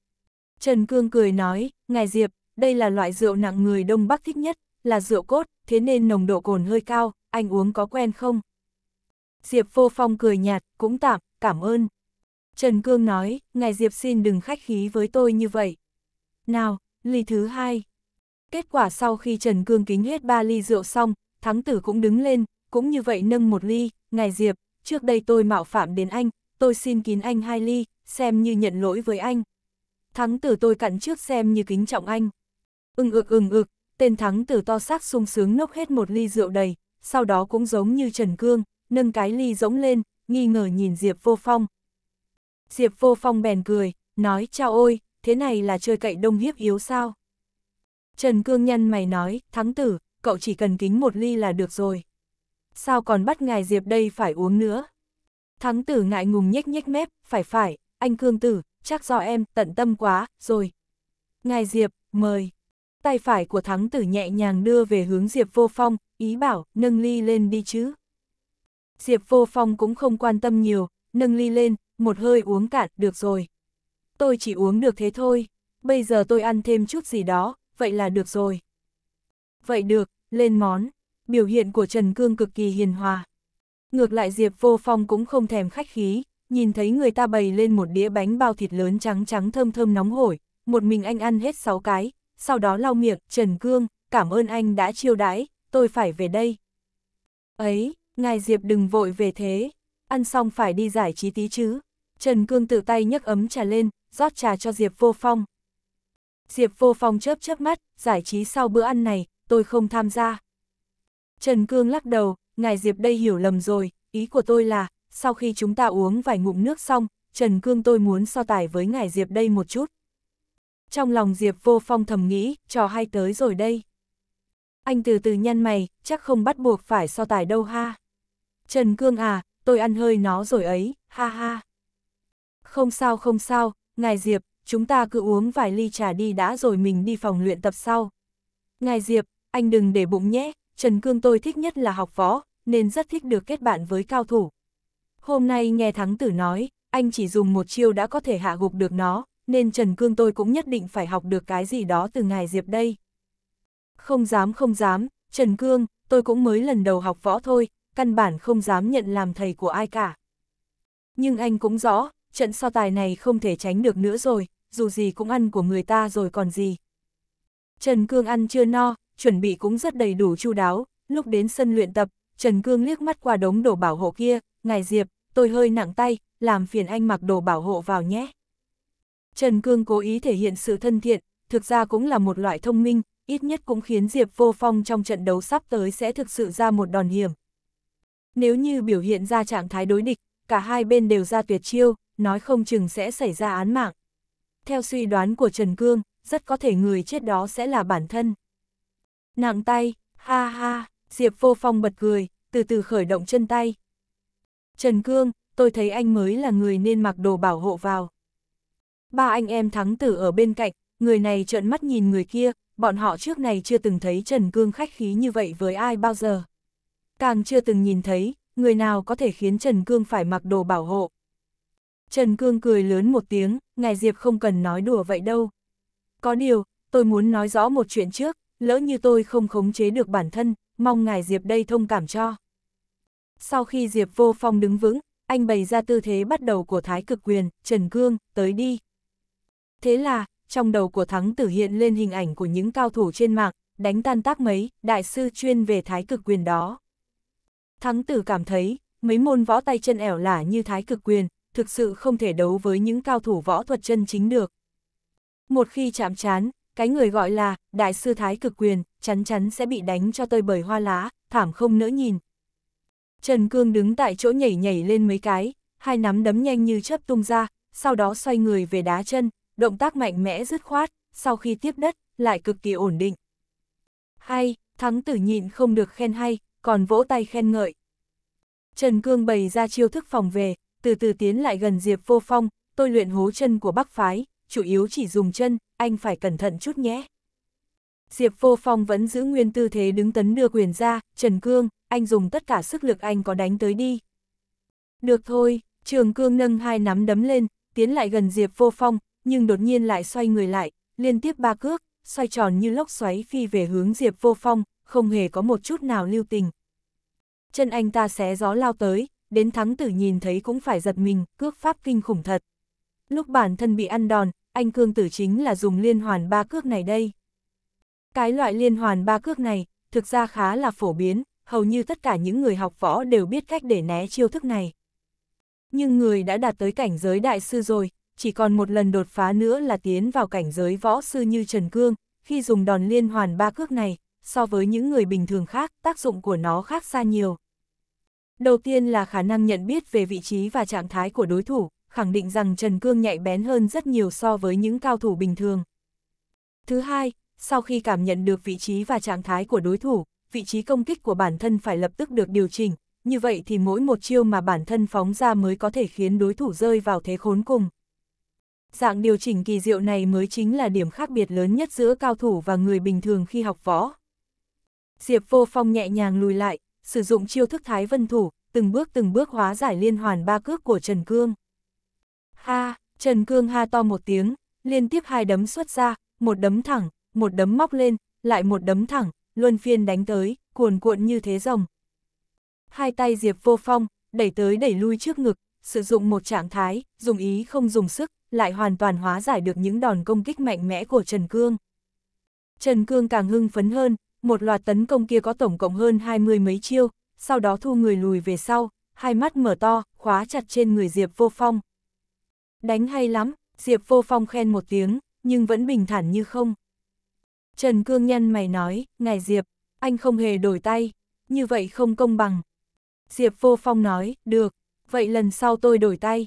Trần Cương cười nói, Ngài Diệp, đây là loại rượu nặng người Đông Bắc thích nhất, là rượu cốt, thế nên nồng độ cồn hơi cao, anh uống có quen không? Diệp Vô Phong cười nhạt, cũng tạm, cảm ơn. Trần Cương nói, ngài Diệp xin đừng khách khí với tôi như vậy. Nào, ly thứ hai. Kết quả sau khi Trần Cương kính hết ba ly rượu xong, thắng tử cũng đứng lên, cũng như vậy nâng một ly, ngài Diệp, trước đây tôi mạo phạm đến anh, tôi xin kín anh hai ly, xem như nhận lỗi với anh. Thắng tử tôi cặn trước xem như kính trọng anh. Ưng ực ưng ực, tên thắng tử to xác sung sướng nốc hết một ly rượu đầy, sau đó cũng giống như Trần Cương, nâng cái ly rỗng lên, nghi ngờ nhìn Diệp vô phong, Diệp Vô Phong bèn cười, nói chao ôi, thế này là chơi cậy đông hiếp yếu sao? Trần Cương nhân mày nói, thắng tử, cậu chỉ cần kính một ly là được rồi. Sao còn bắt ngài Diệp đây phải uống nữa? Thắng tử ngại ngùng nhếch nhếch mép, phải phải, anh Cương tử, chắc do em tận tâm quá, rồi. Ngài Diệp, mời. Tay phải của thắng tử nhẹ nhàng đưa về hướng Diệp Vô Phong, ý bảo, nâng ly lên đi chứ. Diệp Vô Phong cũng không quan tâm nhiều, nâng ly lên, một hơi uống cạn, được rồi. Tôi chỉ uống được thế thôi, bây giờ tôi ăn thêm chút gì đó, vậy là được rồi. Vậy được, lên món, biểu hiện của Trần Cương cực kỳ hiền hòa. Ngược lại Diệp Vô Phong cũng không thèm khách khí, nhìn thấy người ta bày lên một đĩa bánh bao thịt lớn trắng trắng thơm thơm nóng hổi, một mình anh ăn hết 6 cái, sau đó lau miệng, Trần Cương, cảm ơn anh đã chiêu đãi, tôi phải về đây. Ấy, ngài Diệp đừng vội về thế, ăn xong phải đi giải trí tí chứ. Trần Cương tự tay nhấc ấm trà lên, rót trà cho Diệp Vô Phong. Diệp Vô Phong chớp chớp mắt, giải trí sau bữa ăn này, tôi không tham gia. Trần Cương lắc đầu, ngài Diệp đây hiểu lầm rồi, ý của tôi là, sau khi chúng ta uống vài ngụm nước xong, Trần Cương tôi muốn so tài với ngài Diệp đây một chút. Trong lòng Diệp Vô Phong thầm nghĩ, trò hay tới rồi đây. Anh từ từ nhăn mày, chắc không bắt buộc phải so tài đâu ha. Trần Cương à, tôi ăn hơi nó rồi ấy, ha ha. Không sao không sao, ngài Diệp, chúng ta cứ uống vài ly trà đi đã rồi mình đi phòng luyện tập sau. Ngài Diệp, anh đừng để bụng nhé, Trần Cương tôi thích nhất là học võ, nên rất thích được kết bạn với cao thủ. Hôm nay nghe Thắng Tử nói, anh chỉ dùng một chiêu đã có thể hạ gục được nó, nên Trần Cương tôi cũng nhất định phải học được cái gì đó từ ngài Diệp đây. Không dám không dám, Trần Cương, tôi cũng mới lần đầu học võ thôi, căn bản không dám nhận làm thầy của ai cả. Nhưng anh cũng rõ, trận so tài này không thể tránh được nữa rồi, dù gì cũng ăn của người ta rồi còn gì. Trần Cương ăn chưa no, chuẩn bị cũng rất đầy đủ chu đáo, lúc đến sân luyện tập, Trần Cương liếc mắt qua đống đồ bảo hộ kia, ngài Diệp, tôi hơi nặng tay, làm phiền anh mặc đồ bảo hộ vào nhé. Trần Cương cố ý thể hiện sự thân thiện, thực ra cũng là một loại thông minh, ít nhất cũng khiến Diệp vô phong trong trận đấu sắp tới sẽ thực sự ra một đòn hiểm. Nếu như biểu hiện ra trạng thái đối địch, cả hai bên đều ra tuyệt chiêu, nói không chừng sẽ xảy ra án mạng. Theo suy đoán của Trần Cương, rất có thể người chết đó sẽ là bản thân. Nặng tay, ha ha, Diệp Vô Phong bật cười, từ từ khởi động chân tay. Trần Cương, tôi thấy anh mới là người nên mặc đồ bảo hộ vào. Ba anh em thắng tử ở bên cạnh, người này trợn mắt nhìn người kia, bọn họ trước này chưa từng thấy Trần Cương khách khí như vậy với ai bao giờ. Càng chưa từng nhìn thấy, người nào có thể khiến Trần Cương phải mặc đồ bảo hộ. Trần Cương cười lớn một tiếng, ngài Diệp không cần nói đùa vậy đâu. Có điều, tôi muốn nói rõ một chuyện trước, lỡ như tôi không khống chế được bản thân, mong ngài Diệp đây thông cảm cho. Sau khi Diệp vô phong đứng vững, anh bày ra tư thế bắt đầu của thái cực quyền, Trần Cương, tới đi. Thế là, trong đầu của thắng tử hiện lên hình ảnh của những cao thủ trên mạng, đánh tan tác mấy, đại sư chuyên về thái cực quyền đó. Thắng tử cảm thấy, mấy môn võ tay chân ẻo lả như thái cực quyền, thực sự không thể đấu với những cao thủ võ thuật chân chính được. Một khi chạm chán, cái người gọi là Đại sư Thái Cực Quyền, chắn chắn sẽ bị đánh cho tơi bời hoa lá, thảm không nỡ nhìn. Trần Cương đứng tại chỗ nhảy nhảy lên mấy cái, hai nắm đấm nhanh như chớp tung ra, sau đó xoay người về đá chân, động tác mạnh mẽ dứt khoát, sau khi tiếp đất, lại cực kỳ ổn định. Hay, thắng tử nhịn không được khen hay, còn vỗ tay khen ngợi. Trần Cương bày ra chiêu thức phòng về, từ từ tiến lại gần Diệp Vô Phong, tôi luyện hố chân của Bắc Phái, chủ yếu chỉ dùng chân, anh phải cẩn thận chút nhé. Diệp Vô Phong vẫn giữ nguyên tư thế đứng tấn đưa quyền ra, Trần Cương, anh dùng tất cả sức lực anh có đánh tới đi. Được thôi, Trường Cương nâng hai nắm đấm lên, tiến lại gần Diệp Vô Phong, nhưng đột nhiên lại xoay người lại, liên tiếp ba cước, xoay tròn như lốc xoáy phi về hướng Diệp Vô Phong, không hề có một chút nào lưu tình. Chân anh ta xé gió lao tới, đến thắng tử nhìn thấy cũng phải giật mình, cước pháp kinh khủng thật. Lúc bản thân bị ăn đòn, anh cương tử chính là dùng liên hoàn ba cước này đây. Cái loại liên hoàn ba cước này, thực ra khá là phổ biến, hầu như tất cả những người học võ đều biết cách để né chiêu thức này. Nhưng người đã đạt tới cảnh giới đại sư rồi, chỉ còn một lần đột phá nữa là tiến vào cảnh giới võ sư như Trần Cương, khi dùng đòn liên hoàn ba cước này, so với những người bình thường khác, tác dụng của nó khác xa nhiều. Đầu tiên là khả năng nhận biết về vị trí và trạng thái của đối thủ, khẳng định rằng Trần Cương nhạy bén hơn rất nhiều so với những cao thủ bình thường. Thứ hai, sau khi cảm nhận được vị trí và trạng thái của đối thủ, vị trí công kích của bản thân phải lập tức được điều chỉnh, như vậy thì mỗi một chiêu mà bản thân phóng ra mới có thể khiến đối thủ rơi vào thế khốn cùng. Dạng điều chỉnh kỳ diệu này mới chính là điểm khác biệt lớn nhất giữa cao thủ và người bình thường khi học võ. Diệp Vô Phong nhẹ nhàng lùi lại, sử dụng chiêu thức thái vân thủ, từng bước từng bước hóa giải liên hoàn ba cước của Trần Cương. Ha, Trần Cương ha to một tiếng, liên tiếp hai đấm xuất ra, một đấm thẳng, một đấm móc lên, lại một đấm thẳng, luân phiên đánh tới, cuồn cuộn như thế rồng. Hai tay Diệp vô phong, đẩy tới đẩy lui trước ngực, sử dụng một trạng thái, dùng ý không dùng sức, lại hoàn toàn hóa giải được những đòn công kích mạnh mẽ của Trần Cương. Trần Cương càng hưng phấn hơn, một loạt tấn công kia có tổng cộng hơn hai mươi mấy chiêu, sau đó thu người lùi về sau, hai mắt mở to, khóa chặt trên người Diệp Vô Phong. Đánh hay lắm, Diệp Vô Phong khen một tiếng, nhưng vẫn bình thản như không. Trần Cương nhăn mày nói, ngài Diệp, anh không hề đổi tay, như vậy không công bằng. Diệp Vô Phong nói, được, vậy lần sau tôi đổi tay.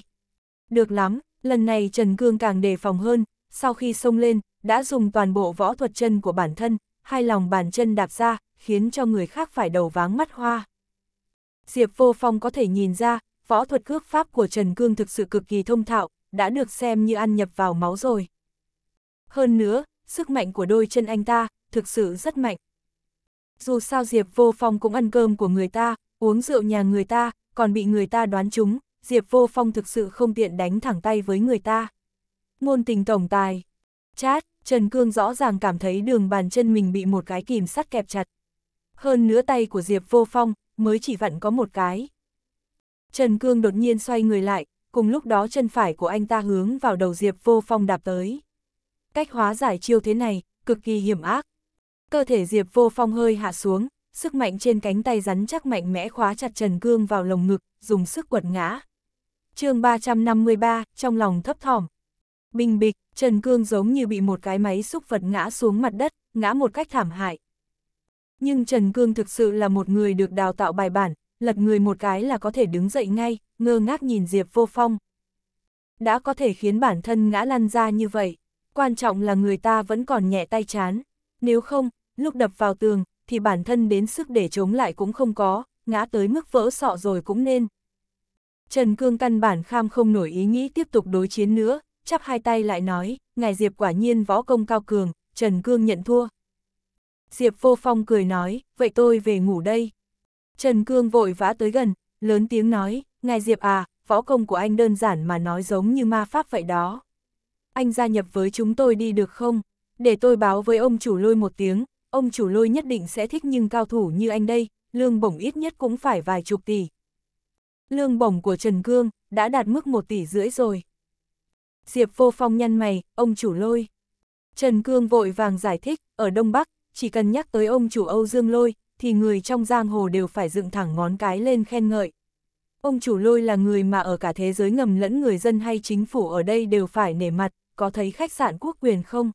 Được lắm, lần này Trần Cương càng đề phòng hơn, sau khi xông lên, đã dùng toàn bộ võ thuật chân của bản thân, hai lòng bàn chân đạp ra, khiến cho người khác phải đầu váng mắt hoa. Diệp Vô Phong có thể nhìn ra, võ thuật cước pháp của Trần Cương thực sự cực kỳ thông thạo, đã được xem như ăn nhập vào máu rồi. Hơn nữa, sức mạnh của đôi chân anh ta, thực sự rất mạnh. Dù sao Diệp Vô Phong cũng ăn cơm của người ta, uống rượu nhà người ta, còn bị người ta đoán trúng, Diệp Vô Phong thực sự không tiện đánh thẳng tay với người ta. Ngôn tình tổng tài. Chát, Trần Cương rõ ràng cảm thấy đường bàn chân mình bị một cái kìm sắt kẹp chặt. Hơn nữa tay của Diệp Vô Phong, mới chỉ vặn có một cái. Trần Cương đột nhiên xoay người lại, cùng lúc đó chân phải của anh ta hướng vào đầu Diệp Vô Phong đạp tới. Cách hóa giải chiêu thế này, cực kỳ hiểm ác. Cơ thể Diệp Vô Phong hơi hạ xuống, sức mạnh trên cánh tay rắn chắc mạnh mẽ khóa chặt Trần Cương vào lồng ngực, dùng sức quật ngã. chương 353, trong lòng thấp thỏm. Bình bịch, Trần Cương giống như bị một cái máy xúc vật ngã xuống mặt đất, ngã một cách thảm hại. Nhưng Trần Cương thực sự là một người được đào tạo bài bản, lật người một cái là có thể đứng dậy ngay, ngơ ngác nhìn Diệp Vô Phong. Đã có thể khiến bản thân ngã lăn ra như vậy, quan trọng là người ta vẫn còn nhẹ tay chán. Nếu không, lúc đập vào tường, thì bản thân đến sức để chống lại cũng không có, ngã tới mức vỡ sọ rồi cũng nên. Trần Cương căn bản kham không nổi ý nghĩ tiếp tục đối chiến nữa, chắp hai tay lại nói, ngài Diệp quả nhiên võ công cao cường, Trần Cương nhận thua. Diệp vô phong cười nói, vậy tôi về ngủ đây. Trần Cương vội vã tới gần, lớn tiếng nói, ngài Diệp à, võ công của anh đơn giản mà nói giống như ma pháp vậy đó. Anh gia nhập với chúng tôi đi được không? Để tôi báo với ông chủ lôi một tiếng, ông chủ lôi nhất định sẽ thích nhưng cao thủ như anh đây, lương bổng ít nhất cũng phải vài chục tỷ. Lương bổng của Trần Cương đã đạt mức một tỷ rưỡi rồi. Diệp vô phong nhăn mày, ông chủ lôi. Trần Cương vội vàng giải thích, ở Đông Bắc, chỉ cần nhắc tới ông chủ Âu Dương Lôi, thì người trong giang hồ đều phải dựng thẳng ngón cái lên khen ngợi. Ông chủ lôi là người mà ở cả thế giới ngầm lẫn người dân hay chính phủ ở đây đều phải nể mặt, có thấy khách sạn quốc quyền không?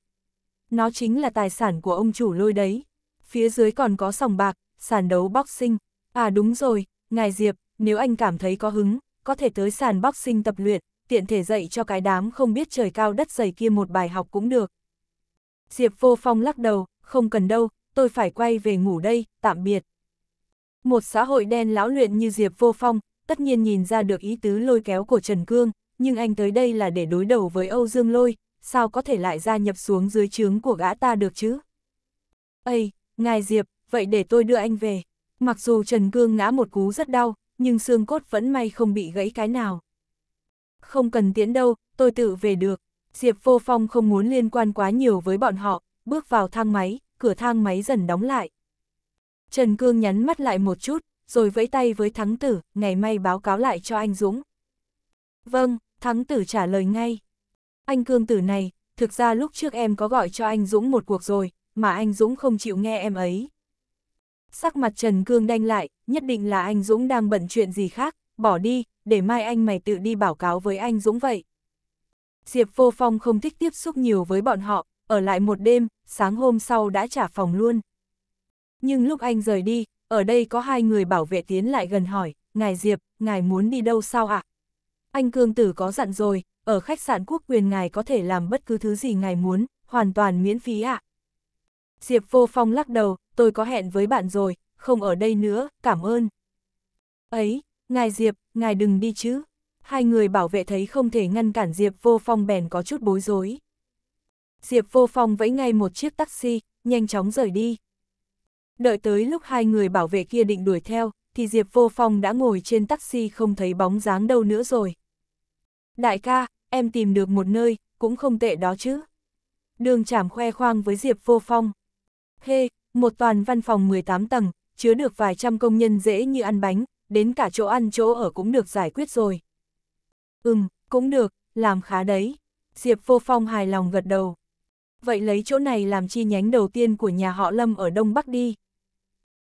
Nó chính là tài sản của ông chủ lôi đấy. Phía dưới còn có sòng bạc, sàn đấu boxing. À đúng rồi, ngài Diệp, nếu anh cảm thấy có hứng, có thể tới sàn boxing tập luyện, tiện thể dạy cho cái đám không biết trời cao đất dày kia một bài học cũng được. Diệp Vô Phong lắc đầu, không cần đâu, tôi phải quay về ngủ đây, tạm biệt. Một xã hội đen lão luyện như Diệp Vô Phong, tất nhiên nhìn ra được ý tứ lôi kéo của Trần Cương, nhưng anh tới đây là để đối đầu với Âu Dương Lôi, sao có thể lại gia nhập xuống dưới trướng của gã ta được chứ? Ây, ngài Diệp, vậy để tôi đưa anh về. Mặc dù Trần Cương ngã một cú rất đau, nhưng xương cốt vẫn may không bị gãy cái nào. Không cần tiễn đâu, tôi tự về được. Diệp Vô Phong không muốn liên quan quá nhiều với bọn họ, bước vào thang máy, cửa thang máy dần đóng lại. Trần Cương nhắn mắt lại một chút, rồi vẫy tay với Thắng Tử, ngày mai báo cáo lại cho anh Dũng. Vâng, Thắng Tử trả lời ngay. Anh Cương Tử này, thực ra lúc trước em có gọi cho anh Dũng một cuộc rồi, mà anh Dũng không chịu nghe em ấy. Sắc mặt Trần Cương đanh lại, nhất định là anh Dũng đang bận chuyện gì khác, bỏ đi, để mai anh mày tự đi báo cáo với anh Dũng vậy. Diệp Vô Phong không thích tiếp xúc nhiều với bọn họ, ở lại một đêm, sáng hôm sau đã trả phòng luôn. Nhưng lúc anh rời đi, ở đây có hai người bảo vệ tiến lại gần hỏi, Ngài Diệp, ngài muốn đi đâu sao ạ? À? Anh Cương Tử có dặn rồi, ở khách sạn quốc quyền ngài có thể làm bất cứ thứ gì ngài muốn, hoàn toàn miễn phí ạ. À? Diệp Vô Phong lắc đầu, tôi có hẹn với bạn rồi, không ở đây nữa, cảm ơn. Ấy, Ngài Diệp, ngài đừng đi chứ. Hai người bảo vệ thấy không thể ngăn cản Diệp Vô Phong bèn có chút bối rối. Diệp Vô Phong vẫy ngay một chiếc taxi, nhanh chóng rời đi. Đợi tới lúc hai người bảo vệ kia định đuổi theo, thì Diệp Vô Phong đã ngồi trên taxi không thấy bóng dáng đâu nữa rồi. Đại ca, em tìm được một nơi, cũng không tệ đó chứ. Đường chảm khoe khoang với Diệp Vô Phong. Hê, hey, một toàn văn phòng 18 tầng, chứa được vài trăm công nhân dễ như ăn bánh, đến cả chỗ ăn chỗ ở cũng được giải quyết rồi. Ừm, cũng được, làm khá đấy. Diệp Vô Phong hài lòng gật đầu. Vậy lấy chỗ này làm chi nhánh đầu tiên của nhà họ Lâm ở Đông Bắc đi.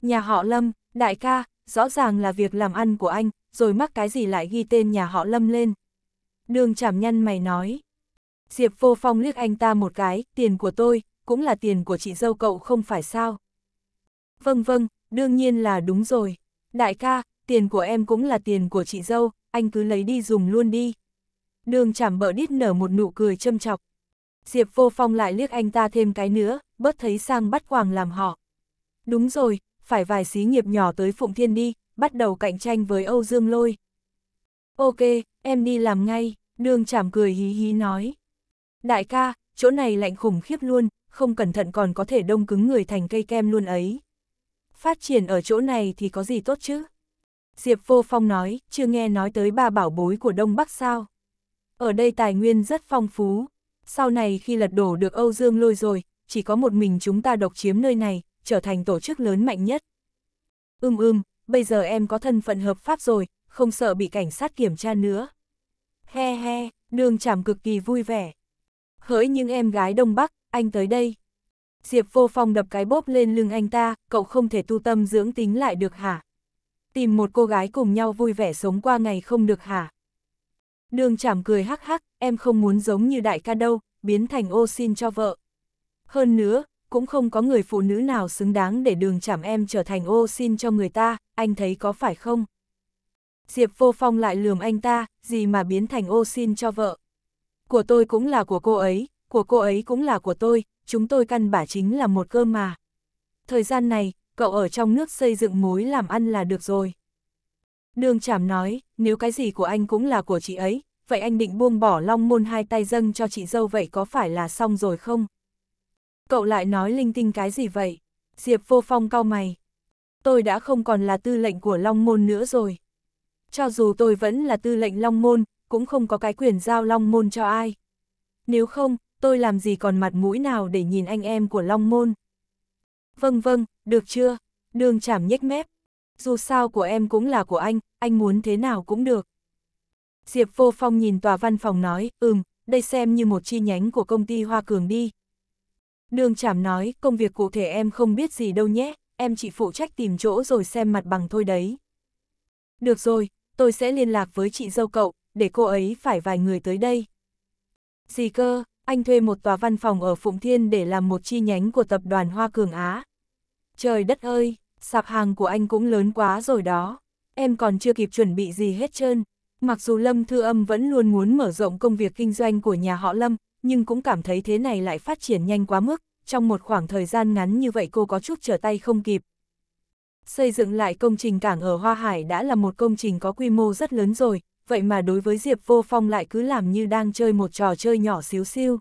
Nhà họ Lâm, đại ca, rõ ràng là việc làm ăn của anh, rồi mắc cái gì lại ghi tên nhà họ Lâm lên. Đường chảm nhăn mày nói. Diệp Vô Phong liếc anh ta một cái, tiền của tôi, cũng là tiền của chị dâu cậu không phải sao. Vâng vâng, đương nhiên là đúng rồi. Đại ca, tiền của em cũng là tiền của chị dâu, anh cứ lấy đi dùng luôn đi. Đường chảm bợ đít nở một nụ cười châm chọc. Diệp vô phong lại liếc anh ta thêm cái nữa, bớt thấy sang bắt quàng làm họ. Đúng rồi, phải vài xí nghiệp nhỏ tới Phụng Thiên đi, bắt đầu cạnh tranh với Âu Dương Lôi. Ok, em đi làm ngay, đường chảm cười hí hí nói. Đại ca, chỗ này lạnh khủng khiếp luôn, không cẩn thận còn có thể đông cứng người thành cây kem luôn ấy. Phát triển ở chỗ này thì có gì tốt chứ? Diệp Vô Phong nói, chưa nghe nói tới ba bảo bối của Đông Bắc sao. Ở đây tài nguyên rất phong phú, sau này khi lật đổ được Âu Dương lôi rồi, chỉ có một mình chúng ta độc chiếm nơi này, trở thành tổ chức lớn mạnh nhất. Ưm ưm, bây giờ em có thân phận hợp pháp rồi, không sợ bị cảnh sát kiểm tra nữa. He he, đường chảm cực kỳ vui vẻ. Hỡi những em gái Đông Bắc, anh tới đây. Diệp vô phong đập cái bóp lên lưng anh ta, cậu không thể tu tâm dưỡng tính lại được hả? tìm một cô gái cùng nhau vui vẻ sống qua ngày không được hả? Đường chảm cười hắc hắc, em không muốn giống như đại ca đâu, biến thành ô xin cho vợ. Hơn nữa, cũng không có người phụ nữ nào xứng đáng để đường chảm em trở thành ô xin cho người ta, anh thấy có phải không? Diệp vô phong lại lườm anh ta, gì mà biến thành ô xin cho vợ. Của tôi cũng là của cô ấy, của cô ấy cũng là của tôi, chúng tôi căn bả chính là một cơ mà. Thời gian này, cậu ở trong nước xây dựng mối làm ăn là được rồi. Đường Trảm nói, nếu cái gì của anh cũng là của chị ấy, vậy anh định buông bỏ long môn hai tay dâng cho chị dâu vậy có phải là xong rồi không? Cậu lại nói linh tinh cái gì vậy? Diệp vô phong cau mày. Tôi đã không còn là tư lệnh của long môn nữa rồi. Cho dù tôi vẫn là tư lệnh long môn, cũng không có cái quyền giao long môn cho ai. Nếu không, tôi làm gì còn mặt mũi nào để nhìn anh em của long môn? Vâng vâng, được chưa? Đường chảm nhếch mép. Dù sao của em cũng là của anh, anh muốn thế nào cũng được. Diệp Vô Phong nhìn tòa văn phòng nói, ừm, đây xem như một chi nhánh của công ty Hoa Cường đi. Đường chảm nói, công việc cụ thể em không biết gì đâu nhé, em chỉ phụ trách tìm chỗ rồi xem mặt bằng thôi đấy. Được rồi, tôi sẽ liên lạc với chị dâu cậu, để cô ấy phải vài người tới đây. Gì cơ, anh thuê một tòa văn phòng ở Phụng Thiên để làm một chi nhánh của tập đoàn Hoa Cường Á, Trời đất ơi, sạp hàng của anh cũng lớn quá rồi đó. Em còn chưa kịp chuẩn bị gì hết trơn. Mặc dù Lâm Thư Âm vẫn luôn muốn mở rộng công việc kinh doanh của nhà họ Lâm, nhưng cũng cảm thấy thế này lại phát triển nhanh quá mức. Trong một khoảng thời gian ngắn như vậy cô có chút trở tay không kịp. Xây dựng lại công trình cảng ở Hoa Hải đã là một công trình có quy mô rất lớn rồi, vậy mà đối với Diệp Vô Phong lại cứ làm như đang chơi một trò chơi nhỏ xíu xiu.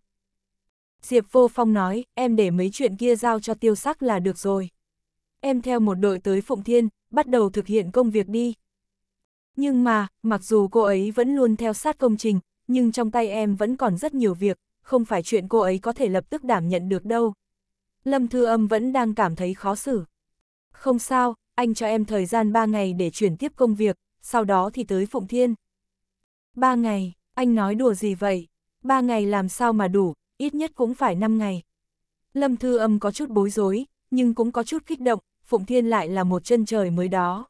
Diệp Vô Phong nói, em để mấy chuyện kia giao cho tiêu sắc là được rồi em theo một đội tới Phụng Thiên, bắt đầu thực hiện công việc đi. Nhưng mà, mặc dù cô ấy vẫn luôn theo sát công trình, nhưng trong tay em vẫn còn rất nhiều việc, không phải chuyện cô ấy có thể lập tức đảm nhận được đâu. Lâm Thư Âm vẫn đang cảm thấy khó xử. Không sao, anh cho em thời gian 3 ngày để chuyển tiếp công việc, sau đó thì tới Phụng Thiên. 3 ngày, anh nói đùa gì vậy? 3 ngày làm sao mà đủ, ít nhất cũng phải 5 ngày. Lâm Thư Âm có chút bối rối, nhưng cũng có chút kích động, Phụng Thiên lại là một chân trời mới đó.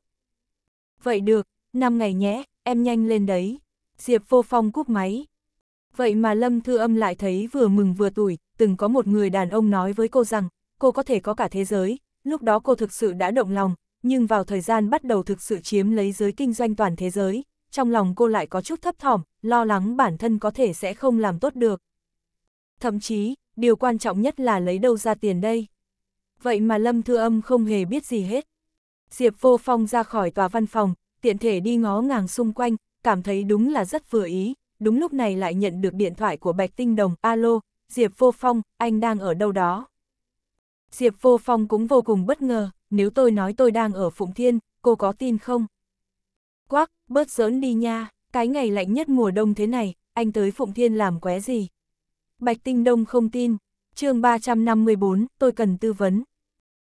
Vậy được, năm ngày nhé, em nhanh lên đấy. Diệp vô phong cúp máy. Vậy mà Lâm Thư Âm lại thấy vừa mừng vừa tủi, từng có một người đàn ông nói với cô rằng, cô có thể có cả thế giới, lúc đó cô thực sự đã động lòng, nhưng vào thời gian bắt đầu thực sự chiếm lấy giới kinh doanh toàn thế giới, trong lòng cô lại có chút thấp thỏm, lo lắng bản thân có thể sẽ không làm tốt được. Thậm chí, điều quan trọng nhất là lấy đâu ra tiền đây vậy mà Lâm Thư Âm không hề biết gì hết. Diệp Vô Phong ra khỏi tòa văn phòng, tiện thể đi ngó ngàng xung quanh, cảm thấy đúng là rất vừa ý, đúng lúc này lại nhận được điện thoại của Bạch Tinh Đồng, alo, Diệp Vô Phong, anh đang ở đâu đó? Diệp Vô Phong cũng vô cùng bất ngờ, nếu tôi nói tôi đang ở Phụng Thiên, cô có tin không? Quắc, bớt giỡn đi nha, cái ngày lạnh nhất mùa đông thế này, anh tới Phụng Thiên làm qué gì? Bạch Tinh Đông không tin, chương 354, tôi cần tư vấn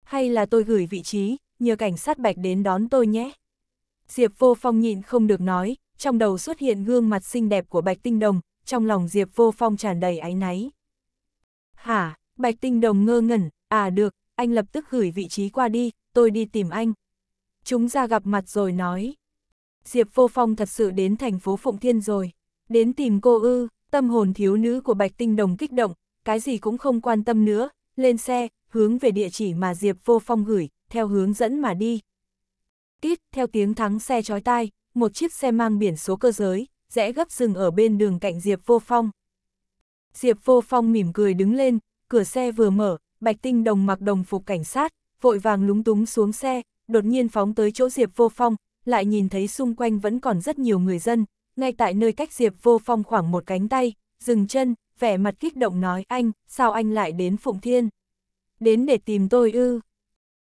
hay là tôi gửi vị trí, nhờ cảnh sát bạch đến đón tôi nhé. Diệp Vô Phong nhịn không được nói, trong đầu xuất hiện gương mặt xinh đẹp của Bạch Tinh Đồng, trong lòng Diệp Vô Phong tràn đầy áy náy. Hả, Bạch Tinh Đồng ngơ ngẩn, à được, anh lập tức gửi vị trí qua đi, tôi đi tìm anh. Chúng ra gặp mặt rồi nói. Diệp Vô Phong thật sự đến thành phố Phụng Thiên rồi, đến tìm cô ư, tâm hồn thiếu nữ của Bạch Tinh Đồng kích động, cái gì cũng không quan tâm nữa, lên xe, hướng về địa chỉ mà Diệp Vô Phong gửi, theo hướng dẫn mà đi. Tít, theo tiếng thắng xe chói tai, một chiếc xe mang biển số cơ giới, rẽ gấp dừng ở bên đường cạnh Diệp Vô Phong. Diệp Vô Phong mỉm cười đứng lên, cửa xe vừa mở, Bạch Tinh Đồng mặc đồng phục cảnh sát, vội vàng lúng túng xuống xe, đột nhiên phóng tới chỗ Diệp Vô Phong, lại nhìn thấy xung quanh vẫn còn rất nhiều người dân, ngay tại nơi cách Diệp Vô Phong khoảng một cánh tay, dừng chân, vẻ mặt kích động nói anh, sao anh lại đến Phụng Thiên? Đến để tìm tôi ư?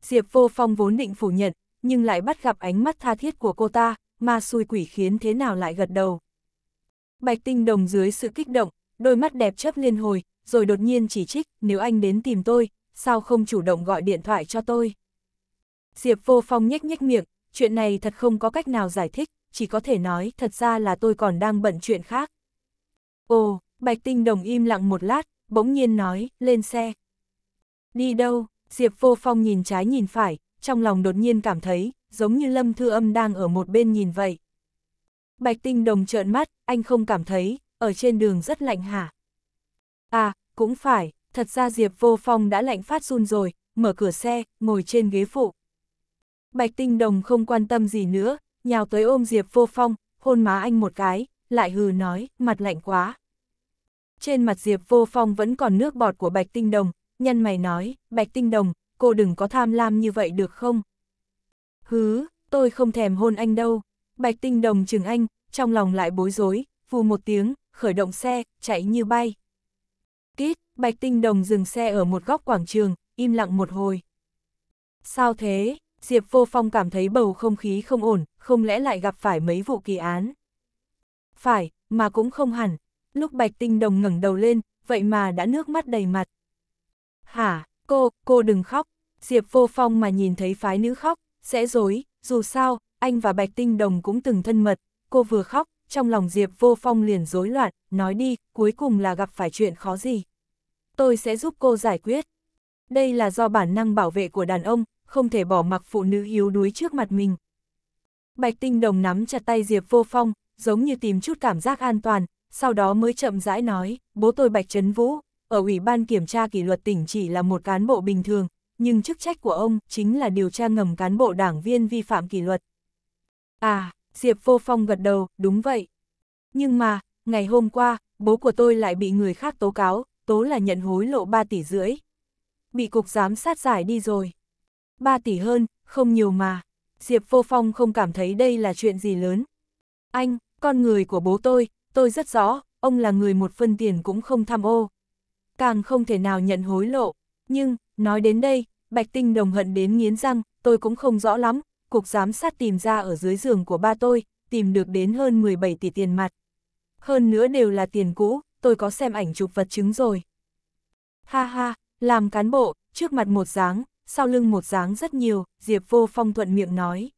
Diệp Vô Phong vốn định phủ nhận, nhưng lại bắt gặp ánh mắt tha thiết của cô ta, mà xui quỷ khiến thế nào lại gật đầu. Bạch Tinh Đồng dưới sự kích động, đôi mắt đẹp chấp liên hồi, rồi đột nhiên chỉ trích, nếu anh đến tìm tôi, sao không chủ động gọi điện thoại cho tôi? Diệp Vô Phong nhếch nhếch miệng, chuyện này thật không có cách nào giải thích, chỉ có thể nói thật ra là tôi còn đang bận chuyện khác. Ồ, Bạch Tinh Đồng im lặng một lát, bỗng nhiên nói, lên xe. Đi đâu? Diệp Vô Phong nhìn trái nhìn phải, trong lòng đột nhiên cảm thấy, giống như Lâm Thư Âm đang ở một bên nhìn vậy. Bạch Tinh Đồng trợn mắt, anh không cảm thấy, ở trên đường rất lạnh hả? À, cũng phải, thật ra Diệp Vô Phong đã lạnh phát run rồi, mở cửa xe, ngồi trên ghế phụ. Bạch Tinh Đồng không quan tâm gì nữa, nhào tới ôm Diệp Vô Phong, hôn má anh một cái, lại hừ nói, mặt lạnh quá trên mặt Diệp Vô Phong vẫn còn nước bọt của Bạch Tinh Đồng, nhân mày nói, Bạch Tinh Đồng, cô đừng có tham lam như vậy được không? Hứ, tôi không thèm hôn anh đâu. Bạch Tinh Đồng chừng anh, trong lòng lại bối rối, vù một tiếng, khởi động xe, chạy như bay. kít Bạch Tinh Đồng dừng xe ở một góc quảng trường, im lặng một hồi. Sao thế? Diệp Vô Phong cảm thấy bầu không khí không ổn, không lẽ lại gặp phải mấy vụ kỳ án? Phải, mà cũng không hẳn, lúc Bạch Tinh Đồng ngẩng đầu lên, vậy mà đã nước mắt đầy mặt. Hả, cô, cô đừng khóc, Diệp Vô Phong mà nhìn thấy phái nữ khóc, sẽ dối, dù sao, anh và Bạch Tinh Đồng cũng từng thân mật, cô vừa khóc, trong lòng Diệp Vô Phong liền rối loạn, nói đi, cuối cùng là gặp phải chuyện khó gì. Tôi sẽ giúp cô giải quyết. Đây là do bản năng bảo vệ của đàn ông, không thể bỏ mặc phụ nữ yếu đuối trước mặt mình. Bạch Tinh Đồng nắm chặt tay Diệp Vô Phong, giống như tìm chút cảm giác an toàn, sau đó mới chậm rãi nói, bố tôi Bạch Trấn Vũ, ở Ủy ban Kiểm tra Kỷ luật tỉnh chỉ là một cán bộ bình thường, nhưng chức trách của ông chính là điều tra ngầm cán bộ đảng viên vi phạm kỷ luật. À, Diệp Vô Phong gật đầu, đúng vậy. Nhưng mà, ngày hôm qua, bố của tôi lại bị người khác tố cáo, tố là nhận hối lộ 3 tỷ rưỡi. Bị cục giám sát giải đi rồi. 3 tỷ hơn, không nhiều mà. Diệp Vô Phong không cảm thấy đây là chuyện gì lớn. Anh, con người của bố tôi, tôi rất rõ, ông là người một phân tiền cũng không tham ô. Càng không thể nào nhận hối lộ, nhưng, nói đến đây, Bạch Tinh đồng hận đến nghiến răng, tôi cũng không rõ lắm, cục giám sát tìm ra ở dưới giường của ba tôi, tìm được đến hơn 17 tỷ tiền mặt. Hơn nữa đều là tiền cũ, tôi có xem ảnh chụp vật chứng rồi. Ha ha, làm cán bộ, trước mặt một dáng, sau lưng một dáng rất nhiều, Diệp Vô Phong thuận miệng nói.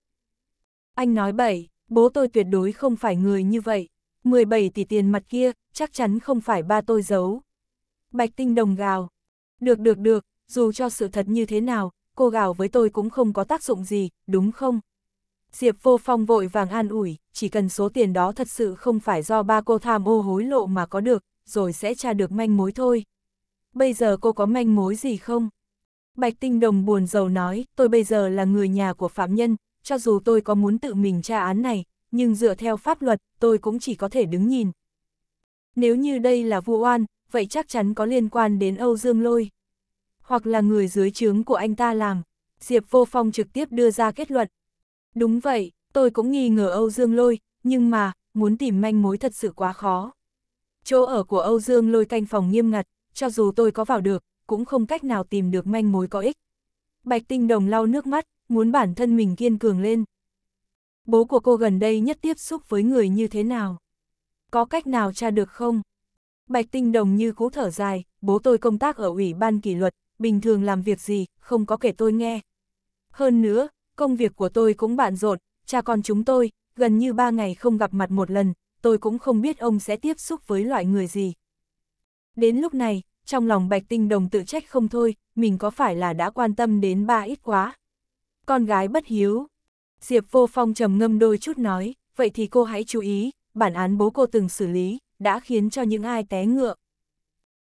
Anh nói bậy, bố tôi tuyệt đối không phải người như vậy. 17 tỷ tiền mặt kia, chắc chắn không phải ba tôi giấu. Bạch Tinh Đồng gào. Được được được, dù cho sự thật như thế nào, cô gào với tôi cũng không có tác dụng gì, đúng không? Diệp Vô Phong vội vàng an ủi, chỉ cần số tiền đó thật sự không phải do ba cô tham ô hối lộ mà có được, rồi sẽ tra được manh mối thôi. Bây giờ cô có manh mối gì không? Bạch Tinh Đồng buồn rầu nói, tôi bây giờ là người nhà của phạm nhân, cho dù tôi có muốn tự mình tra án này, nhưng dựa theo pháp luật, tôi cũng chỉ có thể đứng nhìn. Nếu như đây là vụ oan, vậy chắc chắn có liên quan đến Âu Dương Lôi. Hoặc là người dưới trướng của anh ta làm. Diệp Vô Phong trực tiếp đưa ra kết luận. Đúng vậy, tôi cũng nghi ngờ Âu Dương Lôi, nhưng mà, muốn tìm manh mối thật sự quá khó. Chỗ ở của Âu Dương Lôi canh phòng nghiêm ngặt, cho dù tôi có vào được, cũng không cách nào tìm được manh mối có ích. Bạch Tinh Đồng lau nước mắt, muốn bản thân mình kiên cường lên. Bố của cô gần đây nhất tiếp xúc với người như thế nào? Có cách nào tra được không? Bạch Tinh Đồng như cú thở dài, bố tôi công tác ở Ủy ban kỷ luật, bình thường làm việc gì, không có kể tôi nghe. Hơn nữa, công việc của tôi cũng bận rộn, cha con chúng tôi, gần như ba ngày không gặp mặt một lần, tôi cũng không biết ông sẽ tiếp xúc với loại người gì. Đến lúc này, trong lòng Bạch Tinh Đồng tự trách không thôi, mình có phải là đã quan tâm đến ba ít quá. Con gái bất hiếu, Diệp Vô Phong trầm ngâm đôi chút nói, vậy thì cô hãy chú ý, bản án bố cô từng xử lý, đã khiến cho những ai té ngựa.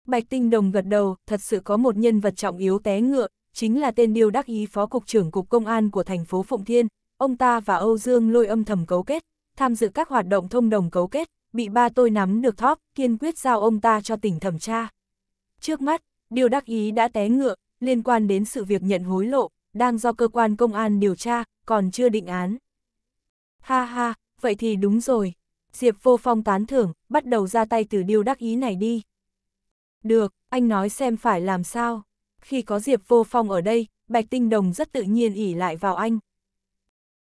Bạch Tinh Đồng gật đầu, thật sự có một nhân vật trọng yếu té ngựa, chính là tên Điêu đắc ý phó cục trưởng cục công an của thành phố Phụng Thiên, ông ta và Âu Dương lôi âm thầm cấu kết, tham dự các hoạt động thông đồng cấu kết, bị ba tôi nắm được thóp, kiên quyết giao ông ta cho tỉnh thẩm tra. Trước mắt, Điêu đắc ý đã té ngựa, liên quan đến sự việc nhận hối lộ, đang do cơ quan công an điều tra, còn chưa định án. Ha ha, vậy thì đúng rồi. Diệp vô phong tán thưởng, bắt đầu ra tay từ điều đắc ý này đi. Được, anh nói xem phải làm sao. Khi có Diệp vô phong ở đây, Bạch Tinh Đồng rất tự nhiên ỉ lại vào anh.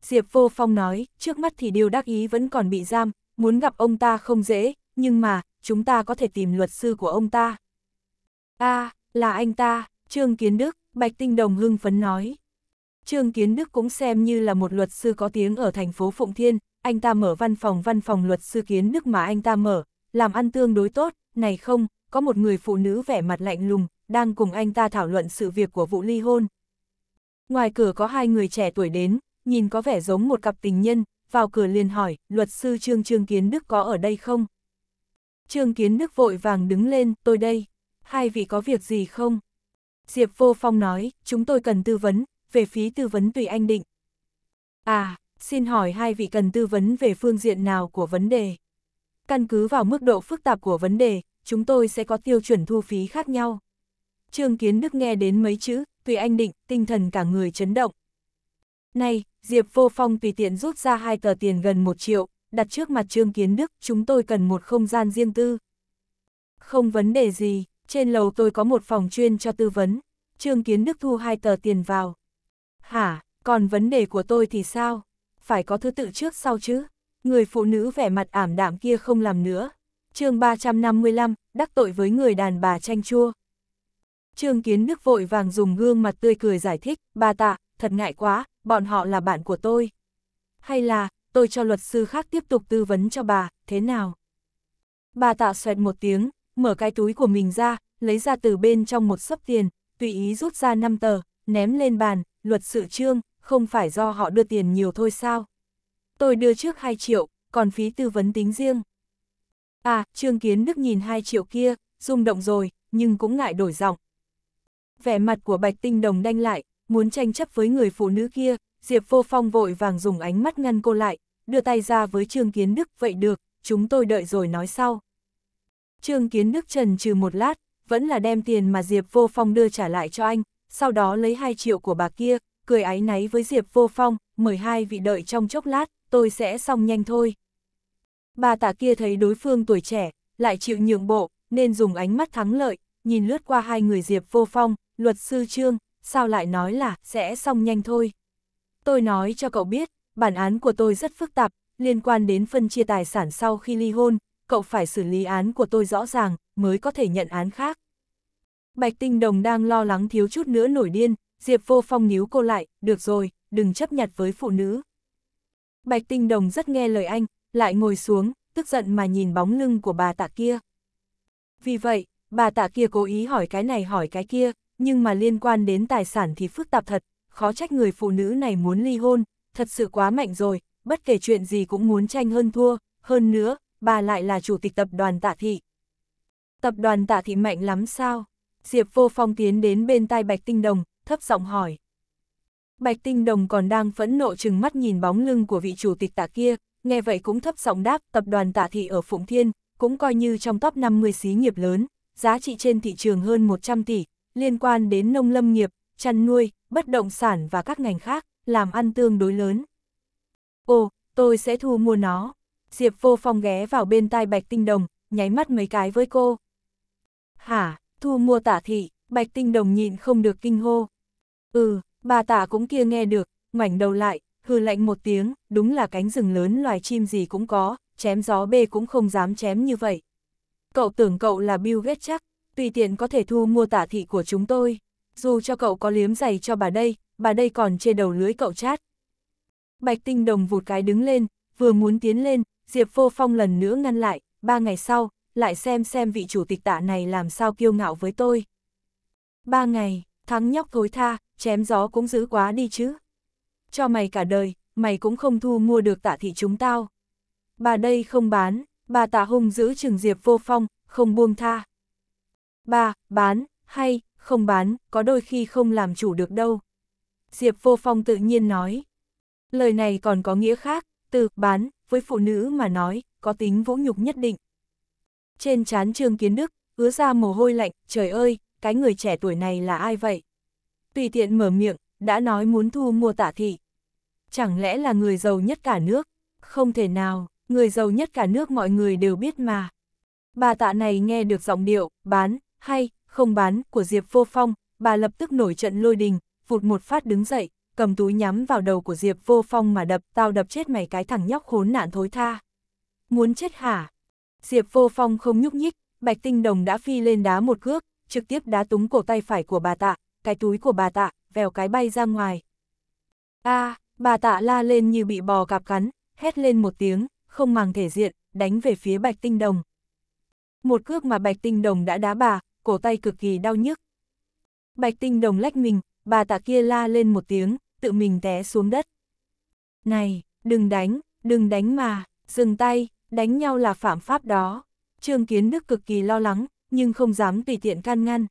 Diệp vô phong nói, trước mắt thì điều đắc ý vẫn còn bị giam, muốn gặp ông ta không dễ, nhưng mà, chúng ta có thể tìm luật sư của ông ta. a à, là anh ta, Trương Kiến Đức, Bạch Tinh Đồng hưng phấn nói. Trương Kiến Đức cũng xem như là một luật sư có tiếng ở thành phố Phụng Thiên, anh ta mở văn phòng văn phòng luật sư Kiến Đức mà anh ta mở, làm ăn tương đối tốt, này không, có một người phụ nữ vẻ mặt lạnh lùng, đang cùng anh ta thảo luận sự việc của vụ ly hôn. Ngoài cửa có hai người trẻ tuổi đến, nhìn có vẻ giống một cặp tình nhân, vào cửa liền hỏi, luật sư Trương Trương Kiến Đức có ở đây không? Trương Kiến Đức vội vàng đứng lên, tôi đây. Hai vị có việc gì không? Diệp Vô Phong nói, chúng tôi cần tư vấn, về phí tư vấn tùy anh định. À, xin hỏi hai vị cần tư vấn về phương diện nào của vấn đề? Căn cứ vào mức độ phức tạp của vấn đề, chúng tôi sẽ có tiêu chuẩn thu phí khác nhau. Trương Kiến Đức nghe đến mấy chữ, tùy anh định, tinh thần cả người chấn động. Này, Diệp Vô Phong tùy tiện rút ra hai tờ tiền gần một triệu, đặt trước mặt Trương Kiến Đức, chúng tôi cần một không gian riêng tư. Không vấn đề gì, trên lầu tôi có một phòng chuyên cho tư vấn. Trương Kiến Đức thu hai tờ tiền vào, Hả, còn vấn đề của tôi thì sao? Phải có thứ tự trước sau chứ? Người phụ nữ vẻ mặt ảm đạm kia không làm nữa. chương 355, đắc tội với người đàn bà chanh chua. Trương Kiến Đức vội vàng dùng gương mặt tươi cười giải thích, bà tạ, thật ngại quá, bọn họ là bạn của tôi. Hay là, tôi cho luật sư khác tiếp tục tư vấn cho bà, thế nào? Bà tạ xoẹt một tiếng, mở cái túi của mình ra, lấy ra từ bên trong một sấp tiền, tùy ý rút ra 5 tờ, ném lên bàn, luật sự trương, không phải do họ đưa tiền nhiều thôi sao? Tôi đưa trước 2 triệu, còn phí tư vấn tính riêng. À, Trương Kiến Đức nhìn 2 triệu kia, rung động rồi, nhưng cũng ngại đổi giọng. Vẻ mặt của Bạch Tinh Đồng đanh lại, muốn tranh chấp với người phụ nữ kia, Diệp Vô Phong vội vàng dùng ánh mắt ngăn cô lại, đưa tay ra với Trương Kiến Đức, vậy được, chúng tôi đợi rồi nói sau. Trương Kiến Đức trần trừ một lát, vẫn là đem tiền mà Diệp Vô Phong đưa trả lại cho anh, sau đó lấy 2 triệu của bà kia, cười áy náy với Diệp Vô Phong, mời hai vị đợi trong chốc lát, tôi sẽ xong nhanh thôi. Bà tả kia thấy đối phương tuổi trẻ, lại chịu nhượng bộ, nên dùng ánh mắt thắng lợi, nhìn lướt qua hai người Diệp Vô Phong, luật sư Trương, sao lại nói là sẽ xong nhanh thôi. Tôi nói cho cậu biết, bản án của tôi rất phức tạp, liên quan đến phân chia tài sản sau khi ly hôn, cậu phải xử lý án của tôi rõ ràng mới có thể nhận án khác. Bạch Tinh Đồng đang lo lắng thiếu chút nữa nổi điên, Diệp Vô Phong níu cô lại, được rồi, đừng chấp nhặt với phụ nữ. Bạch Tinh Đồng rất nghe lời anh, lại ngồi xuống, tức giận mà nhìn bóng lưng của bà tạ kia. Vì vậy, bà tạ kia cố ý hỏi cái này hỏi cái kia, nhưng mà liên quan đến tài sản thì phức tạp thật, khó trách người phụ nữ này muốn ly hôn, thật sự quá mạnh rồi, bất kể chuyện gì cũng muốn tranh hơn thua, hơn nữa, bà lại là chủ tịch tập đoàn tạ thị. Tập đoàn tạ thị mạnh lắm sao? Diệp Vô Phong tiến đến bên tai Bạch Tinh Đồng, thấp giọng hỏi. Bạch Tinh Đồng còn đang phẫn nộ chừng mắt nhìn bóng lưng của vị chủ tịch tạ kia, nghe vậy cũng thấp giọng đáp tập đoàn tạ thị ở Phụng Thiên, cũng coi như trong top 50 xí nghiệp lớn, giá trị trên thị trường hơn 100 tỷ, liên quan đến nông lâm nghiệp, chăn nuôi, bất động sản và các ngành khác, làm ăn tương đối lớn. Ồ, tôi sẽ thu mua nó. Diệp Vô Phong ghé vào bên tai Bạch Tinh Đồng, nháy mắt mấy cái với cô. Hả? thu mua tả thị, bạch tinh đồng nhịn không được kinh hô. Ừ, bà tả cũng kia nghe được, ngoảnh đầu lại, hư lạnh một tiếng, đúng là cánh rừng lớn loài chim gì cũng có, chém gió bê cũng không dám chém như vậy. Cậu tưởng cậu là Bill Gates chắc, tùy tiện có thể thu mua tả thị của chúng tôi, dù cho cậu có liếm giày cho bà đây, bà đây còn chê đầu lưới cậu chát. Bạch tinh đồng vụt cái đứng lên, vừa muốn tiến lên, Diệp vô phong lần nữa ngăn lại, ba ngày sau, lại xem xem vị chủ tịch tạ này làm sao kiêu ngạo với tôi. Ba ngày, thắng nhóc thối tha, chém gió cũng dữ quá đi chứ. Cho mày cả đời, mày cũng không thu mua được tạ thị chúng tao. Bà đây không bán, bà tạ hung giữ trừng diệp vô phong, không buông tha. Bà, bán, hay, không bán, có đôi khi không làm chủ được đâu. Diệp vô phong tự nhiên nói. Lời này còn có nghĩa khác, từ bán, với phụ nữ mà nói, có tính vũ nhục nhất định. Trên trán Trương Kiến Đức, ứa ra mồ hôi lạnh, trời ơi, cái người trẻ tuổi này là ai vậy? Tùy tiện mở miệng, đã nói muốn thu mua tả thị. Chẳng lẽ là người giàu nhất cả nước? Không thể nào, người giàu nhất cả nước mọi người đều biết mà. Bà tạ này nghe được giọng điệu, bán, hay, không bán, của Diệp Vô Phong, bà lập tức nổi trận lôi đình, vụt một phát đứng dậy, cầm túi nhắm vào đầu của Diệp Vô Phong mà đập, tao đập chết mày cái thằng nhóc khốn nạn thối tha. Muốn chết hả, Diệp Vô Phong không nhúc nhích, Bạch Tinh Đồng đã phi lên đá một cước, trực tiếp đá túng cổ tay phải của bà tạ, cái túi của bà tạ, vèo cái bay ra ngoài. a bà tạ la lên như bị bò cạp cắn, hét lên một tiếng, không màng thể diện, đánh về phía Bạch Tinh Đồng. Một cước mà Bạch Tinh Đồng đã đá bà, cổ tay cực kỳ đau nhức. Bạch Tinh Đồng lách mình, bà tạ kia la lên một tiếng, tự mình té xuống đất. Này, đừng đánh, đừng đánh mà, dừng tay, đánh nhau là phạm pháp đó. Trương Kiến Đức cực kỳ lo lắng, nhưng không dám tùy tiện can ngăn.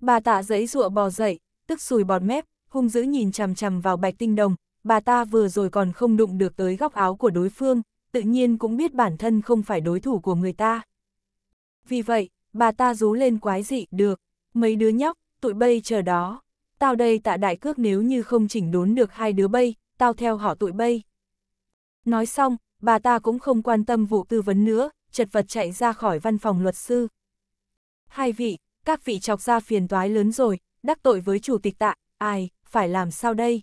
Bà tạ giấy rụa bò dậy, tức sùi bọt mép, hung dữ nhìn chằm chằm vào bạch tinh đồng, bà ta vừa rồi còn không đụng được tới góc áo của đối phương, tự nhiên cũng biết bản thân không phải đối thủ của người ta. Vì vậy, bà ta rú lên quái dị, được, mấy đứa nhóc, tụi bây chờ đó. Tao đây tạ đại cước nếu như không chỉnh đốn được hai đứa bây, tao theo họ tụi bây. Nói xong, bà ta cũng không quan tâm vụ tư vấn nữa, chật vật chạy ra khỏi văn phòng luật sư. Hai vị, các vị chọc ra phiền toái lớn rồi, đắc tội với chủ tịch tạ, ai, phải làm sao đây?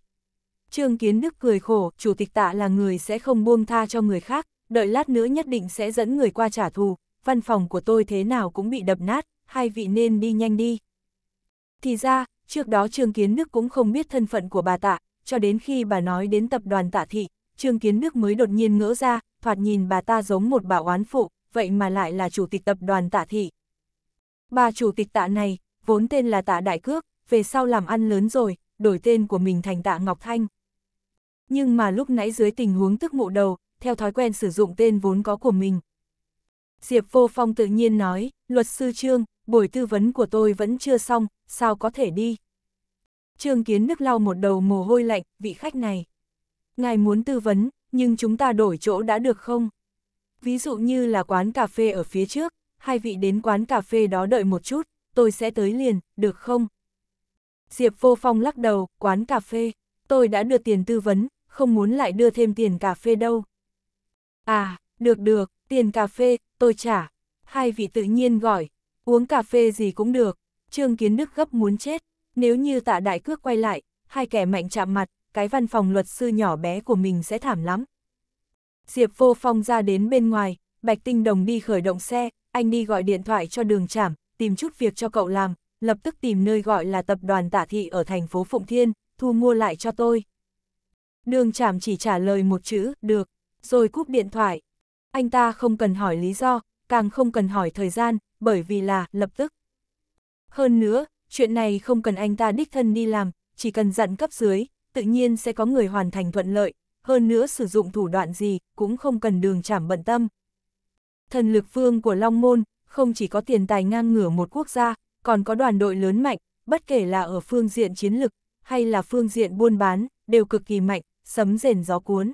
Trương Kiến Đức cười khổ, chủ tịch tạ là người sẽ không buông tha cho người khác, đợi lát nữa nhất định sẽ dẫn người qua trả thù, văn phòng của tôi thế nào cũng bị đập nát, hai vị nên đi nhanh đi. Thì ra, trước đó Trương Kiến Đức cũng không biết thân phận của bà tạ, cho đến khi bà nói đến tập đoàn tạ thị, Trương Kiến Đức mới đột nhiên ngỡ ra, thoạt nhìn bà ta giống một bà oán phụ, vậy mà lại là chủ tịch tập đoàn tạ thị. Bà chủ tịch tạ này, vốn tên là tạ Đại Cước, về sau làm ăn lớn rồi, đổi tên của mình thành tạ Ngọc Thanh. Nhưng mà lúc nãy dưới tình huống tức mụ đầu, theo thói quen sử dụng tên vốn có của mình. Diệp Vô Phong tự nhiên nói, luật sư Trương, buổi tư vấn của tôi vẫn chưa xong, sao có thể đi. Trương Kiến Đức lau một đầu mồ hôi lạnh, vị khách này. Ngài muốn tư vấn, nhưng chúng ta đổi chỗ đã được không? Ví dụ như là quán cà phê ở phía trước, hai vị đến quán cà phê đó đợi một chút, tôi sẽ tới liền, được không? Diệp Vô Phong lắc đầu, quán cà phê, tôi đã đưa tiền tư vấn, không muốn lại đưa thêm tiền cà phê đâu. À, được được, tiền cà phê, tôi trả. Hai vị tự nhiên gọi, uống cà phê gì cũng được. Trương Kiến Đức gấp muốn chết, nếu như tạ đại cước quay lại, hai kẻ mạnh chạm mặt, cái văn phòng luật sư nhỏ bé của mình sẽ thảm lắm. Diệp vô phong ra đến bên ngoài, Bạch Tinh Đồng đi khởi động xe, anh đi gọi điện thoại cho đường trảm, tìm chút việc cho cậu làm, lập tức tìm nơi gọi là tập đoàn tả thị ở thành phố Phụng Thiên, thu mua lại cho tôi. Đường trảm chỉ trả lời một chữ, được, rồi cúp điện thoại. Anh ta không cần hỏi lý do, càng không cần hỏi thời gian, bởi vì là lập tức. Hơn nữa, chuyện này không cần anh ta đích thân đi làm, chỉ cần dặn cấp dưới, tự nhiên sẽ có người hoàn thành thuận lợi, hơn nữa sử dụng thủ đoạn gì cũng không cần đường chảm bận tâm. Thần lực vương của Long Môn không chỉ có tiền tài ngang ngửa một quốc gia, còn có đoàn đội lớn mạnh, bất kể là ở phương diện chiến lực hay là phương diện buôn bán, đều cực kỳ mạnh, sấm rền gió cuốn.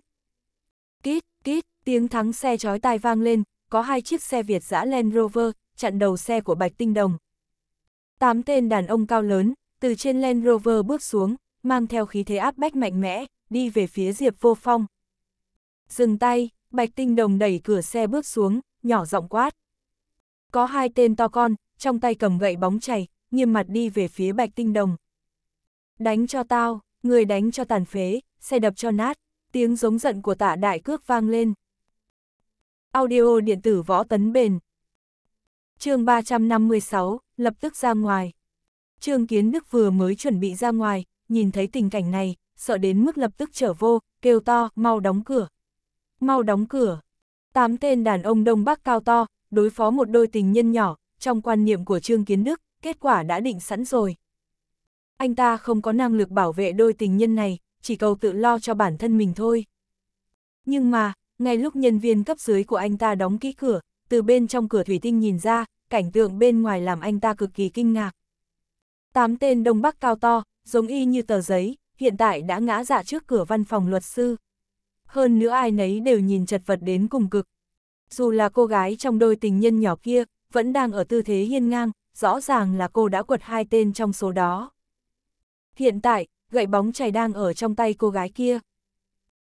Kít kít tiếng thắng xe chói tai vang lên, có hai chiếc xe Việt giã Land Rover chặn đầu xe của Bạch Tinh Đồng. Tám tên đàn ông cao lớn, từ trên Land Rover bước xuống, mang theo khí thế áp bách mạnh mẽ, đi về phía Diệp Vô Phong. Dừng tay, Bạch Tinh Đồng đẩy cửa xe bước xuống, nhỏ giọng quát. Có hai tên to con, trong tay cầm gậy bóng chảy, nghiêm mặt đi về phía Bạch Tinh Đồng. Đánh cho tao, người đánh cho tàn phế, xe đập cho nát, tiếng giống giận của tạ đại cước vang lên. Audio điện tử võ tấn bền. chương 356, lập tức ra ngoài. Trương Kiến Đức vừa mới chuẩn bị ra ngoài, nhìn thấy tình cảnh này, sợ đến mức lập tức trở vô, kêu to, mau đóng cửa. Mau đóng cửa. Tám tên đàn ông Đông Bắc cao to, đối phó một đôi tình nhân nhỏ, trong quan niệm của Trương Kiến Đức, kết quả đã định sẵn rồi. Anh ta không có năng lực bảo vệ đôi tình nhân này, chỉ cầu tự lo cho bản thân mình thôi. Nhưng mà, ngay lúc nhân viên cấp dưới của anh ta đóng kỹ cửa, từ bên trong cửa thủy tinh nhìn ra, cảnh tượng bên ngoài làm anh ta cực kỳ kinh ngạc. Tám tên Đông Bắc cao to, giống y như tờ giấy, hiện tại đã ngã dạ trước cửa văn phòng luật sư. Hơn nữa ai nấy đều nhìn chật vật đến cùng cực. Dù là cô gái trong đôi tình nhân nhỏ kia, vẫn đang ở tư thế hiên ngang, rõ ràng là cô đã quật hai tên trong số đó. Hiện tại, gậy bóng chày đang ở trong tay cô gái kia.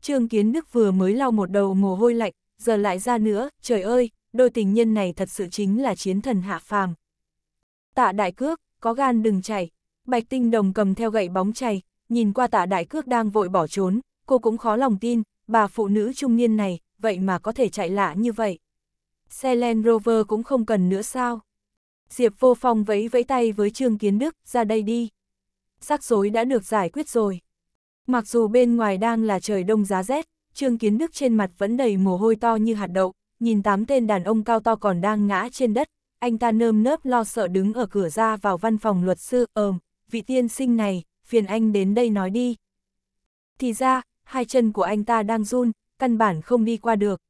Trương Kiến Đức vừa mới lau một đầu mồ hôi lạnh, giờ lại ra nữa, trời ơi, đôi tình nhân này thật sự chính là chiến thần hạ phàm. Tạ đại cước, có gan đừng chạy, Bạch Tinh Đồng cầm theo gậy bóng chày, nhìn qua tạ đại cước đang vội bỏ trốn, cô cũng khó lòng tin, bà phụ nữ trung niên này, vậy mà có thể chạy lạ như vậy. Xe Land Rover cũng không cần nữa sao. Diệp vô phong vẫy vẫy tay với Trương Kiến Đức, ra đây đi. Sắc rối đã được giải quyết rồi. Mặc dù bên ngoài đang là trời đông giá rét, Trương Kiến Đức trên mặt vẫn đầy mồ hôi to như hạt đậu, nhìn tám tên đàn ông cao to còn đang ngã trên đất, anh ta nơm nớp lo sợ đứng ở cửa ra vào văn phòng luật sư, ờm vị tiên sinh này, phiền anh đến đây nói đi. Thì ra, hai chân của anh ta đang run, căn bản không đi qua được.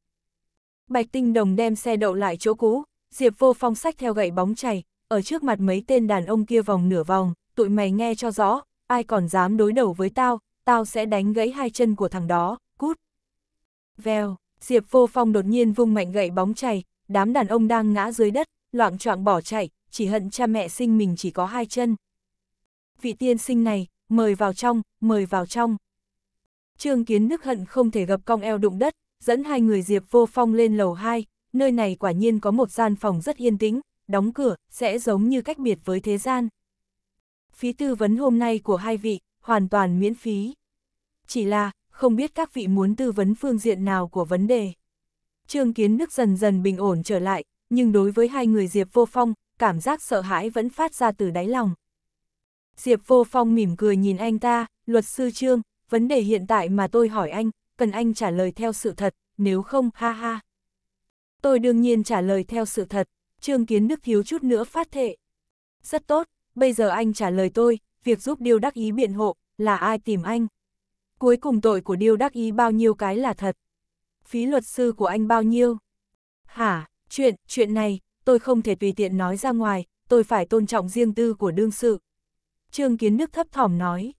Bạch Tinh Đồng đem xe đậu lại chỗ cũ, Diệp Vô Phong sách theo gậy bóng chày, ở trước mặt mấy tên đàn ông kia vòng nửa vòng, tụi mày nghe cho rõ, ai còn dám đối đầu với tao, tao sẽ đánh gãy hai chân của thằng đó, cút. Vèo, Diệp Vô Phong đột nhiên vung mạnh gậy bóng chày, đám đàn ông đang ngã dưới đất, loạn choạng bỏ chạy, chỉ hận cha mẹ sinh mình chỉ có hai chân vị tiên sinh này, mời vào trong, mời vào trong. Trương Kiến nức hận không thể gập cong eo đụng đất, dẫn hai người Diệp Vô Phong lên lầu 2, nơi này quả nhiên có một gian phòng rất yên tĩnh, đóng cửa, sẽ giống như cách biệt với thế gian. Phí tư vấn hôm nay của hai vị, hoàn toàn miễn phí. Chỉ là, không biết các vị muốn tư vấn phương diện nào của vấn đề. Trương Kiến Đức dần dần bình ổn trở lại, nhưng đối với hai người Diệp Vô Phong, cảm giác sợ hãi vẫn phát ra từ đáy lòng. Diệp Vô Phong mỉm cười nhìn anh ta, luật sư Trương, vấn đề hiện tại mà tôi hỏi anh, cần anh trả lời theo sự thật, nếu không, ha ha. Tôi đương nhiên trả lời theo sự thật, Trương Kiến Đức thiếu chút nữa phát thệ. Rất tốt, bây giờ anh trả lời tôi, việc giúp Điêu Đắc Ý biện hộ, là ai tìm anh? Cuối cùng tội của Điêu Đắc Ý bao nhiêu cái là thật? Phí luật sư của anh bao nhiêu? Hả, chuyện, chuyện này, tôi không thể tùy tiện nói ra ngoài, tôi phải tôn trọng riêng tư của đương sự. Trương Kiến Đức thấp thỏm nói.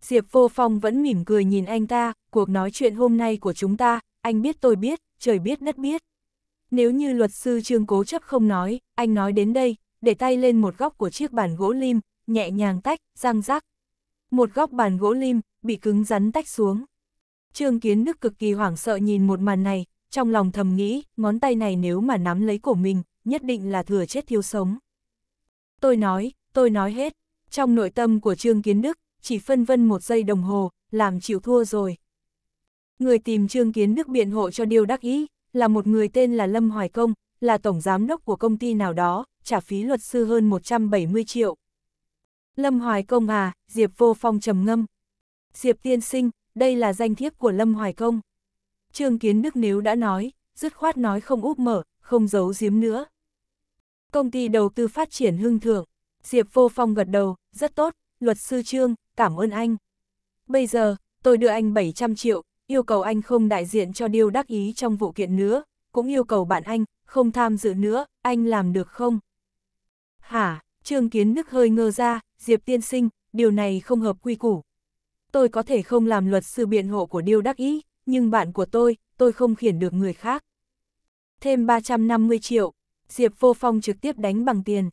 Diệp Vô Phong vẫn mỉm cười nhìn anh ta, cuộc nói chuyện hôm nay của chúng ta, anh biết tôi biết, trời biết đất biết. Nếu như luật sư Trương Cố chấp không nói, anh nói đến đây, để tay lên một góc của chiếc bàn gỗ lim, nhẹ nhàng tách, răng rắc. Một góc bàn gỗ lim, bị cứng rắn tách xuống. Trương Kiến Đức cực kỳ hoảng sợ nhìn một màn này, trong lòng thầm nghĩ, ngón tay này nếu mà nắm lấy cổ mình, nhất định là thừa chết thiếu sống. Tôi nói, tôi nói hết, trong nội tâm của Trương Kiến Đức, chỉ phân vân một giây đồng hồ, làm chịu thua rồi. Người tìm Trương Kiến Đức biện hộ cho điều đắc ý, là một người tên là Lâm Hoài Công, là tổng giám đốc của công ty nào đó, trả phí luật sư hơn 170 triệu. Lâm Hoài Công à, Diệp Vô Phong trầm ngâm. Diệp Tiên Sinh, đây là danh thiếp của Lâm Hoài Công. Trương Kiến Đức nếu đã nói, dứt khoát nói không úp mở, không giấu giếm nữa. Công ty đầu tư phát triển hưng thượng. Diệp Vô Phong gật đầu, rất tốt, luật sư Trương, cảm ơn anh. Bây giờ, tôi đưa anh 700 triệu, yêu cầu anh không đại diện cho Điêu Đắc Ý trong vụ kiện nữa, cũng yêu cầu bạn anh, không tham dự nữa, anh làm được không? Hả, Trương Kiến Đức hơi ngơ ra, Diệp Tiên Sinh, điều này không hợp quy củ. Tôi có thể không làm luật sư biện hộ của Điêu Đắc Ý, nhưng bạn của tôi, tôi không khiển được người khác. Thêm 350 triệu, Diệp Vô Phong trực tiếp đánh bằng tiền.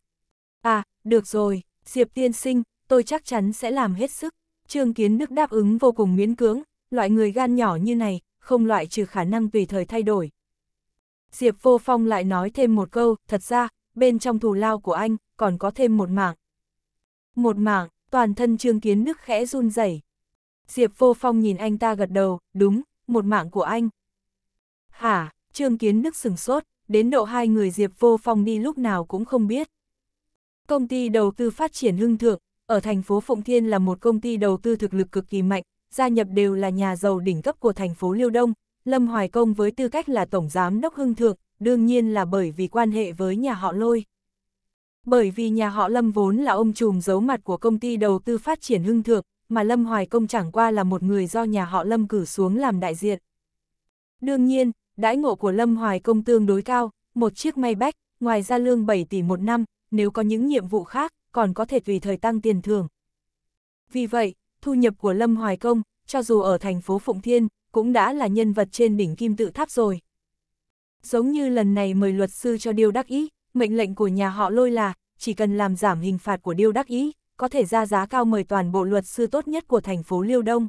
À, được rồi, Diệp tiên sinh, tôi chắc chắn sẽ làm hết sức. Trương Kiến Đức đáp ứng vô cùng miễn cưỡng, loại người gan nhỏ như này, không loại trừ khả năng tùy thời thay đổi. Diệp Vô Phong lại nói thêm một câu, thật ra, bên trong thù lao của anh, còn có thêm một mảng. Một mảng, toàn thân Trương Kiến Đức khẽ run rẩy. Diệp Vô Phong nhìn anh ta gật đầu, đúng, một mảng của anh. Hả, Trương Kiến Đức sừng sốt, đến độ hai người Diệp Vô Phong đi lúc nào cũng không biết. Công ty đầu tư phát triển hưng thượng, ở thành phố Phụng Thiên là một công ty đầu tư thực lực cực kỳ mạnh, gia nhập đều là nhà giàu đỉnh cấp của thành phố Liêu Đông, Lâm Hoài Công với tư cách là tổng giám đốc hưng thượng, đương nhiên là bởi vì quan hệ với nhà họ Lôi. Bởi vì nhà họ Lâm vốn là ông trùm giấu mặt của công ty đầu tư phát triển hưng thượng, mà Lâm Hoài Công chẳng qua là một người do nhà họ Lâm cử xuống làm đại diện. Đương nhiên, đãi ngộ của Lâm Hoài Công tương đối cao, một chiếc may Maybach, ngoài ra lương 7 tỷ một năm, nếu có những nhiệm vụ khác, còn có thể tùy thời tăng tiền thưởng. Vì vậy, thu nhập của Lâm Hoài Công, cho dù ở thành phố Phụng Thiên, cũng đã là nhân vật trên đỉnh kim tự tháp rồi. Giống như lần này mời luật sư cho Điêu Đắc Ý, mệnh lệnh của nhà họ lôi là, chỉ cần làm giảm hình phạt của Điêu Đắc Ý, có thể ra giá cao mời toàn bộ luật sư tốt nhất của thành phố Liêu Đông.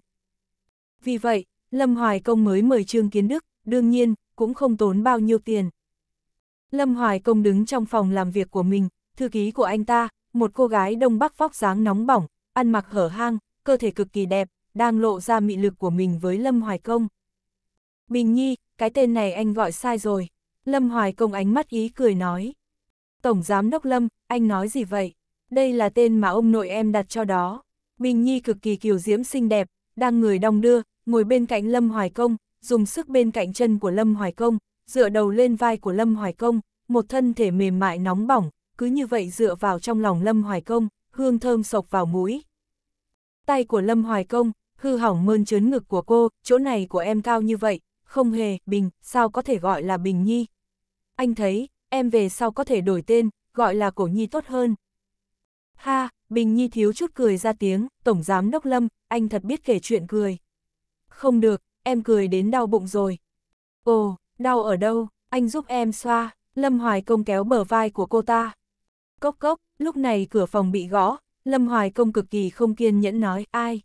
Vì vậy, Lâm Hoài Công mới mời Trương Kiến Đức, đương nhiên, cũng không tốn bao nhiêu tiền. Lâm Hoài Công đứng trong phòng làm việc của mình, thư ký của anh ta, một cô gái đông bắc vóc dáng nóng bỏng, ăn mặc hở hang, cơ thể cực kỳ đẹp, đang lộ ra mị lực của mình với Lâm Hoài Công. Bình Nhi, cái tên này anh gọi sai rồi. Lâm Hoài Công ánh mắt ý cười nói. Tổng Giám Đốc Lâm, anh nói gì vậy? Đây là tên mà ông nội em đặt cho đó. Bình Nhi cực kỳ kiều diễm xinh đẹp, đang người đong đưa, ngồi bên cạnh Lâm Hoài Công, dùng sức bên cạnh chân của Lâm Hoài Công, dựa đầu lên vai của Lâm Hoài Công, một thân thể mềm mại nóng bỏng, cứ như vậy dựa vào trong lòng Lâm Hoài Công, hương thơm sộc vào mũi. Tay của Lâm Hoài Công, hư hỏng mơn trớn ngực của cô, chỗ này của em cao như vậy, không hề, Bình, sao có thể gọi là Bình Nhi. Anh thấy, em về sau có thể đổi tên, gọi là Cổ Nhi tốt hơn. Ha, Bình Nhi thiếu chút cười ra tiếng, Tổng Giám Đốc Lâm, anh thật biết kể chuyện cười. Không được, em cười đến đau bụng rồi. Ồ, đau ở đâu, anh giúp em xoa, Lâm Hoài Công kéo bờ vai của cô ta. Cốc cốc, lúc này cửa phòng bị gõ, Lâm Hoài Công cực kỳ không kiên nhẫn nói, ai?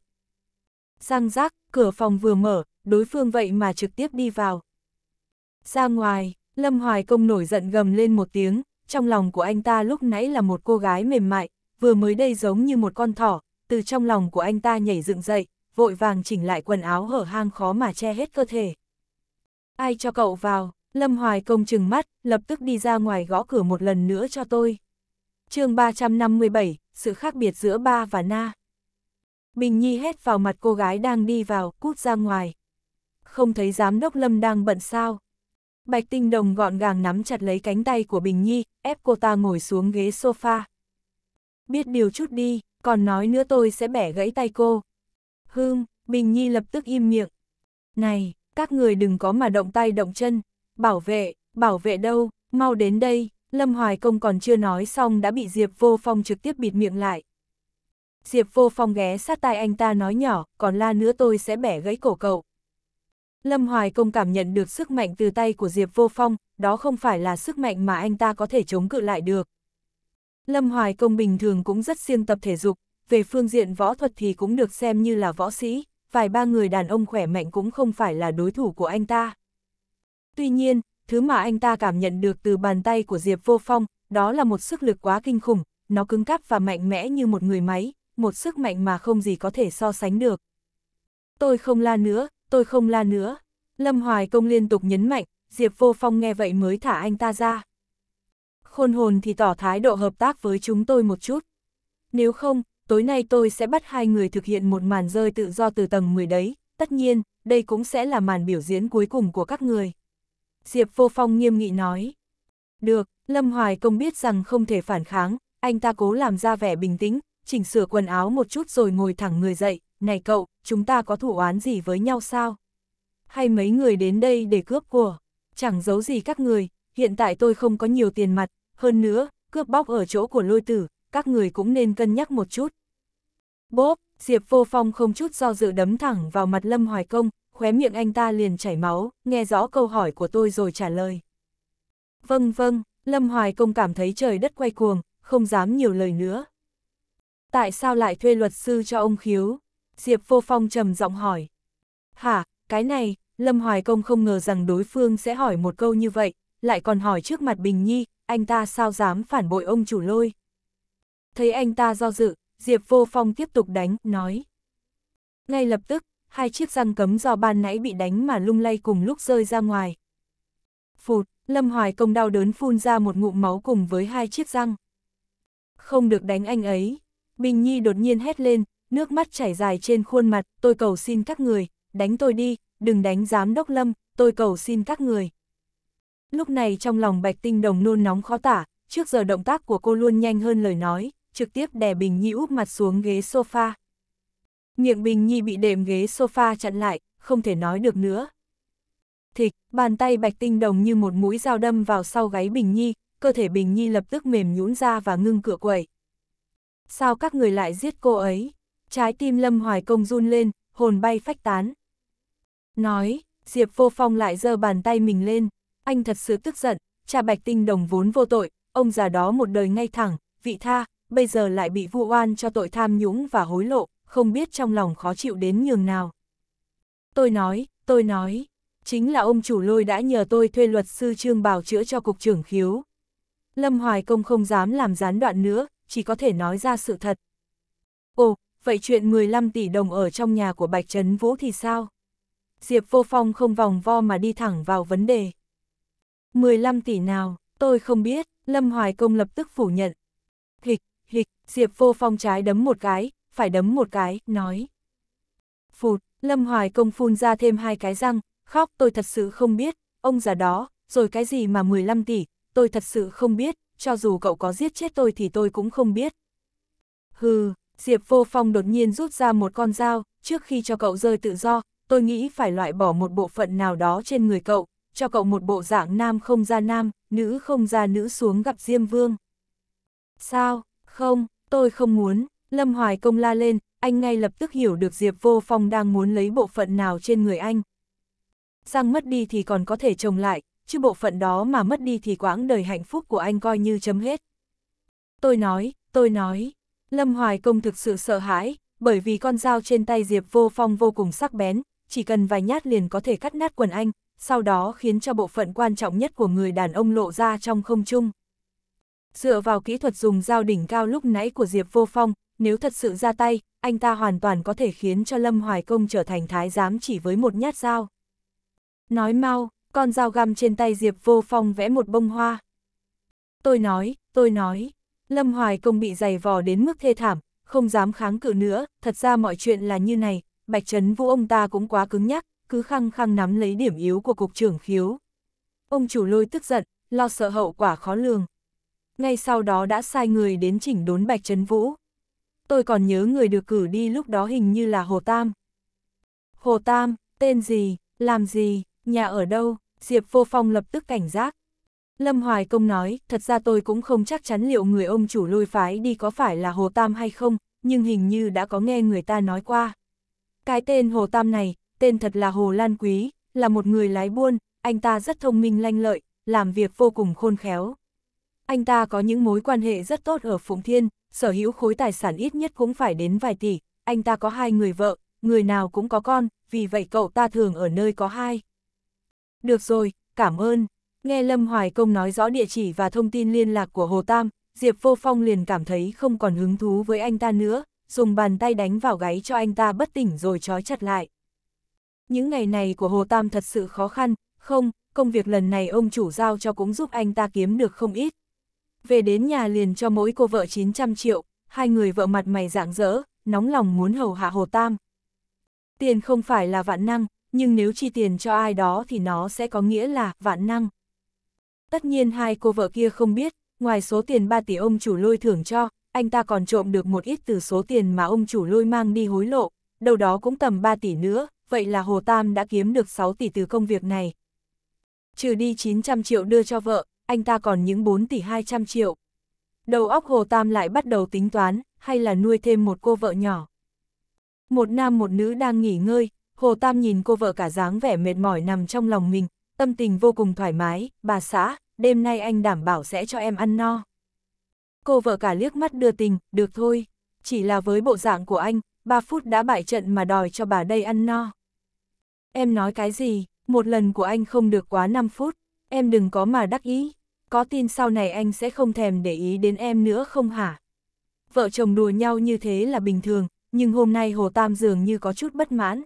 Giang giác, cửa phòng vừa mở, đối phương vậy mà trực tiếp đi vào. Ra ngoài, Lâm Hoài Công nổi giận gầm lên một tiếng, trong lòng của anh ta lúc nãy là một cô gái mềm mại, vừa mới đây giống như một con thỏ, từ trong lòng của anh ta nhảy dựng dậy, vội vàng chỉnh lại quần áo hở hang khó mà che hết cơ thể. Ai cho cậu vào, Lâm Hoài Công chừng mắt, lập tức đi ra ngoài gõ cửa một lần nữa cho tôi chương 357, sự khác biệt giữa ba và na. Bình Nhi hét vào mặt cô gái đang đi vào, cút ra ngoài. Không thấy giám đốc Lâm đang bận sao. Bạch Tinh Đồng gọn gàng nắm chặt lấy cánh tay của Bình Nhi, ép cô ta ngồi xuống ghế sofa. Biết điều chút đi, còn nói nữa tôi sẽ bẻ gãy tay cô. Hương, Bình Nhi lập tức im miệng. Này, các người đừng có mà động tay động chân. Bảo vệ, bảo vệ đâu, mau đến đây, Lâm Hoài Công còn chưa nói xong đã bị Diệp Vô Phong trực tiếp bịt miệng lại. Diệp Vô Phong ghé sát tai anh ta nói nhỏ, còn la nữa tôi sẽ bẻ gãy cổ cậu. Lâm Hoài Công cảm nhận được sức mạnh từ tay của Diệp Vô Phong, đó không phải là sức mạnh mà anh ta có thể chống cự lại được. Lâm Hoài Công bình thường cũng rất siêng tập thể dục, về phương diện võ thuật thì cũng được xem như là võ sĩ, vài ba người đàn ông khỏe mạnh cũng không phải là đối thủ của anh ta. Tuy nhiên, thứ mà anh ta cảm nhận được từ bàn tay của Diệp Vô Phong, đó là một sức lực quá kinh khủng, nó cứng cáp và mạnh mẽ như một người máy, một sức mạnh mà không gì có thể so sánh được. Tôi không la nữa, tôi không la nữa. Lâm Hoài Công liên tục nhấn mạnh, Diệp Vô Phong nghe vậy mới thả anh ta ra. Khôn hồn thì tỏ thái độ hợp tác với chúng tôi một chút. Nếu không, tối nay tôi sẽ bắt hai người thực hiện một màn rơi tự do từ tầng 10 đấy, tất nhiên, đây cũng sẽ là màn biểu diễn cuối cùng của các người. Diệp Vô Phong nghiêm nghị nói. Được, Lâm Hoài Công biết rằng không thể phản kháng, anh ta cố làm ra vẻ bình tĩnh, chỉnh sửa quần áo một chút rồi ngồi thẳng người dậy. Này cậu, chúng ta có thủ oán gì với nhau sao? Hay mấy người đến đây để cướp của? Chẳng giấu gì các người, hiện tại tôi không có nhiều tiền mặt, hơn nữa, cướp bóc ở chỗ của lôi tử, các người cũng nên cân nhắc một chút. Bốp, Diệp Vô Phong không chút do dự đấm thẳng vào mặt Lâm Hoài Công, khóe miệng anh ta liền chảy máu, nghe rõ câu hỏi của tôi rồi trả lời. Vâng vâng, Lâm Hoài Công cảm thấy trời đất quay cuồng, không dám nhiều lời nữa. Tại sao lại thuê luật sư cho ông khiếu? Diệp Vô Phong trầm giọng hỏi. Hả, cái này, Lâm Hoài Công không ngờ rằng đối phương sẽ hỏi một câu như vậy, lại còn hỏi trước mặt Bình Nhi, anh ta sao dám phản bội ông chủ lôi. Thấy anh ta do dự, Diệp Vô Phong tiếp tục đánh, nói. Ngay lập tức, hai chiếc răng cấm do ban nãy bị đánh mà lung lay cùng lúc rơi ra ngoài. Phụt, Lâm Hoài Công đau đớn phun ra một ngụm máu cùng với hai chiếc răng. Không được đánh anh ấy. Bình Nhi đột nhiên hét lên, nước mắt chảy dài trên khuôn mặt, tôi cầu xin các người, đánh tôi đi, đừng đánh giám đốc Lâm, tôi cầu xin các người. Lúc này trong lòng Bạch Tinh Đồng nôn nóng khó tả, trước giờ động tác của cô luôn nhanh hơn lời nói, trực tiếp đè Bình Nhi úp mặt xuống ghế sofa. Miệng Bình Nhi bị đệm ghế sofa chặn lại, không thể nói được nữa. Thịch, bàn tay bạch tinh đồng như một mũi dao đâm vào sau gáy Bình Nhi, cơ thể Bình Nhi lập tức mềm nhũn ra và ngưng cựa quẩy. Sao các người lại giết cô ấy? Trái tim Lâm Hoài Công run lên, hồn bay phách tán. Nói, Diệp Vô Phong lại giơ bàn tay mình lên, anh thật sự tức giận, cha Bạch Tinh Đồng vốn vô tội, ông già đó một đời ngay thẳng, vị tha, bây giờ lại bị vu oan cho tội tham nhũng và hối lộ, không biết trong lòng khó chịu đến nhường nào. Tôi nói, tôi nói, chính là ông chủ lôi đã nhờ tôi thuê luật sư Trương Bảo chữa cho cục trưởng khiếu. Lâm Hoài Công không dám làm gián đoạn nữa, chỉ có thể nói ra sự thật. Ồ, vậy chuyện 15 tỷ đồng ở trong nhà của Bạch Trấn Vũ thì sao? Diệp Vô Phong không vòng vo mà đi thẳng vào vấn đề. 15 tỷ nào, tôi không biết, Lâm Hoài Công lập tức phủ nhận. Hịch, hịch, Diệp Vô Phong trái đấm một cái, phải đấm một cái, nói. Phụt, Lâm Hoài Công phun ra thêm hai cái răng, khóc tôi thật sự không biết, ông già đó, rồi cái gì mà 15 tỷ, tôi thật sự không biết, cho dù cậu có giết chết tôi thì tôi cũng không biết. Hừ, Diệp Vô Phong đột nhiên rút ra một con dao, trước khi cho cậu rơi tự do, tôi nghĩ phải loại bỏ một bộ phận nào đó trên người cậu, cho cậu một bộ dạng nam không ra nam, nữ không ra nữ xuống gặp Diêm Vương. Sao, không, tôi không muốn, Lâm Hoài Công la lên, anh ngay lập tức hiểu được Diệp Vô Phong đang muốn lấy bộ phận nào trên người anh. Răng mất đi thì còn có thể trồng lại, chứ bộ phận đó mà mất đi thì quãng đời hạnh phúc của anh coi như chấm hết. Tôi nói, tôi nói, Lâm Hoài Công thực sự sợ hãi, bởi vì con dao trên tay Diệp Vô Phong vô cùng sắc bén, chỉ cần vài nhát liền có thể cắt nát quần anh, sau đó khiến cho bộ phận quan trọng nhất của người đàn ông lộ ra trong không trung. Dựa vào kỹ thuật dùng dao đỉnh cao lúc nãy của Diệp Vô Phong, nếu thật sự ra tay, anh ta hoàn toàn có thể khiến cho Lâm Hoài Công trở thành thái giám chỉ với một nhát dao. Nói mau, con dao găm trên tay Diệp Vô Phong vẽ một bông hoa. Tôi nói, tôi nói, Lâm Hoài Công bị giày vò đến mức thê thảm, không dám kháng cự nữa, thật ra mọi chuyện là như này, Bạch Trấn Vũ ông ta cũng quá cứng nhắc, cứ khăng khăng nắm lấy điểm yếu của cục trưởng khiếu. Ông chủ lôi tức giận, lo sợ hậu quả khó lường. Ngay sau đó đã sai người đến chỉnh đốn Bạch Trấn Vũ tôi còn nhớ người được cử đi lúc đó hình như là Hồ Tam. Hồ Tam, tên gì, làm gì, nhà ở đâu, Diệp Vô Phong lập tức cảnh giác. Lâm Hoài Công nói, thật ra tôi cũng không chắc chắn liệu người ông chủ lôi phái đi có phải là Hồ Tam hay không, nhưng hình như đã có nghe người ta nói qua. Cái tên Hồ Tam này, tên thật là Hồ Lan Quý, là một người lái buôn, anh ta rất thông minh lanh lợi, làm việc vô cùng khôn khéo anh ta có những mối quan hệ rất tốt ở Phụng Thiên, sở hữu khối tài sản ít nhất cũng phải đến vài tỷ, anh ta có hai người vợ, người nào cũng có con, vì vậy cậu ta thường ở nơi có hai. Được rồi, cảm ơn. Nghe Lâm Hoài Công nói rõ địa chỉ và thông tin liên lạc của Hồ Tam, Diệp Vô Phong liền cảm thấy không còn hứng thú với anh ta nữa, dùng bàn tay đánh vào gáy cho anh ta bất tỉnh rồi trói chặt lại. Những ngày này của Hồ Tam thật sự khó khăn, không, công việc lần này ông chủ giao cho cũng giúp anh ta kiếm được không ít, về đến nhà liền cho mỗi cô vợ 900 triệu, hai người vợ mặt mày rạng rỡ, nóng lòng muốn hầu hạ Hồ Tam. Tiền không phải là vạn năng, nhưng nếu chi tiền cho ai đó thì nó sẽ có nghĩa là vạn năng. Tất nhiên hai cô vợ kia không biết, ngoài số tiền 3 tỷ ông chủ lôi thưởng cho, anh ta còn trộm được một ít từ số tiền mà ông chủ lôi mang đi hối lộ, đâu đó cũng tầm 3 tỷ nữa, vậy là Hồ Tam đã kiếm được 6 tỷ từ công việc này. Trừ đi 900 triệu đưa cho vợ, anh ta còn những 4 tỷ 200 triệu. Đầu óc Hồ Tam lại bắt đầu tính toán, hay là nuôi thêm một cô vợ nhỏ. Một nam một nữ đang nghỉ ngơi, Hồ Tam nhìn cô vợ cả dáng vẻ mệt mỏi nằm trong lòng mình, tâm tình vô cùng thoải mái, bà xã, đêm nay anh đảm bảo sẽ cho em ăn no. Cô vợ cả liếc mắt đưa tình, được thôi, chỉ là với bộ dạng của anh, 3 phút đã bại trận mà đòi cho bà đây ăn no. Em nói cái gì, một lần của anh không được quá 5 phút, em đừng có mà đắc ý có tin sau này anh sẽ không thèm để ý đến em nữa không hả? Vợ chồng đùa nhau như thế là bình thường, nhưng hôm nay Hồ Tam dường như có chút bất mãn.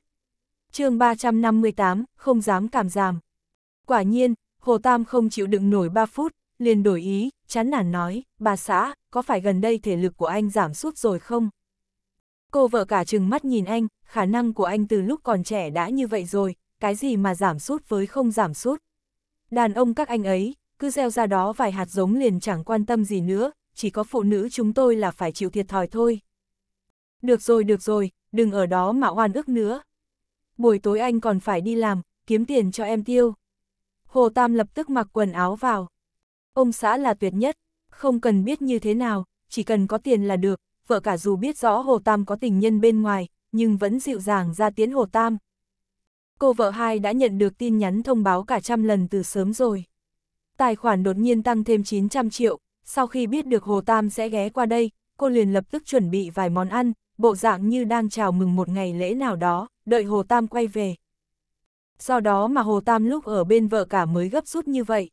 chương 358, không dám cảm giảm. Quả nhiên, Hồ Tam không chịu đựng nổi 3 phút, liền đổi ý, chán nản nói, bà xã, có phải gần đây thể lực của anh giảm sút rồi không? Cô vợ cả chừng mắt nhìn anh, khả năng của anh từ lúc còn trẻ đã như vậy rồi, cái gì mà giảm sút với không giảm sút. Đàn ông các anh ấy, cứ gieo ra đó vài hạt giống liền chẳng quan tâm gì nữa, chỉ có phụ nữ chúng tôi là phải chịu thiệt thòi thôi. Được rồi, được rồi, đừng ở đó mà oan ức nữa. Buổi tối anh còn phải đi làm, kiếm tiền cho em tiêu. Hồ Tam lập tức mặc quần áo vào. Ông xã là tuyệt nhất, không cần biết như thế nào, chỉ cần có tiền là được, vợ cả dù biết rõ Hồ Tam có tình nhân bên ngoài, nhưng vẫn dịu dàng ra tiến Hồ Tam. Cô vợ hai đã nhận được tin nhắn thông báo cả trăm lần từ sớm rồi. Tài khoản đột nhiên tăng thêm 900 triệu, sau khi biết được Hồ Tam sẽ ghé qua đây, cô liền lập tức chuẩn bị vài món ăn, bộ dạng như đang chào mừng một ngày lễ nào đó, đợi Hồ Tam quay về. Do đó mà Hồ Tam lúc ở bên vợ cả mới gấp rút như vậy.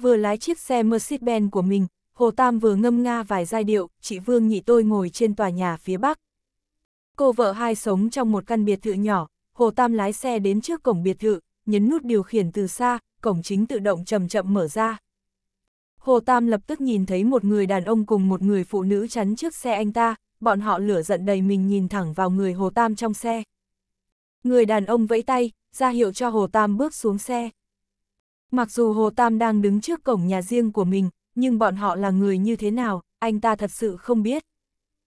Vừa lái chiếc xe Mercedes-Benz của mình, Hồ Tam vừa ngâm nga vài giai điệu, chị Vương nhị tôi ngồi trên tòa nhà phía Bắc. Cô vợ hai sống trong một căn biệt thự nhỏ, Hồ Tam lái xe đến trước cổng biệt thự, nhấn nút điều khiển từ xa, cổng chính tự động chậm chậm mở ra. Hồ Tam lập tức nhìn thấy một người đàn ông cùng một người phụ nữ chắn trước xe anh ta, bọn họ lửa giận đầy mình nhìn thẳng vào người Hồ Tam trong xe. Người đàn ông vẫy tay, ra hiệu cho Hồ Tam bước xuống xe. Mặc dù Hồ Tam đang đứng trước cổng nhà riêng của mình, nhưng bọn họ là người như thế nào, anh ta thật sự không biết.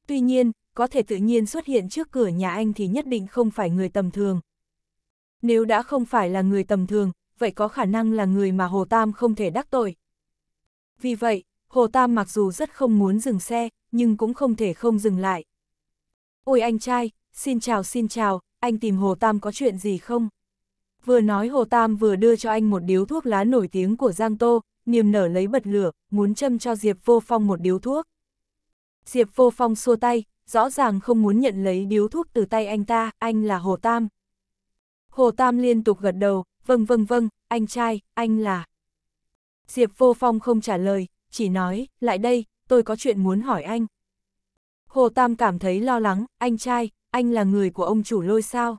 Tuy nhiên, có thể tự nhiên xuất hiện trước cửa nhà anh thì nhất định không phải người tầm thường. Nếu đã không phải là người tầm thường, vậy có khả năng là người mà Hồ Tam không thể đắc tội. Vì vậy, Hồ Tam mặc dù rất không muốn dừng xe, nhưng cũng không thể không dừng lại. Ôi anh trai, xin chào xin chào, anh tìm Hồ Tam có chuyện gì không? Vừa nói Hồ Tam vừa đưa cho anh một điếu thuốc lá nổi tiếng của Giang Tô, niềm nở lấy bật lửa, muốn châm cho Diệp Vô Phong một điếu thuốc. Diệp Vô Phong xua tay, rõ ràng không muốn nhận lấy điếu thuốc từ tay anh ta, anh là Hồ Tam. Hồ Tam liên tục gật đầu, vâng vâng vâng, anh trai, anh là... Diệp Vô Phong không trả lời, chỉ nói, lại đây, tôi có chuyện muốn hỏi anh. Hồ Tam cảm thấy lo lắng, anh trai, anh là người của ông chủ lôi sao.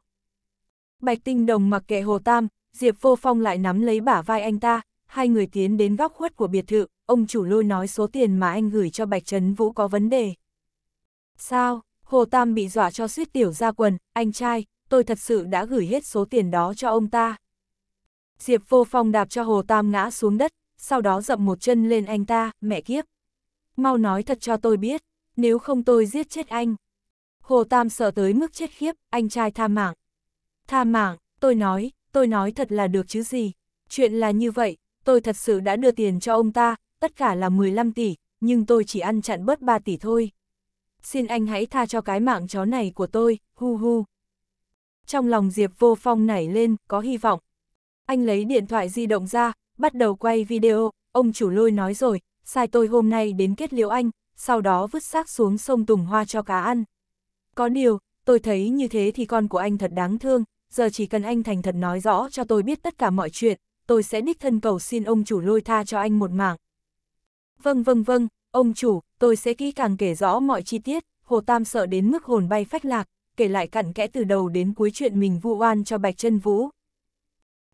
Bạch Tinh Đồng mặc kệ Hồ Tam, Diệp Vô Phong lại nắm lấy bả vai anh ta, hai người tiến đến góc khuất của biệt thự, ông chủ lôi nói số tiền mà anh gửi cho Bạch Trấn Vũ có vấn đề. Sao, Hồ Tam bị dọa cho suýt tiểu ra quần, anh trai, tôi thật sự đã gửi hết số tiền đó cho ông ta. Diệp vô phong đạp cho Hồ Tam ngã xuống đất, sau đó dậm một chân lên anh ta, mẹ kiếp. Mau nói thật cho tôi biết, nếu không tôi giết chết anh. Hồ Tam sợ tới mức chết khiếp, anh trai tha mạng. Tha mạng, tôi nói, tôi nói thật là được chứ gì. Chuyện là như vậy, tôi thật sự đã đưa tiền cho ông ta, tất cả là 15 tỷ, nhưng tôi chỉ ăn chặn bớt 3 tỷ thôi. Xin anh hãy tha cho cái mạng chó này của tôi, hu hu. Trong lòng Diệp vô phong nảy lên, có hy vọng, anh lấy điện thoại di động ra, bắt đầu quay video, ông chủ lôi nói rồi, sai tôi hôm nay đến kết liễu anh, sau đó vứt xác xuống sông Tùng Hoa cho cá ăn. Có điều, tôi thấy như thế thì con của anh thật đáng thương, giờ chỉ cần anh thành thật nói rõ cho tôi biết tất cả mọi chuyện, tôi sẽ đích thân cầu xin ông chủ lôi tha cho anh một mạng. Vâng vâng vâng, ông chủ, tôi sẽ kỹ càng kể rõ mọi chi tiết, Hồ Tam sợ đến mức hồn bay phách lạc, kể lại cặn kẽ từ đầu đến cuối chuyện mình vu oan cho Bạch Chân Vũ.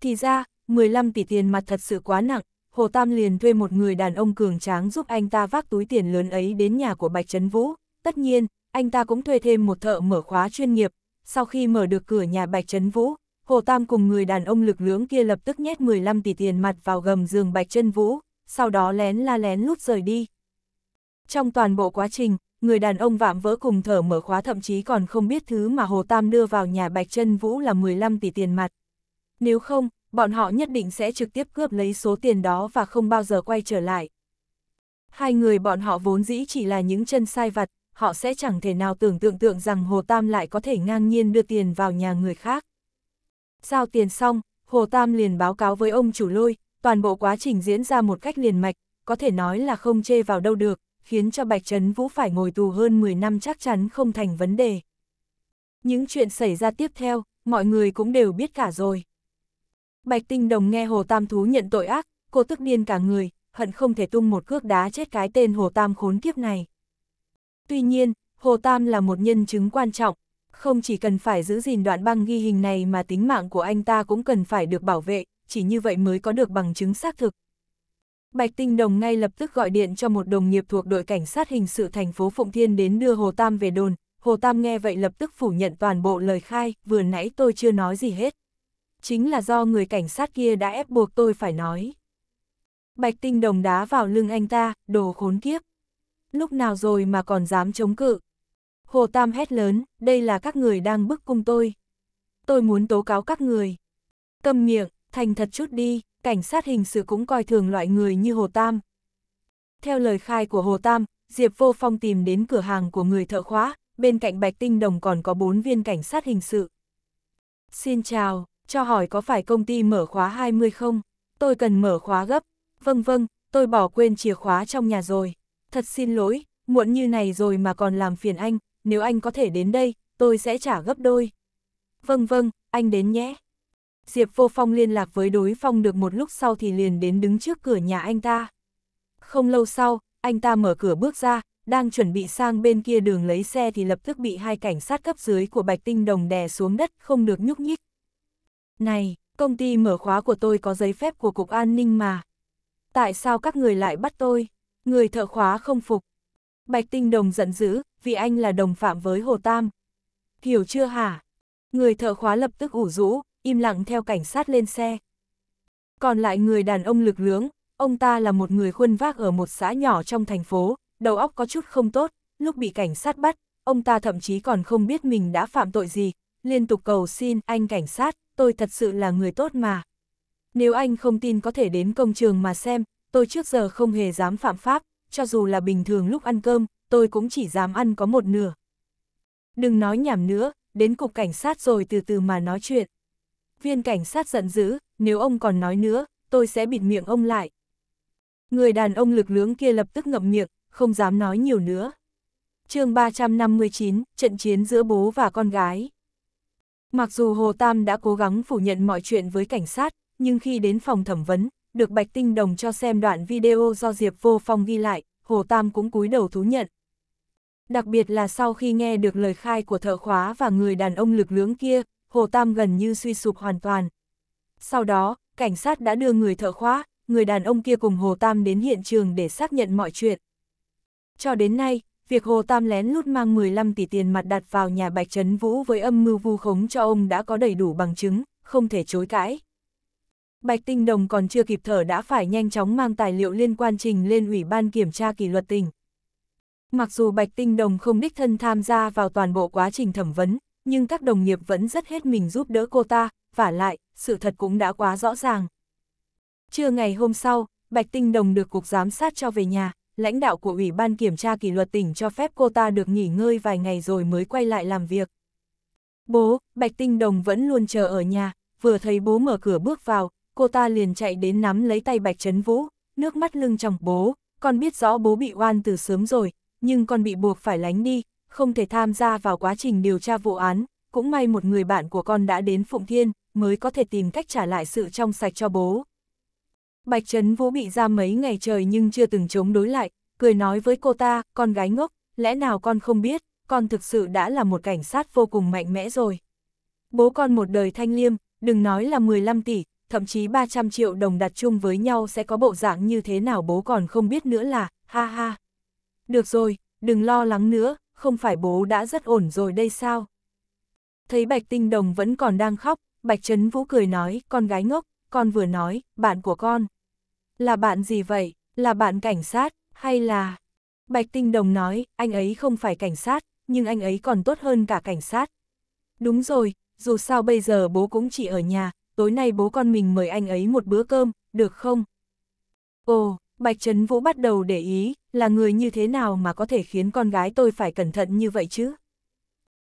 Thì ra, 15 tỷ tiền mặt thật sự quá nặng, Hồ Tam liền thuê một người đàn ông cường tráng giúp anh ta vác túi tiền lớn ấy đến nhà của Bạch Trấn Vũ. Tất nhiên, anh ta cũng thuê thêm một thợ mở khóa chuyên nghiệp. Sau khi mở được cửa nhà Bạch Trấn Vũ, Hồ Tam cùng người đàn ông lực lưỡng kia lập tức nhét 15 tỷ tiền mặt vào gầm giường Bạch Trấn Vũ, sau đó lén la lén lút rời đi. Trong toàn bộ quá trình, người đàn ông vạm vỡ cùng thợ mở khóa thậm chí còn không biết thứ mà Hồ Tam đưa vào nhà Bạch Trân Vũ là 15 tỷ tiền mặt. Nếu không, bọn họ nhất định sẽ trực tiếp cướp lấy số tiền đó và không bao giờ quay trở lại. Hai người bọn họ vốn dĩ chỉ là những chân sai vặt, họ sẽ chẳng thể nào tưởng tượng tượng rằng Hồ Tam lại có thể ngang nhiên đưa tiền vào nhà người khác. Giao tiền xong, Hồ Tam liền báo cáo với ông chủ lôi, toàn bộ quá trình diễn ra một cách liền mạch, có thể nói là không chê vào đâu được, khiến cho Bạch Trấn Vũ phải ngồi tù hơn 10 năm chắc chắn không thành vấn đề. Những chuyện xảy ra tiếp theo, mọi người cũng đều biết cả rồi. Bạch Tinh Đồng nghe Hồ Tam Thú nhận tội ác, cô tức điên cả người, hận không thể tung một cước đá chết cái tên Hồ Tam khốn kiếp này. Tuy nhiên, Hồ Tam là một nhân chứng quan trọng, không chỉ cần phải giữ gìn đoạn băng ghi hình này mà tính mạng của anh ta cũng cần phải được bảo vệ, chỉ như vậy mới có được bằng chứng xác thực. Bạch Tinh Đồng ngay lập tức gọi điện cho một đồng nghiệp thuộc đội cảnh sát hình sự thành phố Phụng Thiên đến đưa Hồ Tam về đồn, Hồ Tam nghe vậy lập tức phủ nhận toàn bộ lời khai, vừa nãy tôi chưa nói gì hết chính là do người cảnh sát kia đã ép buộc tôi phải nói. Bạch tinh đồng đá vào lưng anh ta, đồ khốn kiếp. Lúc nào rồi mà còn dám chống cự. Hồ Tam hét lớn, đây là các người đang bức cung tôi. Tôi muốn tố cáo các người. Cầm miệng, thành thật chút đi, cảnh sát hình sự cũng coi thường loại người như Hồ Tam. Theo lời khai của Hồ Tam, Diệp Vô Phong tìm đến cửa hàng của người thợ khóa, bên cạnh Bạch Tinh Đồng còn có bốn viên cảnh sát hình sự. Xin chào, cho hỏi có phải công ty mở khóa 20 không? Tôi cần mở khóa gấp. Vâng vâng, tôi bỏ quên chìa khóa trong nhà rồi. Thật xin lỗi, muộn như này rồi mà còn làm phiền anh, nếu anh có thể đến đây, tôi sẽ trả gấp đôi. Vâng vâng, anh đến nhé. Diệp Vô Phong liên lạc với đối phong được một lúc sau thì liền đến đứng trước cửa nhà anh ta. Không lâu sau, anh ta mở cửa bước ra, đang chuẩn bị sang bên kia đường lấy xe thì lập tức bị hai cảnh sát cấp dưới của Bạch Tinh Đồng đè xuống đất không được nhúc nhích, này, công ty mở khóa của tôi có giấy phép của Cục An ninh mà. Tại sao các người lại bắt tôi? Người thợ khóa không phục. Bạch Tinh Đồng giận dữ, vì anh là đồng phạm với Hồ Tam. Hiểu chưa hả? Người thợ khóa lập tức ủ rũ, im lặng theo cảnh sát lên xe. Còn lại người đàn ông lực lưỡng, ông ta là một người khuân vác ở một xã nhỏ trong thành phố, đầu óc có chút không tốt, lúc bị cảnh sát bắt, ông ta thậm chí còn không biết mình đã phạm tội gì, liên tục cầu xin anh cảnh sát, tôi thật sự là người tốt mà. Nếu anh không tin có thể đến công trường mà xem, tôi trước giờ không hề dám phạm pháp, cho dù là bình thường lúc ăn cơm, tôi cũng chỉ dám ăn có một nửa. Đừng nói nhảm nữa, đến cục cảnh sát rồi từ từ mà nói chuyện. Viên cảnh sát giận dữ, nếu ông còn nói nữa, tôi sẽ bịt miệng ông lại. Người đàn ông lực lưỡng kia lập tức ngậm miệng, không dám nói nhiều nữa. chương 359, trận chiến giữa bố và con gái. Mặc dù Hồ Tam đã cố gắng phủ nhận mọi chuyện với cảnh sát, nhưng khi đến phòng thẩm vấn, được Bạch Tinh Đồng cho xem đoạn video do Diệp Vô Phong ghi lại, Hồ Tam cũng cúi đầu thú nhận. Đặc biệt là sau khi nghe được lời khai của thợ khóa và người đàn ông lực lưỡng kia, Hồ Tam gần như suy sụp hoàn toàn. Sau đó, cảnh sát đã đưa người thợ khóa, người đàn ông kia cùng Hồ Tam đến hiện trường để xác nhận mọi chuyện. Cho đến nay, việc Hồ Tam lén lút mang 15 tỷ tiền mặt đặt vào nhà Bạch Trấn Vũ với âm mưu vu khống cho ông đã có đầy đủ bằng chứng, không thể chối cãi. Bạch Tinh Đồng còn chưa kịp thở đã phải nhanh chóng mang tài liệu liên quan trình lên Ủy ban Kiểm tra kỷ luật tỉnh. Mặc dù Bạch Tinh Đồng không đích thân tham gia vào toàn bộ quá trình thẩm vấn, nhưng các đồng nghiệp vẫn rất hết mình giúp đỡ cô ta, và lại, sự thật cũng đã quá rõ ràng. Trưa ngày hôm sau, Bạch Tinh Đồng được Cục Giám sát cho về nhà, lãnh đạo của Ủy ban Kiểm tra Kỷ luật tỉnh cho phép cô ta được nghỉ ngơi vài ngày rồi mới quay lại làm việc. Bố, Bạch Tinh Đồng vẫn luôn chờ ở nhà, vừa thấy bố mở cửa bước vào, cô ta liền chạy đến nắm lấy tay Bạch Trấn Vũ, nước mắt lưng trong bố, con biết rõ bố bị oan từ sớm rồi, nhưng con bị buộc phải lánh đi, không thể tham gia vào quá trình điều tra vụ án, cũng may một người bạn của con đã đến Phụng Thiên, mới có thể tìm cách trả lại sự trong sạch cho bố. Bạch Trấn Vũ bị giam mấy ngày trời nhưng chưa từng chống đối lại, cười nói với cô ta, con gái ngốc, lẽ nào con không biết, con thực sự đã là một cảnh sát vô cùng mạnh mẽ rồi. Bố con một đời thanh liêm, đừng nói là 15 tỷ, thậm chí 300 triệu đồng đặt chung với nhau sẽ có bộ dạng như thế nào bố còn không biết nữa là, ha ha. Được rồi, đừng lo lắng nữa, không phải bố đã rất ổn rồi đây sao? Thấy Bạch Tinh Đồng vẫn còn đang khóc, Bạch Trấn Vũ cười nói, con gái ngốc, con vừa nói, bạn của con, là bạn gì vậy? Là bạn cảnh sát, hay là... Bạch Tinh Đồng nói, anh ấy không phải cảnh sát, nhưng anh ấy còn tốt hơn cả cảnh sát. Đúng rồi, dù sao bây giờ bố cũng chỉ ở nhà, tối nay bố con mình mời anh ấy một bữa cơm, được không? Ồ, Bạch Trấn Vũ bắt đầu để ý, là người như thế nào mà có thể khiến con gái tôi phải cẩn thận như vậy chứ?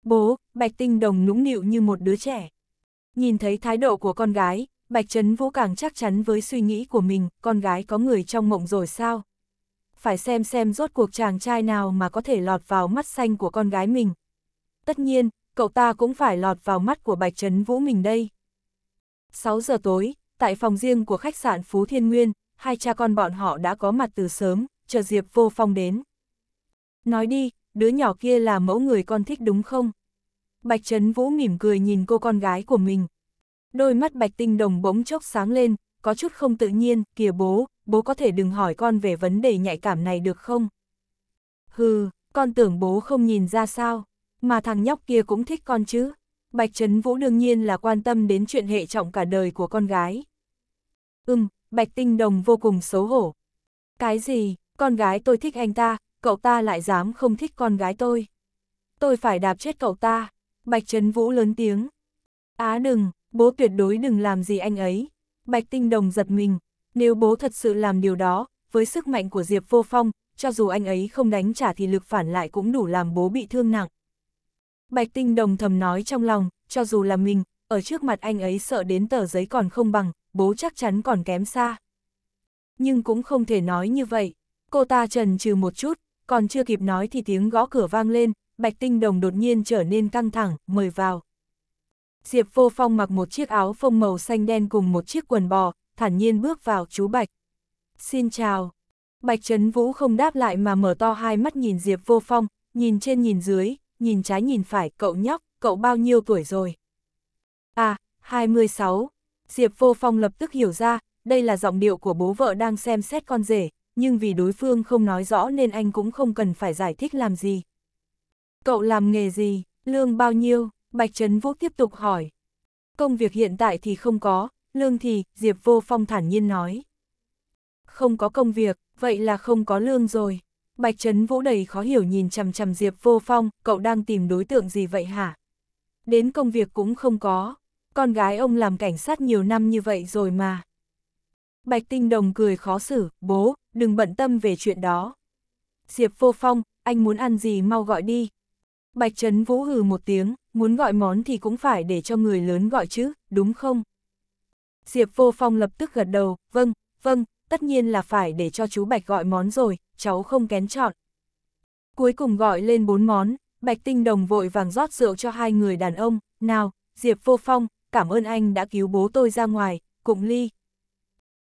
Bố, Bạch Tinh Đồng nũng nịu như một đứa trẻ. Nhìn thấy thái độ của con gái, Bạch Trấn Vũ càng chắc chắn với suy nghĩ của mình, con gái có người trong mộng rồi sao? Phải xem xem rốt cuộc chàng trai nào mà có thể lọt vào mắt xanh của con gái mình. Tất nhiên, cậu ta cũng phải lọt vào mắt của Bạch Trấn Vũ mình đây. 6 giờ tối, tại phòng riêng của khách sạn Phú Thiên Nguyên, hai cha con bọn họ đã có mặt từ sớm, chờ Diệp Vô Phong đến. Nói đi, đứa nhỏ kia là mẫu người con thích đúng không? Bạch Trấn Vũ mỉm cười nhìn cô con gái của mình. Đôi mắt bạch tinh đồng bỗng chốc sáng lên, có chút không tự nhiên, kìa bố, bố có thể đừng hỏi con về vấn đề nhạy cảm này được không? Hừ, con tưởng bố không nhìn ra sao, mà thằng nhóc kia cũng thích con chứ. Bạch Trấn Vũ đương nhiên là quan tâm đến chuyện hệ trọng cả đời của con gái. Ừm, Bạch Tinh Đồng vô cùng xấu hổ. Cái gì, con gái tôi thích anh ta, cậu ta lại dám không thích con gái tôi. Tôi phải đạp chết cậu ta. Bạch Trấn Vũ lớn tiếng. Á đừng, bố tuyệt đối đừng làm gì anh ấy. Bạch Tinh Đồng giật mình, nếu bố thật sự làm điều đó, với sức mạnh của Diệp Vô Phong, cho dù anh ấy không đánh trả thì lực phản lại cũng đủ làm bố bị thương nặng. Bạch Tinh Đồng thầm nói trong lòng, cho dù là mình, ở trước mặt anh ấy sợ đến tờ giấy còn không bằng, bố chắc chắn còn kém xa. Nhưng cũng không thể nói như vậy, cô ta trần trừ một chút, còn chưa kịp nói thì tiếng gõ cửa vang lên, Bạch Tinh Đồng đột nhiên trở nên căng thẳng, mời vào. Diệp Vô Phong mặc một chiếc áo phông màu xanh đen cùng một chiếc quần bò, thản nhiên bước vào chú Bạch. Xin chào. Bạch Trấn Vũ không đáp lại mà mở to hai mắt nhìn Diệp Vô Phong, nhìn trên nhìn dưới, nhìn trái nhìn phải, cậu nhóc, cậu bao nhiêu tuổi rồi? À, 26. Diệp Vô Phong lập tức hiểu ra, đây là giọng điệu của bố vợ đang xem xét con rể, nhưng vì đối phương không nói rõ nên anh cũng không cần phải giải thích làm gì. Cậu làm nghề gì, lương bao nhiêu? Bạch Trấn Vũ tiếp tục hỏi. Công việc hiện tại thì không có, lương thì, Diệp Vô Phong thản nhiên nói. Không có công việc, vậy là không có lương rồi. Bạch Trấn Vũ đầy khó hiểu nhìn chằm chằm Diệp Vô Phong, cậu đang tìm đối tượng gì vậy hả? Đến công việc cũng không có, con gái ông làm cảnh sát nhiều năm như vậy rồi mà. Bạch Tinh Đồng cười khó xử, bố, đừng bận tâm về chuyện đó. Diệp Vô Phong, anh muốn ăn gì mau gọi đi. Bạch Trấn Vũ hừ một tiếng, muốn gọi món thì cũng phải để cho người lớn gọi chứ, đúng không? Diệp Vô Phong lập tức gật đầu, vâng, vâng, tất nhiên là phải để cho chú Bạch gọi món rồi, cháu không kén chọn. Cuối cùng gọi lên bốn món, Bạch Tinh Đồng vội vàng rót rượu cho hai người đàn ông, nào, Diệp Vô Phong, cảm ơn anh đã cứu bố tôi ra ngoài, cùng ly.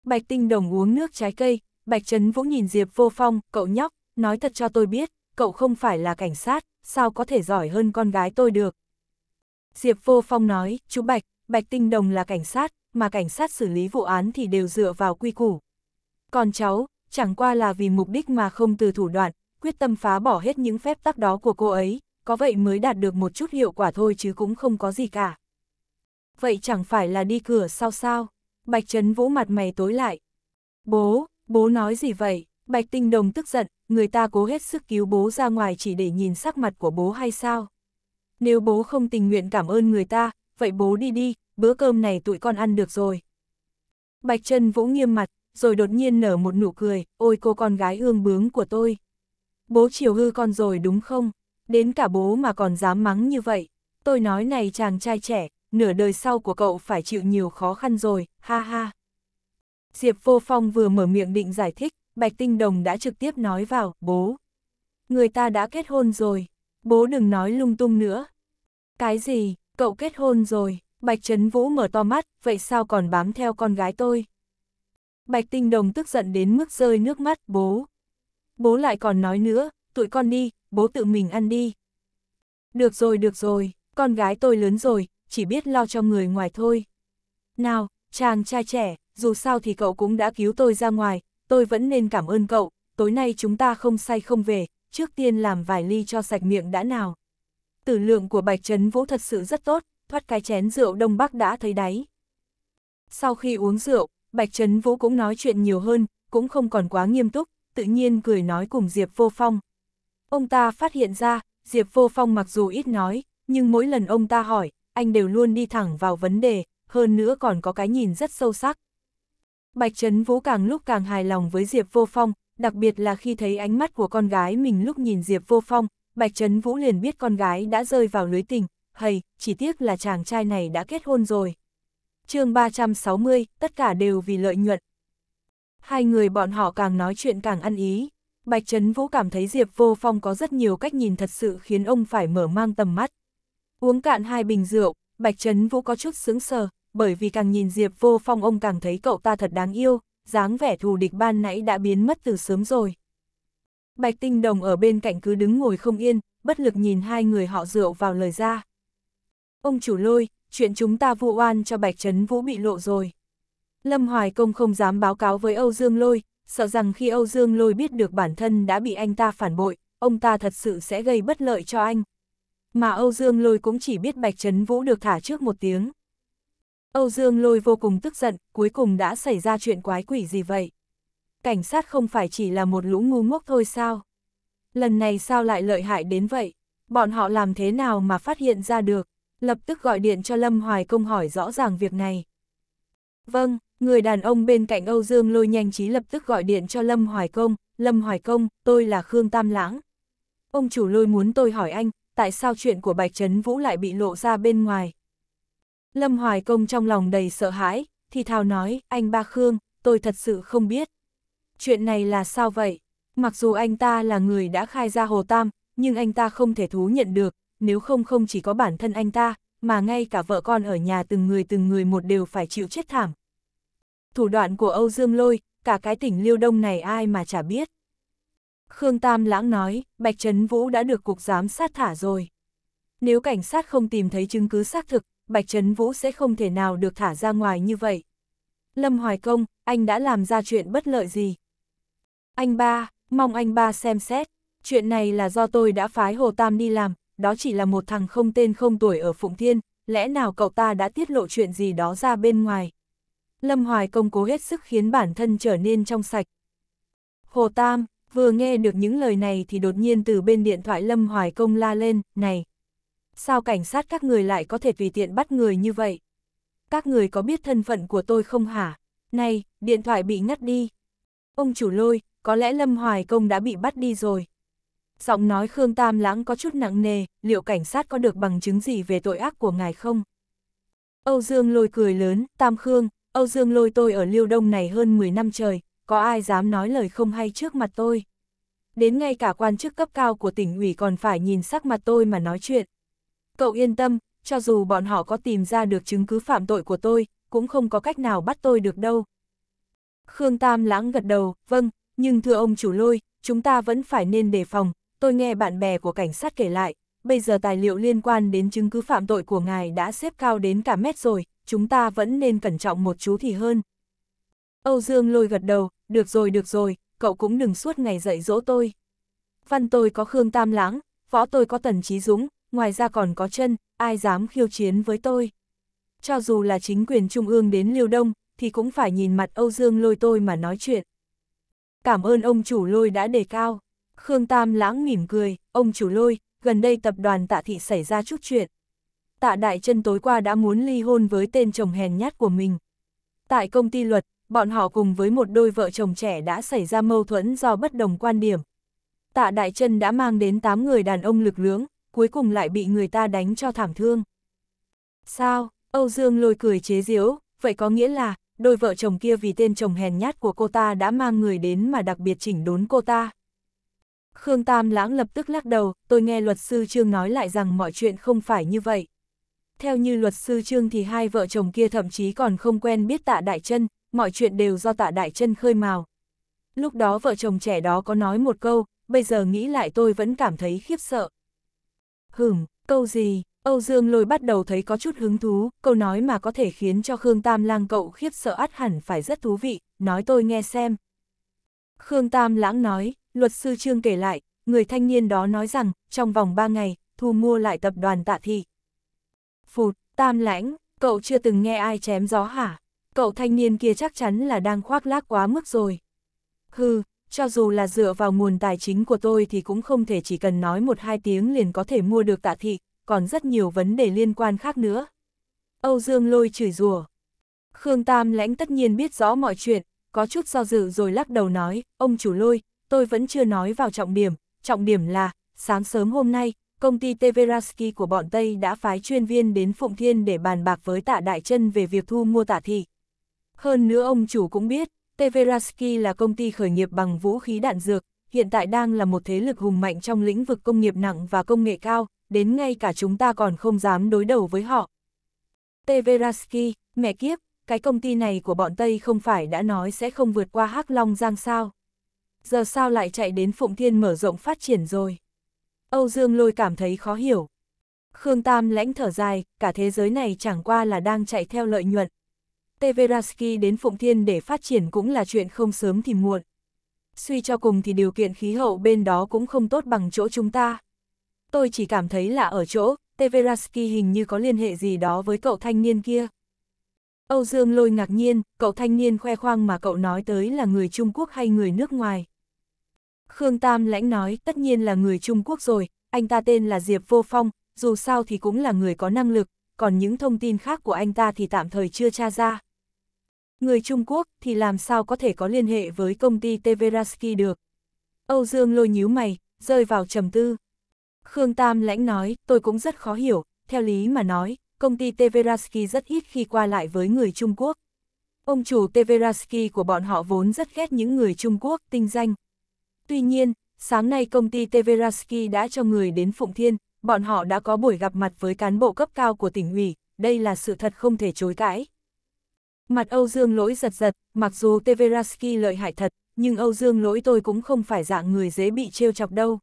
Bạch Tinh Đồng uống nước trái cây, Bạch Trấn Vũ nhìn Diệp Vô Phong, cậu nhóc, nói thật cho tôi biết, cậu không phải là cảnh sát, sao có thể giỏi hơn con gái tôi được, Diệp Vô Phong nói, chú Bạch, Bạch Tinh Đồng là cảnh sát, mà cảnh sát xử lý vụ án thì đều dựa vào quy củ. Còn cháu, chẳng qua là vì mục đích mà không từ thủ đoạn, quyết tâm phá bỏ hết những phép tắc đó của cô ấy, có vậy mới đạt được một chút hiệu quả thôi chứ cũng không có gì cả. Vậy chẳng phải là đi cửa sau sao? Bạch Trấn Vũ mặt mày tối lại. Bố, bố nói gì vậy? Bạch Tinh Đồng tức giận, người ta cố hết sức cứu bố ra ngoài chỉ để nhìn sắc mặt của bố hay sao? nếu bố không tình nguyện cảm ơn người ta, vậy bố đi đi, bữa cơm này tụi con ăn được rồi. Bạch Trân vỗ nghiêm mặt, rồi đột nhiên nở một nụ cười, ôi cô con gái ương bướng của tôi. Bố chiều hư con rồi đúng không? Đến cả bố mà còn dám mắng như vậy. Tôi nói này chàng trai trẻ, nửa đời sau của cậu phải chịu nhiều khó khăn rồi, ha ha. Diệp Vô Phong vừa mở miệng định giải thích, Bạch Tinh Đồng đã trực tiếp nói vào, bố. Người ta đã kết hôn rồi, bố đừng nói lung tung nữa, cái gì, cậu kết hôn rồi, Bạch Trấn Vũ mở to mắt, vậy sao còn bám theo con gái tôi? Bạch Tinh Đồng tức giận đến mức rơi nước mắt, bố. Bố lại còn nói nữa, tụi con đi, bố tự mình ăn đi. Được rồi, được rồi, con gái tôi lớn rồi, chỉ biết lo cho người ngoài thôi. Nào, chàng trai trẻ, dù sao thì cậu cũng đã cứu tôi ra ngoài, tôi vẫn nên cảm ơn cậu, tối nay chúng ta không say không về, trước tiên làm vài ly cho sạch miệng đã nào tử lượng của Bạch Trấn Vũ thật sự rất tốt, thoát cái chén rượu Đông Bắc đã thấy đáy. Sau khi uống rượu, Bạch Trấn Vũ cũng nói chuyện nhiều hơn, cũng không còn quá nghiêm túc, tự nhiên cười nói cùng Diệp Vô Phong. Ông ta phát hiện ra, Diệp Vô Phong mặc dù ít nói, nhưng mỗi lần ông ta hỏi, anh đều luôn đi thẳng vào vấn đề, hơn nữa còn có cái nhìn rất sâu sắc. Bạch Trấn Vũ càng lúc càng hài lòng với Diệp Vô Phong, đặc biệt là khi thấy ánh mắt của con gái mình lúc nhìn Diệp Vô Phong, Bạch Trấn Vũ liền biết con gái đã rơi vào lưới tình, hay, chỉ tiếc là chàng trai này đã kết hôn rồi. chương 360, tất cả đều vì lợi nhuận. Hai người bọn họ càng nói chuyện càng ăn ý. Bạch Trấn Vũ cảm thấy Diệp Vô Phong có rất nhiều cách nhìn thật sự khiến ông phải mở mang tầm mắt. Uống cạn hai bình rượu, Bạch Trấn Vũ có chút sướng sờ, bởi vì càng nhìn Diệp Vô Phong ông càng thấy cậu ta thật đáng yêu, dáng vẻ thù địch ban nãy đã biến mất từ sớm rồi. Bạch Tinh Đồng ở bên cạnh cứ đứng ngồi không yên, bất lực nhìn hai người họ rượu vào lời ra. Ông chủ lôi, chuyện chúng ta vụ oan cho Bạch Trấn Vũ bị lộ rồi. Lâm Hoài Công không dám báo cáo với Âu Dương Lôi, sợ rằng khi Âu Dương Lôi biết được bản thân đã bị anh ta phản bội, ông ta thật sự sẽ gây bất lợi cho anh. Mà Âu Dương Lôi cũng chỉ biết Bạch Trấn Vũ được thả trước một tiếng. Âu Dương Lôi vô cùng tức giận, cuối cùng đã xảy ra chuyện quái quỷ gì vậy? cảnh sát không phải chỉ là một lũ ngu ngốc thôi sao? Lần này sao lại lợi hại đến vậy? Bọn họ làm thế nào mà phát hiện ra được? Lập tức gọi điện cho Lâm Hoài Công hỏi rõ ràng việc này. Vâng, người đàn ông bên cạnh Âu Dương lôi nhanh trí lập tức gọi điện cho Lâm Hoài Công. Lâm Hoài Công, tôi là Khương Tam Lãng. Ông chủ lôi muốn tôi hỏi anh, tại sao chuyện của Bạch Trấn Vũ lại bị lộ ra bên ngoài? Lâm Hoài Công trong lòng đầy sợ hãi, thì thào nói, anh ba Khương, tôi thật sự không biết chuyện này là sao vậy? Mặc dù anh ta là người đã khai ra Hồ Tam, nhưng anh ta không thể thú nhận được, nếu không không chỉ có bản thân anh ta, mà ngay cả vợ con ở nhà từng người từng người một đều phải chịu chết thảm. Thủ đoạn của Âu Dương Lôi, cả cái tỉnh Liêu Đông này ai mà chả biết. Khương Tam Lãng nói, Bạch Trấn Vũ đã được cục giám sát thả rồi. Nếu cảnh sát không tìm thấy chứng cứ xác thực, Bạch Trấn Vũ sẽ không thể nào được thả ra ngoài như vậy. Lâm Hoài Công, anh đã làm ra chuyện bất lợi gì? Anh ba, mong anh ba xem xét, chuyện này là do tôi đã phái Hồ Tam đi làm, đó chỉ là một thằng không tên không tuổi ở Phụng Thiên, lẽ nào cậu ta đã tiết lộ chuyện gì đó ra bên ngoài. Lâm Hoài công cố hết sức khiến bản thân trở nên trong sạch. Hồ Tam, vừa nghe được những lời này thì đột nhiên từ bên điện thoại Lâm Hoài công la lên, này. Sao cảnh sát các người lại có thể tùy tiện bắt người như vậy? Các người có biết thân phận của tôi không hả? Này, điện thoại bị ngắt đi. Ông chủ lôi, có lẽ Lâm Hoài Công đã bị bắt đi rồi. Giọng nói Khương Tam Lãng có chút nặng nề, liệu cảnh sát có được bằng chứng gì về tội ác của ngài không? Âu Dương lôi cười lớn, Tam Khương, Âu Dương lôi tôi ở Liêu Đông này hơn 10 năm trời, có ai dám nói lời không hay trước mặt tôi? Đến ngay cả quan chức cấp cao của tỉnh ủy còn phải nhìn sắc mặt tôi mà nói chuyện. Cậu yên tâm, cho dù bọn họ có tìm ra được chứng cứ phạm tội của tôi, cũng không có cách nào bắt tôi được đâu. Khương Tam Lãng gật đầu, vâng, nhưng thưa ông chủ lôi, chúng ta vẫn phải nên đề phòng, tôi nghe bạn bè của cảnh sát kể lại, bây giờ tài liệu liên quan đến chứng cứ phạm tội của ngài đã xếp cao đến cả mét rồi, chúng ta vẫn nên cẩn trọng một chú thì hơn. Âu Dương lôi gật đầu, được rồi được rồi, cậu cũng đừng suốt ngày dạy dỗ tôi. Văn tôi có Khương Tam Lãng, võ tôi có Tần Trí Dũng, ngoài ra còn có chân, ai dám khiêu chiến với tôi. Cho dù là chính quyền trung ương đến Liêu Đông, thì cũng phải nhìn mặt Âu Dương lôi tôi mà nói chuyện. Cảm ơn ông chủ lôi đã đề cao. Khương Tam lãng mỉm cười, ông chủ lôi, gần đây tập đoàn tạ thị xảy ra chút chuyện. Tạ Đại chân tối qua đã muốn ly hôn với tên chồng hèn nhát của mình. Tại công ty luật, bọn họ cùng với một đôi vợ chồng trẻ đã xảy ra mâu thuẫn do bất đồng quan điểm. Tạ Đại chân đã mang đến 8 người đàn ông lực lưỡng, cuối cùng lại bị người ta đánh cho thảm thương. Sao, Âu Dương lôi cười chế giễu, vậy có nghĩa là, đôi vợ chồng kia vì tên chồng hèn nhát của cô ta đã mang người đến mà đặc biệt chỉnh đốn cô ta. Khương Tam Lãng lập tức lắc đầu, tôi nghe luật sư Trương nói lại rằng mọi chuyện không phải như vậy. Theo như luật sư Trương thì hai vợ chồng kia thậm chí còn không quen biết tạ Đại chân mọi chuyện đều do tạ Đại chân khơi mào. Lúc đó vợ chồng trẻ đó có nói một câu, bây giờ nghĩ lại tôi vẫn cảm thấy khiếp sợ. Hửm, câu gì, Âu Dương lôi bắt đầu thấy có chút hứng thú, câu nói mà có thể khiến cho Khương Tam lang cậu khiếp sợ át hẳn phải rất thú vị, nói tôi nghe xem. Khương Tam lãng nói, luật sư Trương kể lại, người thanh niên đó nói rằng, trong vòng 3 ngày, thu mua lại tập đoàn tạ thị. Phụt, Tam lãng, cậu chưa từng nghe ai chém gió hả? Cậu thanh niên kia chắc chắn là đang khoác lác quá mức rồi. Hừ, cho dù là dựa vào nguồn tài chính của tôi thì cũng không thể chỉ cần nói một hai tiếng liền có thể mua được tạ thị, còn rất nhiều vấn đề liên quan khác nữa. Âu Dương lôi chửi rủa. Khương Tam lãnh tất nhiên biết rõ mọi chuyện, có chút do dự rồi lắc đầu nói, ông chủ lôi, tôi vẫn chưa nói vào trọng điểm, trọng điểm là, sáng sớm hôm nay, công ty Teveraski của bọn Tây đã phái chuyên viên đến Phụng Thiên để bàn bạc với tạ Đại chân về việc thu mua tạ thị. Hơn nữa ông chủ cũng biết, Teveraski là công ty khởi nghiệp bằng vũ khí đạn dược, hiện tại đang là một thế lực hùng mạnh trong lĩnh vực công nghiệp nặng và công nghệ cao, đến ngay cả chúng ta còn không dám đối đầu với họ. Teveraski, mẹ kiếp, cái công ty này của bọn Tây không phải đã nói sẽ không vượt qua Hắc Long Giang sao? Giờ sao lại chạy đến Phụng Thiên mở rộng phát triển rồi? Âu Dương Lôi cảm thấy khó hiểu. Khương Tam lãnh thở dài, cả thế giới này chẳng qua là đang chạy theo lợi nhuận. Teveraski đến Phụng Thiên để phát triển cũng là chuyện không sớm thì muộn. Suy cho cùng thì điều kiện khí hậu bên đó cũng không tốt bằng chỗ chúng ta tôi chỉ cảm thấy lạ ở chỗ, Teveraski hình như có liên hệ gì đó với cậu thanh niên kia. Âu Dương lôi ngạc nhiên, cậu thanh niên khoe khoang mà cậu nói tới là người Trung Quốc hay người nước ngoài. Khương Tam lãnh nói tất nhiên là người Trung Quốc rồi, anh ta tên là Diệp Vô Phong, dù sao thì cũng là người có năng lực, còn những thông tin khác của anh ta thì tạm thời chưa tra ra. Người Trung Quốc thì làm sao có thể có liên hệ với công ty Teveraski được. Âu Dương lôi nhíu mày, rơi vào trầm tư. Khương Tam lãnh nói, tôi cũng rất khó hiểu, theo lý mà nói, công ty Teveraski rất ít khi qua lại với người Trung Quốc. Ông chủ Teveraski của bọn họ vốn rất ghét những người Trung Quốc tinh danh. Tuy nhiên, sáng nay công ty Teveraski đã cho người đến Phụng Thiên, bọn họ đã có buổi gặp mặt với cán bộ cấp cao của tỉnh ủy, đây là sự thật không thể chối cãi. Mặt Âu Dương lỗi giật giật, mặc dù Teveraski lợi hại thật, nhưng Âu Dương lỗi tôi cũng không phải dạng người dễ bị trêu chọc đâu.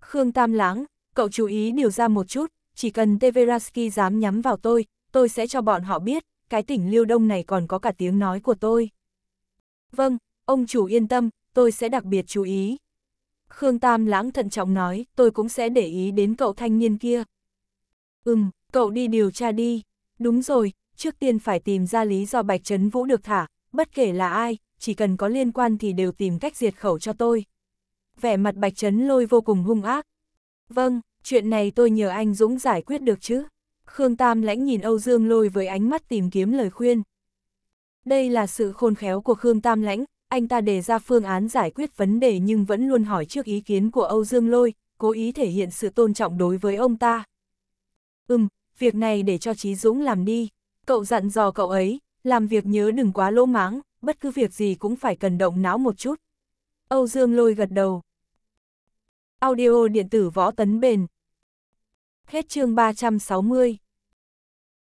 Khương Tam Lãng, cậu chú ý điều ra một chút, chỉ cần Teveraski dám nhắm vào tôi, tôi sẽ cho bọn họ biết, cái tỉnh Liêu Đông này còn có cả tiếng nói của tôi. Vâng, ông chủ yên tâm, tôi sẽ đặc biệt chú ý. Khương Tam Lãng thận trọng nói, tôi cũng sẽ để ý đến cậu thanh niên kia. Ừm, cậu đi điều tra đi. Đúng rồi, trước tiên phải tìm ra lý do Bạch Trấn Vũ được thả, bất kể là ai, chỉ cần có liên quan thì đều tìm cách diệt khẩu cho tôi vẻ mặt Bạch chấn Lôi vô cùng hung ác. Vâng, chuyện này tôi nhờ anh Dũng giải quyết được chứ. Khương Tam lãnh nhìn Âu Dương Lôi với ánh mắt tìm kiếm lời khuyên. Đây là sự khôn khéo của Khương Tam lãnh, anh ta đề ra phương án giải quyết vấn đề nhưng vẫn luôn hỏi trước ý kiến của Âu Dương Lôi, cố ý thể hiện sự tôn trọng đối với ông ta. Ừm, việc này để cho Trí Dũng làm đi. Cậu dặn dò cậu ấy, làm việc nhớ đừng quá lỗ máng, bất cứ việc gì cũng phải cần động não một chút. Âu Dương Lôi gật đầu. Audio điện tử võ tấn bền. Hết chương 360